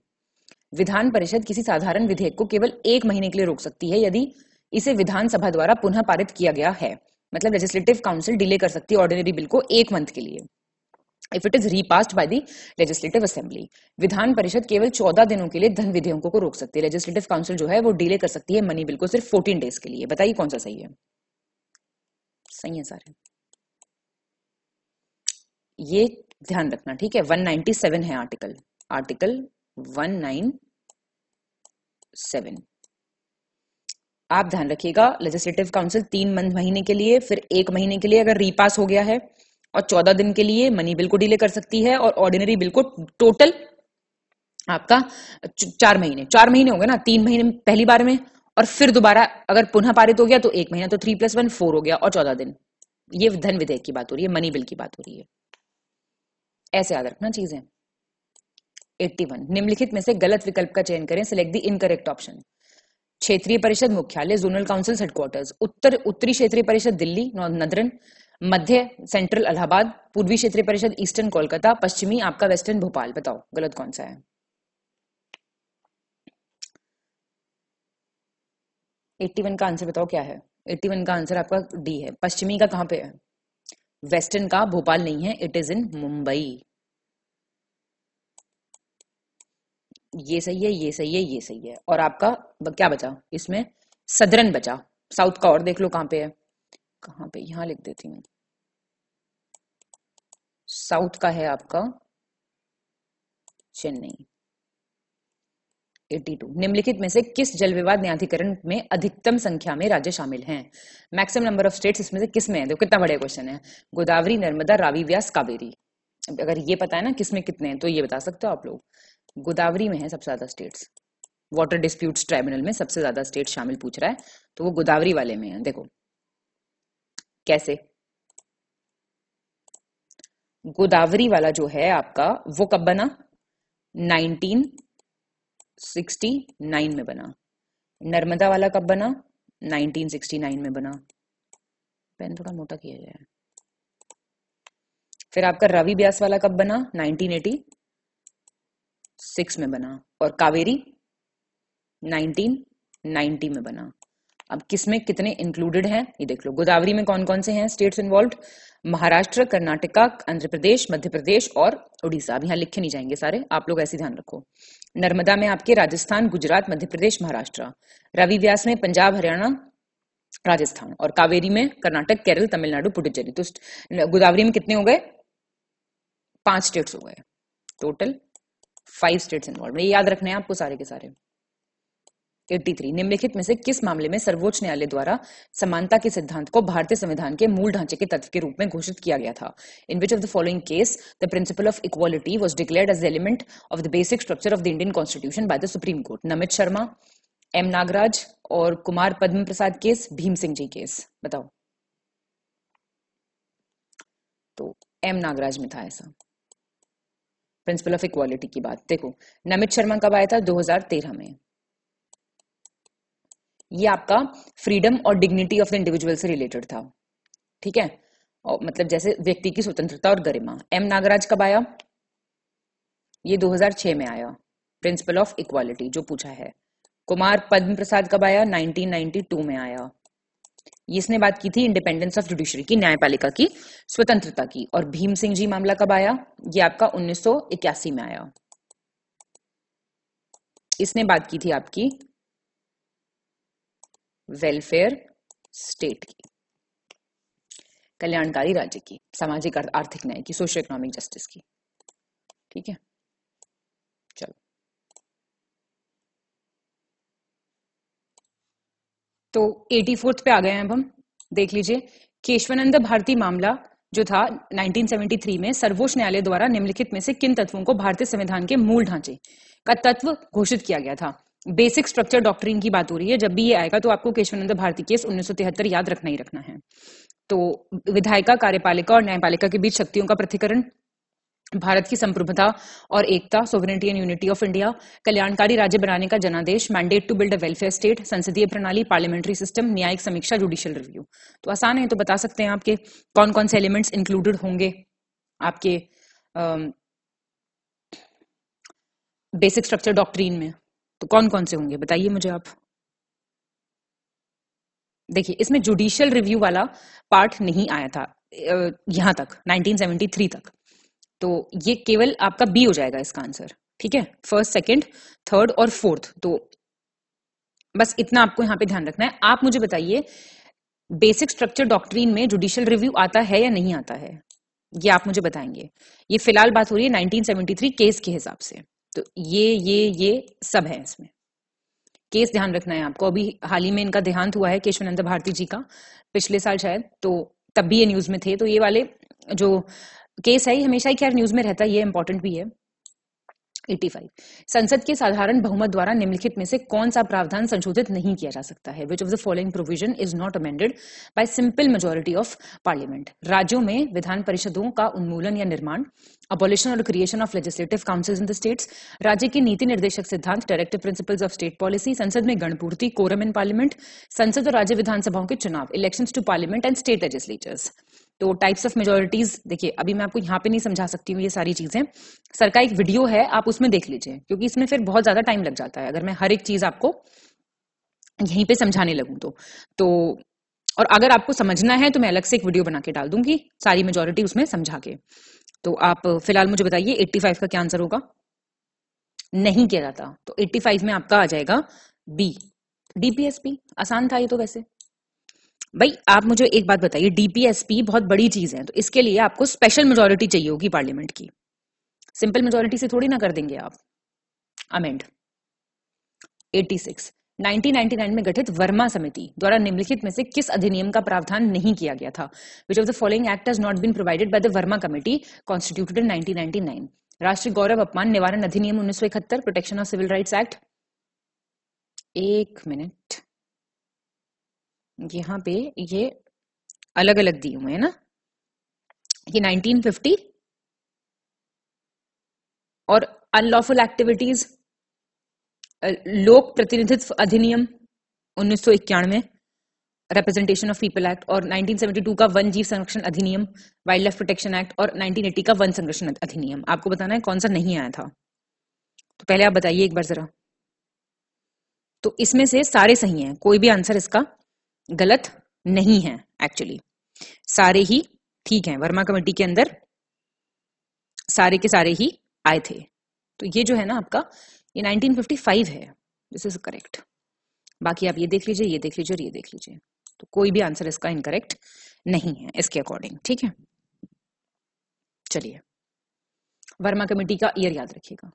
विधान परिषद किसी साधारण विधेयक को केवल एक महीने के लिए रोक सकती है यदि इसे विधानसभा द्वारा पुनः पारित किया गया है मतलब लेजिस्लेटिव काउंसिल डिले कर सकती है ऑर्डिनरी बिल को एक मंथ के लिए if it is repassed by the legislative assembly विधान परिषद केवल 14 दिनों के लिए धन विधेयकों को रोक सकती है लेजिस्लेटिव काउंसिल जो है वो डिले कर सकती है मनी बिल को सिर्फ 14 डेज के लिए बताइए कौन सा सही है सही है सर ये ध्यान रखना ठीक है 197 है आर्टिकल आर्टिकल 197 आप ध्यान रखिएगा लेजिस्लेटिव काउंसिल तीन महीने के लिए फिर एक महीने के लिए अगर रीपास हो गया है और चौदह दिन के लिए मनी बिल को डिले कर सकती है और ऑर्डिनरी बिल को टोटल आपका चार महीने चार महीने हो गए ना तीन महीने पहली बार में और फिर दोबारा अगर पुनः पारित हो गया तो एक महीना तो थ्री प्लस वन फोर हो गया और चौदह दिन ये धन विधेयक की बात हो रही है मनी बिल की बात हो रही है ऐसे याद रखना चीजें 81 निम्नलिखित में से गलत विकल्प का चयन करें सिलेक्ट द इनकरेक्ट ऑप्शन क्षेत्रीय परिषद मुख्यालय जोनल काउंसिल हेडक्वार्टर उत्तर उत्तरी क्षेत्रीय परिषद दिल्ली नदरन मध्य सेंट्रल अलाहाबाद पूर्वी क्षेत्रीय परिषद ईस्टर्न कोलकाता पश्चिमी आपका वेस्टर्न भोपाल बताओ गलत कौन सा है एट्टी वन का आंसर बताओ क्या है एट्टी वन का आंसर आपका डी है पश्चिमी का कहां पे है वेस्टर्न का भोपाल नहीं है इट इज इन मुंबई ये सही है ये सही है ये सही है और आपका क्या बचा इसमें सदरन बचा साउथ का और देख लो कहां पे है कहां पे यहां लिख देती हूँ साउथ का है आपका चेन्नई 82 निम्नलिखित में से किस जल विवाद न्यायाधिकरण में अधिकतम संख्या में राज्य शामिल हैं मैक्सिमम नंबर ऑफ स्टेट्स इसमें से किस में है देखो कितना बड़े क्वेश्चन है गोदावरी नर्मदा रावी व्यास कावेरी अगर ये पता है ना किसमें कितने हैं तो ये बता सकते हो आप लोग गोदावरी में है सबसे ज्यादा स्टेट्स वाटर डिस्प्यूट्स ट्राइब्यूनल में सबसे ज्यादा स्टेट शामिल पूछ रहा है तो वो गोदावरी वाले में है देखो कैसे गोदावरी वाला जो है आपका वो कब बना 1969 में बना नर्मदा वाला कब बना 1969 में बना पेन थोड़ा मोटा किया गया फिर आपका रवि ब्यास वाला कब बना 1986 में बना और कावेरी 1990 में बना अब किसमें कितने इंक्लूडेड हैं ये देख लो गोदावरी में कौन कौन से हैं स्टेट्स इन्वॉल्व महाराष्ट्र कर्नाटका आंध्र प्रदेश मध्य प्रदेश और उड़ीसा अब यहाँ लिखे नहीं जाएंगे सारे आप लोग ऐसे ध्यान रखो नर्मदा में आपके राजस्थान गुजरात मध्य प्रदेश महाराष्ट्र रवि व्यास में पंजाब हरियाणा राजस्थान और कावेरी में कर्नाटक केरल तमिलनाडु पुडुचेरी तो गोदावरी में कितने हो गए पांच स्टेट्स हो गए टोटल फाइव स्टेट्स इन्वॉल्व याद रखने हैं आपको सारे के सारे 83 निम्नलिखित में से किस मामले में सर्वोच्च न्यायालय द्वारा समानता के सिद्धांत को भारतीय संविधान के मूल ढांचे के तत्व के रूप में घोषित किया गया था in which of the following case the principle of equality was declare as element of the basic structure of the Indian constitution by the supreme court Namit Sharma M Nagaraj और कुमार पद्म प्रसाद केस भीम सिंह जी केस बताओ तो एम नागराज में था ऐसा प्रिंसिपल ऑफ इक्वालिटी की बात देखो नमित शर्मा कब आया था 2013 में ये आपका फ्रीडम और डिग्निटी ऑफ द इंडिविजुअल से रिलेटेड था ठीक है और मतलब जैसे व्यक्ति की स्वतंत्रता और गरिमा एम नागराज कब आया ये 2006 में आया प्रिंसिपल ऑफ इक्वालिटी जो पूछा है कुमार पद्म प्रसाद कब आया 1992 में आया इसने बात की थी इंडिपेंडेंस ऑफ जुडिशरी की न्यायपालिका की स्वतंत्रता की और भीम सिंह जी मामला कब आया ये आपका 1981 में आया इसने बात की थी आपकी वेलफेयर स्टेट की कल्याणकारी राज्य की सामाजिक आर्थिक न्याय की सोशियो इकोनॉमिक जस्टिस की ठीक है चलो तो एटी फोर्थ पे आ गए हैं अब हम देख लीजिए केशवानंद भारती मामला जो था 1973 में सर्वोच्च न्यायालय द्वारा निम्नलिखित में से किन तत्वों को भारतीय संविधान के मूल ढांचे का तत्व घोषित किया गया था बेसिक स्ट्रक्चर डॉक्ट्रिन की बात हो रही है जब भी ये आएगा तो आपको केशवानंद भारती केस उन्नीस याद रखना ही रखना है तो विधायिका कार्यपालिका और न्यायपालिका के बीच शक्तियों का पृथ्वीकरण भारत की संप्रभुता और एकता sovereignty and unity of India कल्याणकारी राज्य बनाने का जनादेश mandate to build a welfare state संसदीय प्रणाली पार्लियामेंट्री सिस्टम न्यायिक समीक्षा जुडिशियल रिव्यू तो आसान है तो बता सकते हैं आपके कौन कौन से एलिमेंट्स इंक्लूडेड होंगे आपके बेसिक स्ट्रक्चर डॉक्ट्रीन में तो कौन कौन से होंगे बताइए मुझे आप देखिए इसमें जुडिशियल रिव्यू वाला पार्ट नहीं आया था यहां तक 1973 तक तो ये केवल आपका बी हो जाएगा इसका आंसर ठीक है फर्स्ट सेकंड थर्ड और फोर्थ तो बस इतना आपको यहां पे ध्यान रखना है आप मुझे बताइए बेसिक स्ट्रक्चर डॉक्ट्रीन में जुडिशियल रिव्यू आता है या नहीं आता है ये आप मुझे बताएंगे ये फिलहाल बात हो रही है 1973 केस के हिसाब से तो ये ये ये सब है इसमें केस ध्यान रखना है आपको अभी हाल ही में इनका देहांत हुआ है केशवानंद भारती जी का पिछले साल शायद तो तब भी ये न्यूज में थे तो ये वाले जो केस है हमेशा ही खैर न्यूज में रहता है ये इंपॉर्टेंट भी है 85 संसद के साधारण बहुमत द्वारा निम्नलिखित में से कौन सा प्रावधान संशोधित नहीं किया जा सकता है which of the following provision is not amended by simple majority of parliament राज्यों में विधान परिषदों का उन्मूलन या निर्माण अबोलिशन और creation of legislative councils in the states राज्य के नीति निर्देशक सिद्धांत directive principles of state policy संसद में गणपूर्ति कोरम इन पार्लियामेंट संसद और राज्य विधानसभाओं के चुनाव election to parliament and state legislatures तो टाइप्स ऑफ मेजोरिटीज देखिए अभी मैं आपको यहाँ पे नहीं समझा सकती हूँ ये सारी चीजें सर का एक वीडियो है आप उसमें देख लीजिए क्योंकि इसमें फिर बहुत ज्यादा टाइम लग जाता है अगर मैं हर एक चीज आपको यहीं पे समझाने लगूं तो तो और अगर आपको समझना है तो मैं अलग से एक वीडियो बना के डाल दूंगी सारी मेजोरिटी उसमें समझा के तो आप फिलहाल मुझे बताइए 85 का क्या आंसर होगा नहीं किया जाता तो 85 में आपका आ जाएगा बी डीपीएसपी आसान था ये तो वैसे भाई आप मुझे एक बात बताइए डीपीएसपी बहुत बड़ी चीज है तो इसके लिए आपको स्पेशल मेजोरिटी चाहिए होगी पार्लियामेंट की सिंपल मेजोरिटी से थोड़ी ना कर देंगे आप अमेंड 86 1999 में गठित वर्मा समिति द्वारा निम्नलिखित में से किस अधिनियम का प्रावधान नहीं किया गया था which of the following act has not been provided by the Verma committee constituted in 1999 राष्ट्रीय गौरव अपमान निवारण अधिनियम 1971 protection of civil rights act एक मिनट यहाँ पे ये अलग अलग दिए हुए हैं ना ये 1950 और अनलॉफुल एक्टिविटीज लोक प्रतिनिधित्व अधिनियम उन्नीस रिप्रेजेंटेशन ऑफ पीपल एक्ट और 1972 का वन जीव संरक्षण अधिनियम वाइल्ड लाइफ प्रोटेक्शन एक्ट और 1980 का वन संरक्षण अधिनियम आपको बताना है कौन सा नहीं आया था तो पहले आप बताइए एक बार जरा तो इसमें से सारे सही हैं कोई भी आंसर इसका गलत नहीं है एक्चुअली सारे ही ठीक हैं वर्मा कमेटी के अंदर सारे के सारे ही आए थे तो ये जो है ना आपका ये 1955 है दिस इज करेक्ट बाकी आप ये देख लीजिए ये देख लीजिए और ये देख लीजिए तो कोई भी आंसर इसका इनकरेक्ट नहीं है इसके अकॉर्डिंग ठीक है चलिए वर्मा कमेटी का ईयर याद रखिएगा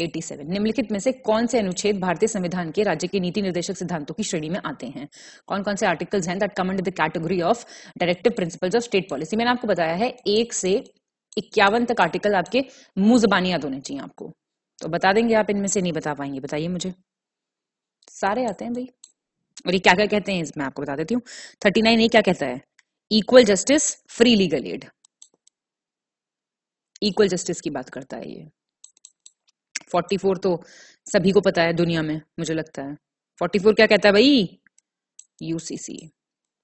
87 निम्नलिखित में से कौन से अनुच्छेद भारतीय संविधान के राज्य के नीति निर्देशक सिद्धांतों की श्रेणी में आते हैं कौन कौन से आर्टिकल्स हैं that come under the category of directive principles of state policy मैंने आपको बताया है एक से इक्यावन तक आर्टिकल आपके मुंह जबानी याद होने चाहिए आपको तो बता देंगे आप इनमें से नहीं बता पाएंगे बताइए मुझे सारे आते हैं भाई और ये क्या क्या कहते हैं मैं आपको बता देती हूँ थर्टी नाइन ये क्या कहता है equal justice free legal aid equal justice की बात करता है ये फोर्टी फोर तो सभी को पता है दुनिया में मुझे लगता है फोर्टी फोर क्या कहता है भाई यूसीसी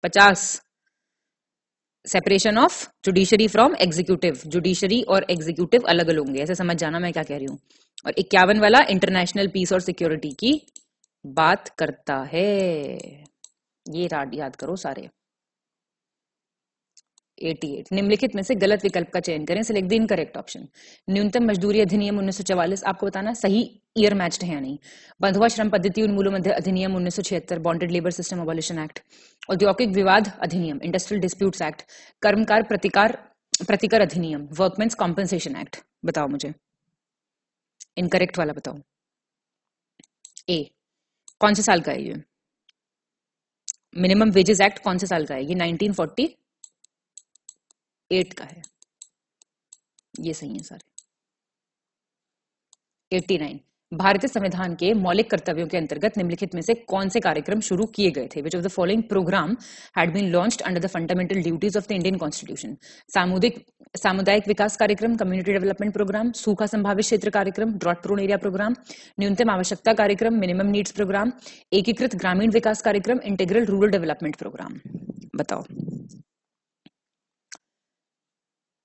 पचास separation of judiciary from executive judiciary और एग्जीक्यूटिव अलग अलग होंगे ऐसे समझ जाना मैं क्या कह रही हूँ और इक्यावन वाला इंटरनेशनल पीस और सिक्योरिटी की बात करता है ये याद करो सारे 88 निम्नलिखित में से गलत विकल्प का चयन करें सिलेक्ट द इनकरेक्ट ऑप्शन न्यूनतम मजदूरी अधिनियम 1944 आपको बताना सही ईयर मैच्ड है या नहीं बंधुआ श्रम पद्धति उन्मूलन मध्य अधिनियम 1976 bonded labour system abolition act औद्योगिक विवाद अधिनियम इंडस्ट्रियल डिस्प्यूट एक्ट कर्मकार प्रतिकार प्रतिकर अधिनियम वर्कमेन्स कॉम्पेंसेशन एक्ट बताओ मुझे इनकरेक्ट वाला बताओ ए कौन से साल का है ये मिनिमम वेजेस एक्ट कौन से साल का है ये 1940 एट का है ये सही है सारे एट्टी नाइन भारतीय संविधान के मौलिक कर्तव्यों के अंतर्गत निम्नलिखित में से कौन से कार्यक्रम शुरू किए गए थे which of the following programme had been launched under the fundamental duties of the Indian constitution सामुदायिक सामुदायिक विकास कार्यक्रम कम्युनिटी डेवलपमेंट प्रोग्राम सूखा संभावित क्षेत्र कार्यक्रम ड्रॉट प्रोन एरिया प्रोग्राम न्यूनतम आवश्यकता कार्यक्रम मिनिमम नीड्स प्रोग्राम एकीकृत ग्रामीण विकास कार्यक्रम इंटेग्रल रूरल डेवलपमेंट प्रोग्राम बताओ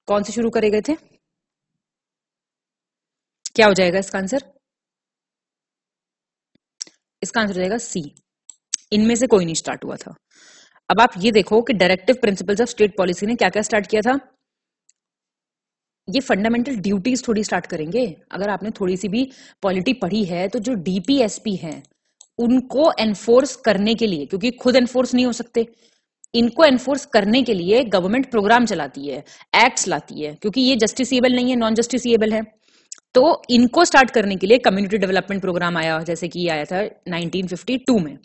कौन से शुरू करे गए थे क्या हो जाएगा इसका आंसर इसका आंसर हो जाएगा सी इनमें से कोई नहीं स्टार्ट हुआ था अब आप ये देखो कि directive principles of state policy ने क्या क्या स्टार्ट किया था ये फंडामेंटल ड्यूटीज थोड़ी स्टार्ट करेंगे अगर आपने थोड़ी सी भी पॉलिटी पढ़ी है तो जो डीपीएसपी हैं उनको एनफोर्स करने के लिए क्योंकि खुद एनफोर्स नहीं हो सकते इनको एनफोर्स करने के लिए गवर्नमेंट प्रोग्राम चलाती है एक्ट्स लाती है क्योंकि ये जस्टिसबल नहीं है नॉन जस्टिसबल है तो इनको स्टार्ट करने के लिए कम्युनिटी डेवलपमेंट प्रोग्राम आया जैसे कि आया था 1952 में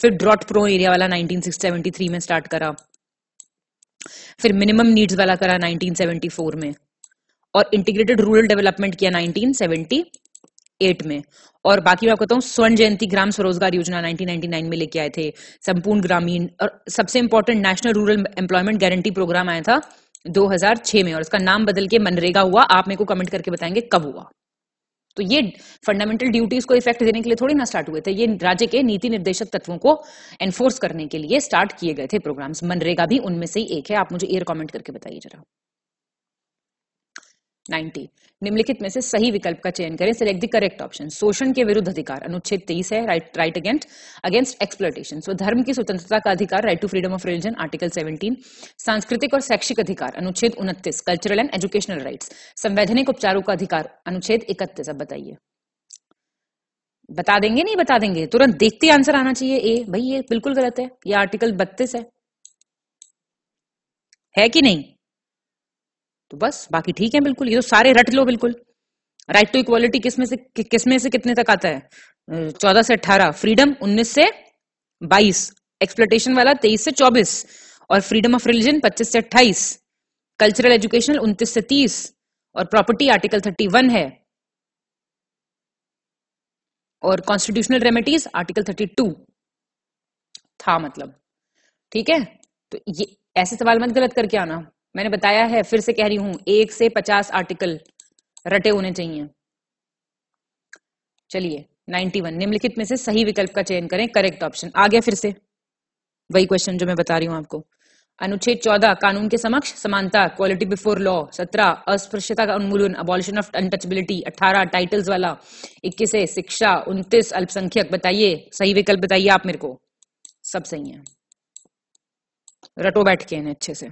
फिर ड्रॉट प्रो एरिया वाला 1973 में स्टार्ट करा फिर मिनिमम नीड्स वाला करा 1974 में और इंटीग्रेटेड रूरल डेवलपमेंट किया एट में और बाकी मैं बताऊँ बताऊं स्वर्ण जयंती ग्राम स्वरोजगार योजना 1999 में लेके आए थे संपूर्ण ग्रामीण और सबसे important national rural employment guarantee programme आया था 2006 में और इसका नाम बदल के मनरेगा हुआ आप मेरे को कमेंट करके बताएंगे कब हुआ तो ये फंडामेंटल ड्यूटीज को इफेक्ट देने के लिए थोड़ी ना स्टार्ट हुए थे ये राज्य के नीति निर्देशक तत्वों को एनफोर्स करने के लिए स्टार्ट किए गए थे प्रोग्राम्स मनरेगा भी उनमें से ही एक है आप मुझे एयर कमेंट करके बताइए जरा 90 निम्नलिखित में से सही विकल्प का चयन करें सिलेक्ट द करेक्ट ऑप्शन शोषण के विरुद्ध अधिकार अनुच्छेद तेईस है right right against against exploitation so धर्म की स्वतंत्रता का अधिकार right to freedom of religion article 17 सांस्कृतिक और शैक्षिक अधिकार अनुच्छेद उनतीस कल्चरल एंड एजुकेशनल राइट संवैधानिक उपचारों का अधिकार अनुच्छेद इकतीस अब बताइए बता देंगे नहीं बता देंगे तुरंत देखते आंसर आना चाहिए ए भाई ये बिल्कुल गलत है ये आर्टिकल बत्तीस है है कि नहीं तो बस बाकी ठीक है बिल्कुल ये तो सारे रट लो बिल्कुल राइट टू इक्वालिटी किसमें से कि, किसमें से कितने तक आता है चौदह से अट्ठारह फ्रीडम उन्नीस से बाईस एक्सप्लेटेशन वाला तेईस से चौबीस और फ्रीडम ऑफ रिलीजन पच्चीस से अट्ठाईस कल्चरल एजुकेशनल उन्तीस से तीस और प्रॉपर्टी आर्टिकल थर्टी वन है और constitutional remedies article thirty two था मतलब ठीक है तो ये ऐसे सवाल मत गलत करके आना मैंने बताया है फिर से कह रही हूं एक से पचास आर्टिकल रटे होने चाहिए चलिए 91 निम्नलिखित में से सही विकल्प का चयन करें करेक्ट ऑप्शन आ गया फिर से वही क्वेश्चन जो मैं बता रही हूं आपको अनुच्छेद चौदह कानून के समक्ष समानता क्वालिटी बिफोर लॉ सत्रह अस्पृश्यता का उन्मूलन अबॉलिशन ऑफ अनटचबिलिटी अठारह टाइटल्स वाला इक्कीस है शिक्षा उन्तीस अल्पसंख्यक बताइए सही विकल्प बताइए आप मेरे को सब सही है रटो बैठ के अच्छे से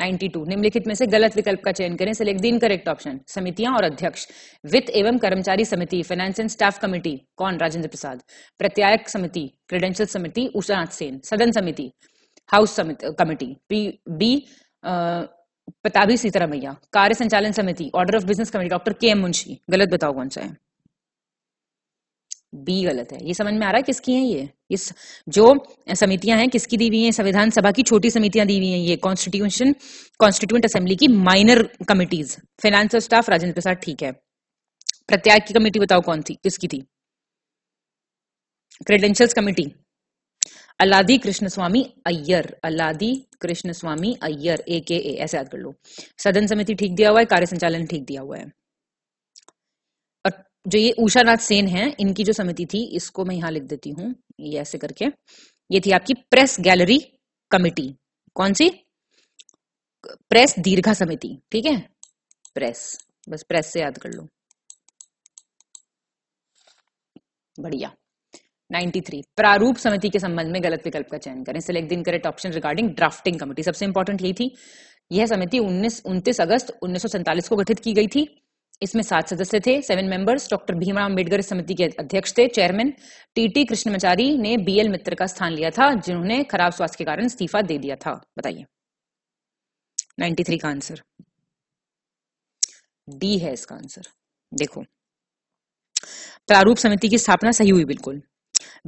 92 निम्नलिखित में से गलत विकल्प का चयन करें सिलेक्ट दिन करेक्ट ऑप्शन समितियां और अध्यक्ष वित्त एवं कर्मचारी समिति फाइनेंस एंड स्टाफ कमेटी कौन राजेंद्र प्रसाद प्रत्यायक समिति क्रेडेंशियल समिति उषानाथ सेन सदन समिति house committee B Pattabhi Sitaramayya कार्य संचालन समिति order of business committee doctor K M Munshi गलत बताओ कौन सा है बी गलत है ये समझ में आ रहा है किसकी है ये इस जो समितियां हैं किसकी दी हुई है संविधान सभा की छोटी समितियां दी हुई हैं ये कॉन्स्टिट्यूशन कॉन्स्टिट्यूंट असेंबली की माइनर कमिटीज फाइनेंस और स्टाफ राजेंद्र प्रसाद ठीक है प्रत्याग की कमेटी बताओ कौन थी किसकी थी credentials committee Alladi Krishna Swamy Ayyar Alladi Krishna Swamy Ayyar A K A ऐसे याद कर लो सदन समिति ठीक दिया हुआ है कार्य संचालन ठीक दिया हुआ है जो ये नाथ सेन है इनकी जो समिति थी इसको मैं यहाँ लिख देती हूँ ये ऐसे करके ये थी आपकी प्रेस गैलरी कमिटी कौन सी प्रेस दीर्घा समिति ठीक है प्रेस बस प्रेस से याद कर लो बढ़िया 93 प्रारूप समिति के संबंध में गलत विकल्प का चयन करें select the correct option regarding drafting committee सबसे इंपॉर्टेंट यही थी यह समिति 19 उन्तीस अगस्त उन्नीस को गठित की गई थी इसमें सात सदस्य थे seven members doctor Bhimrao Ambedkar समिति के अध्यक्ष थे चेयरमैन टीटी कृष्णमाचारी ने बीएल मित्र का स्थान लिया था जिन्होंने खराब स्वास्थ्य के कारण इस्तीफा दे दिया था बताइए 93 का आंसर डी है इसका आंसर देखो प्रारूप समिति की स्थापना सही हुई बिल्कुल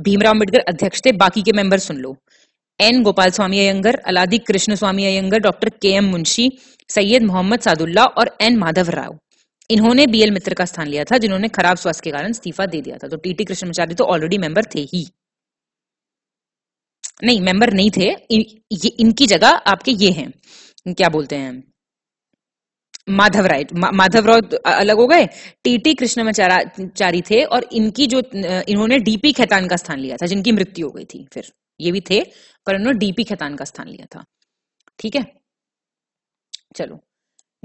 भीमराव अम्बेडकर अध्यक्ष थे बाकी के मेंबर सुन लो N Gopala Swamy Ayyangar Alladi Krishna Swamy Ayyangar doctor K M Munshi Syed Mohammad Saadulla और एन माधव राव इन्होंने बीएल मित्र का स्थान लिया था जिन्होंने खराब स्वास्थ्य के कारण इस्तीफा दे दिया था तो टीटी कृष्णमाचार्य तो ऑलरेडी मेंबर थे ही नहीं मेंबर नहीं थे ये, इनकी जगह आपके ये हैं क्या बोलते हैं माधव राय मा, माधव राव तो अलग हो गए टीटी कृष्णमाचारी थे और इनकी जो इन्होंने डीपी खैतान का स्थान लिया था जिनकी मृत्यु हो गई थी फिर ये भी थे पर इन्होंने डीपी खैतान का स्थान लिया था ठीक है चलो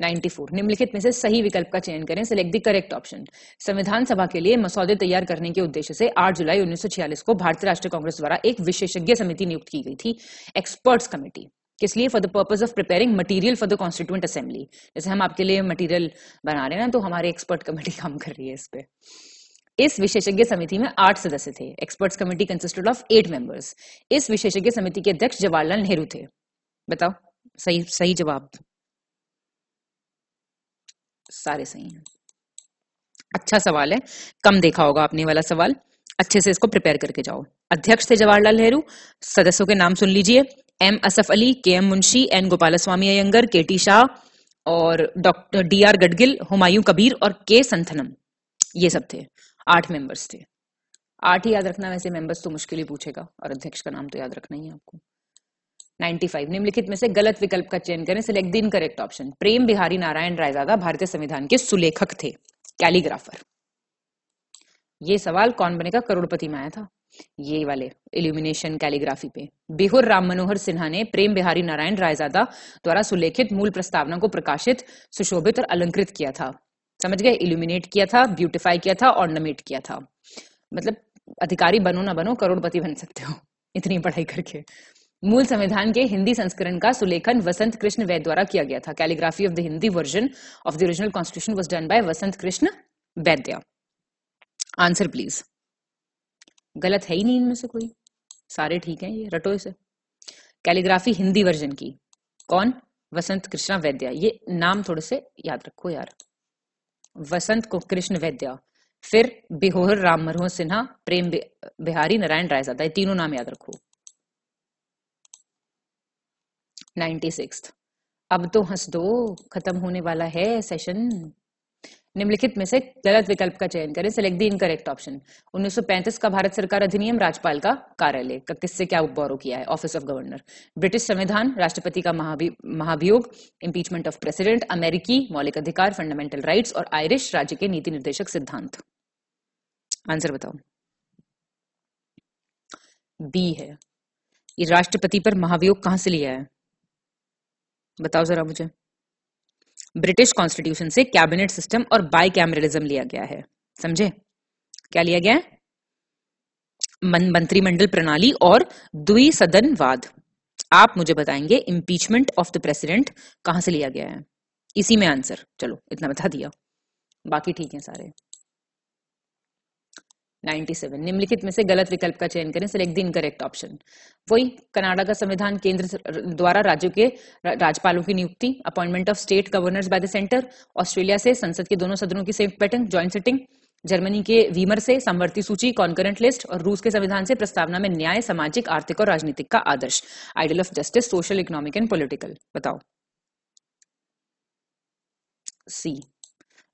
94 निम्नलिखित में से सही विकल्प का चयन करें सिलेक्ट द करेक्ट ऑप्शन संविधान सभा के लिए मसौदे तैयार करने के उद्देश्य से 8 जुलाई 1946 को भारतीय राष्ट्रीय कांग्रेस द्वारा एक विशेषज्ञ समिति नियुक्त की गई थी एक्सपर्ट्स कमेटी किस लिए for the purpose of preparing material for the constituent assembly जैसे हम आपके लिए मटीरियल बना रहे हैं ना तो हमारे एक्सपर्ट कमेटी काम कर रही है इस पर इस विशेषज्ञ समिति में आठ सदस्य थे experts committee consisted of eight members इस विशेषज्ञ समिति के अध्यक्ष जवाहरलाल नेहरू थे बताओ सही सही जवाब सारे सही हैं अच्छा सवाल है कम देखा होगा आपने वाला सवाल अच्छे से इसको प्रिपेयर करके जाओ अध्यक्ष थे जवाहरलाल नेहरू सदस्यों के नाम सुन लीजिए M Asaf Ali K M Munshi N Gopala Swamy Ayyangar K T Shah और doctor D R Gadgil Humayun Kabir और के संथनम ये सब थे आठ मेंबर्स थे आठ ही याद रखना वैसे मेंबर्स तो मुश्किल ही पूछेगा और अध्यक्ष का नाम तो याद रखना ही है आपको 95 निम्नलिखित में से गलत विकल्प का चयन करें select the correct option Prem Behari Narain Raizada भारतीय संविधान के सुलेखक थे कैलीग्राफर ये सवाल कौन बनेगा करोड़पति में आया था ये वाले इल्यूमिनेशन कैलीग्राफी पे बिहुर राम मनोहर सिन्हा ने प्रेम बिहारी नारायण रायजादा द्वारा सुलेखित मूल प्रस्तावना को प्रकाशित सुशोभित और अलंकृत किया था समझ गए इल्यूमिनेट किया था ब्यूटिफाई किया था ऑर्नमेट किया था मतलब अधिकारी बनो ना बनो करोड़पति बन सकते हो इतनी पढ़ाई करके मूल संविधान के हिंदी संस्करण का सुलेखन वसंत कृष्ण वैद द्वारा किया गया था calligraphy of the Hindi version of the original constitution was done by Vasant Krishna Vaidya answer please गलत है ही नहीं इनमें से कोई सारे ठीक है ये रटो इसे कैलिग्राफी हिंदी वर्जन की कौन वसंत कृष्णा वैद्य ये नाम थोड़े से याद रखो यार वसंत को कृष्ण वैद्य फिर बिहोर राम मनोहर सिन्हा प्रेम बिहारी नारायण रायजादा ये तीनों नाम याद रखो नाइन्टी सिक्स अब तो हंस दो खत्म होने वाला है सेशन निम्नलिखित में से गलत विकल्प का चयन करें सिलेक्ट दी इनकरेक्ट ऑप्शन 1935 का भारत सरकार अधिनियम राज्यपाल का कार्यालय का किससे क्या बोरो किया है ऑफिस ऑफ गवर्नर ब्रिटिश संविधान राष्ट्रपति का महाभि, महाभियोग इम्पीचमेंट ऑफ प्रेसिडेंट अमेरिकी मौलिक अधिकार फंडामेंटल राइट और आयरिश राज्य के नीति निर्देशक सिद्धांत आंसर बताओ बी है ये राष्ट्रपति पर महाभियोग कहां से लिया है बताओ जरा मुझे ब्रिटिश कॉन्स्टिट्यूशन से कैबिनेट सिस्टम और बाई कैमरलिज्म लिया गया है समझे क्या लिया गया है मंत्रिमंडल प्रणाली और द्वि द्विसदनवाद आप मुझे बताएंगे इम्पीचमेंट ऑफ द प्रेसिडेंट कहां से लिया गया है इसी में आंसर चलो इतना बता दिया बाकी ठीक है सारे 97 निम्नलिखित में से गलत विकल्प का चयन करें सिलेक्ट द इनकरेक्ट ऑप्शन वही कनाडा का संविधान केंद्र द्वारा राज्यों के राज्यपालों की नियुक्ति appointment of state governors by the centre Australia से संसद के दोनों सदनों की संयुक्त बैठक ज्वाइंट सिटिंग जर्मनी के वीमर से समवर्ती सूची कॉन्करेंट लिस्ट और रूस के संविधान से प्रस्तावना में न्याय सामाजिक आर्थिक और राजनीतिक का आदर्श ideal of justice social economic and political बताओ सी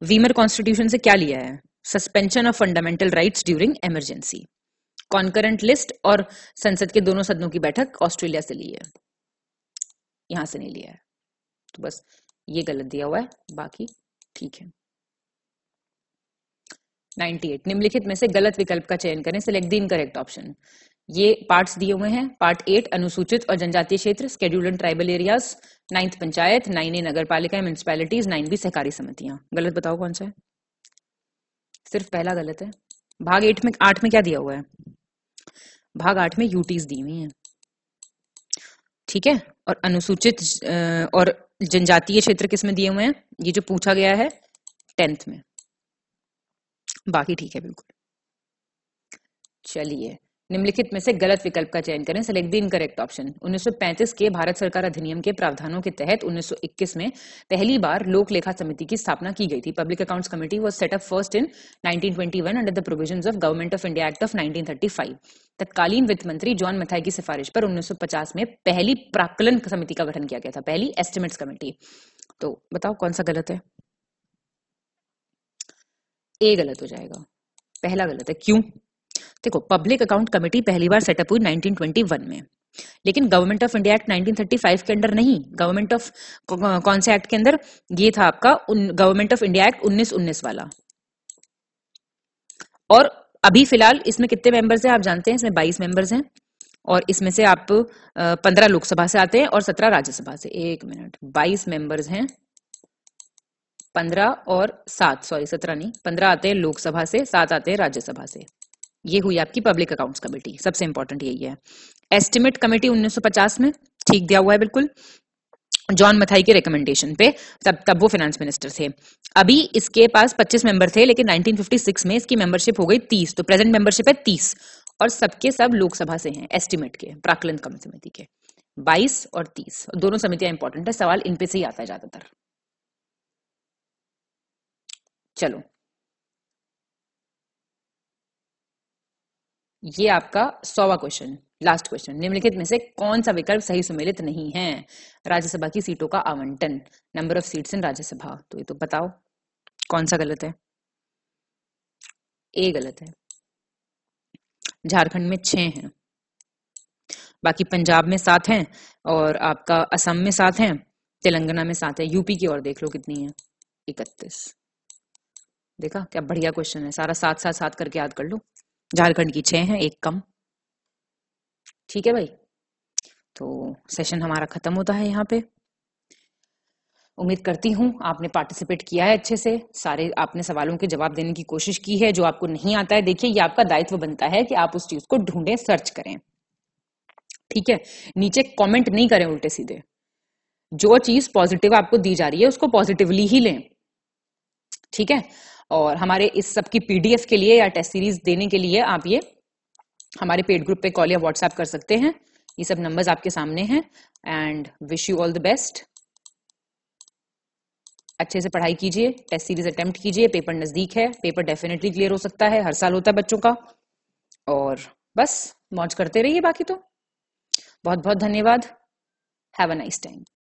वीमर कॉन्स्टिट्यूशन से क्या लिया है suspension of fundamental rights during emergency concurrent list और संसद के दोनों सदनों की बैठक ऑस्ट्रेलिया से ली है यहां से नहीं लिया है तो बस ये गलत दिया हुआ है बाकी ठीक है 98 निम्नलिखित में से गलत विकल्प का चयन करें सिलेक्ट दिन करेक्ट ऑप्शन ये पार्ट्स दिए हुए हैं पार्ट एट अनुसूचित और जनजातीय क्षेत्र scheduled and tribal areas ninth panchayat nine A Nagar Palika municipalities nine B सहकारी समितियां गलत बताओ कौन सा है सिर्फ पहला गलत है भाग एट में आठ में क्या दिया हुआ है भाग आठ में यूटीज दी हुई है ठीक है और अनुसूचित और जनजातीय क्षेत्र किस में दिए हुए हैं ये जो पूछा गया है टेंथ में बाकी ठीक है बिल्कुल चलिए निम्नलिखित में से गलत विकल्प का चयन करें सेलेक्ट द इनकरेक्ट ऑप्शन 1935 के भारत सरकार अधिनियम के प्रावधानों के तहत 1921 में पहली बार लोक लेखा समिति की स्थापना की गई थी public accounts committee was set up first in 1921 under the provisions of government of India act of 1935 तत्कालीन वित्त मंत्री जॉन मथाई की सिफारिश पर 1950 में पहली प्राकलन समिति का गठन किया गया था पहली एस्टिमेट्स कमेटी तो बताओ कौन सा गलत है ए गलत हो जाएगा पहला गलत है क्यों देखो पब्लिक अकाउंट कमेटी पहली बार सेटअप हुई 1921 में लेकिन गवर्नमेंट ऑफ इंडिया एक्ट 1935 के अंदर नहीं गवर्नमेंट ऑफ कौन से एक्ट के अंदर ये था आपका गवर्नमेंट ऑफ इंडिया एक्ट उन्नीस वाला और अभी फिलहाल इसमें कितने मेंबर्स हैं आप जानते हैं इसमें 22 मेंबर्स हैं और इसमें से आप पंद्रह लोकसभा से आते हैं और सत्रह राज्यसभा से एक मिनट बाईस मेंबर्स हैं पंद्रह और सात सॉरी सत्रह नहीं पंद्रह आते हैं लोकसभा से सात आते हैं राज्यसभा से ये हुई आपकी पब्लिक अकाउंट्स कमेटी सबसे इंपॉर्टेंट यही है एस्टिमेट कमेटी 1950 में ठीक दिया हुआ है बिल्कुल जॉन मथाई के रिकमेंडेशन पे तब तब वो फाइनेंस मिनिस्टर थे अभी इसके पास 25 मेंबर थे लेकिन 1956 में इसकी मेंबरशिप हो गई 30 तो प्रेजेंट मेंबरशिप है 30 और सबके सब, लोकसभा से हैं एस्टिमेट के प्राकलन कम समिति के 22 और 30 दोनों समितियां इंपॉर्टेंट है सवाल इनपे से ही आता है ज्यादातर चलो ये आपका सौवा क्वेश्चन लास्ट क्वेश्चन निम्नलिखित में से कौन सा विकल्प सही सुमेलित नहीं है राज्यसभा की सीटों का आवंटन number of seats in Rajya Sabha तो ये तो बताओ कौन सा गलत है ए गलत है झारखंड में छह हैं बाकी पंजाब में सात हैं और आपका असम में सात हैं तेलंगाना में सात है यूपी की और देख लो कितनी है इकतीस देखा क्या बढ़िया क्वेश्चन है सारा साथ साथ साथ करके याद कर लो झारखंड की छह हैं एक कम ठीक है भाई तो सेशन हमारा ख़त्म होता है यहाँ पे उम्मीद करती हूँ आपने पार्टिसिपेट किया है अच्छे से सारे आपने सवालों के जवाब देने की कोशिश की है जो आपको नहीं आता है देखिए ये आपका दायित्व बनता है कि आप उस चीज़ को ढूंढें सर्च करें ठीक है नीचे कमेंट नहीं करें उल्टे सीधे जो चीज़ पॉजिटिव आपको दी जा रही है उसको पॉजिटिवली ही लें ठीक है और हमारे इस सब की पीडीएफ के लिए या टेस्ट सीरीज देने के लिए आप ये हमारे पेड ग्रुप पे कॉल या व्हाट्सएप कर सकते हैं ये सब नंबर्स आपके सामने हैं and wish you all the best अच्छे से पढ़ाई कीजिए टेस्ट सीरीज अटेम्प्ट कीजिए पेपर नजदीक है पेपर डेफिनेटली क्लियर हो सकता है हर साल होता है बच्चों का और बस मौज करते रहिए बाकी तो बहुत बहुत धन्यवाद हैव अ नाइस टाइम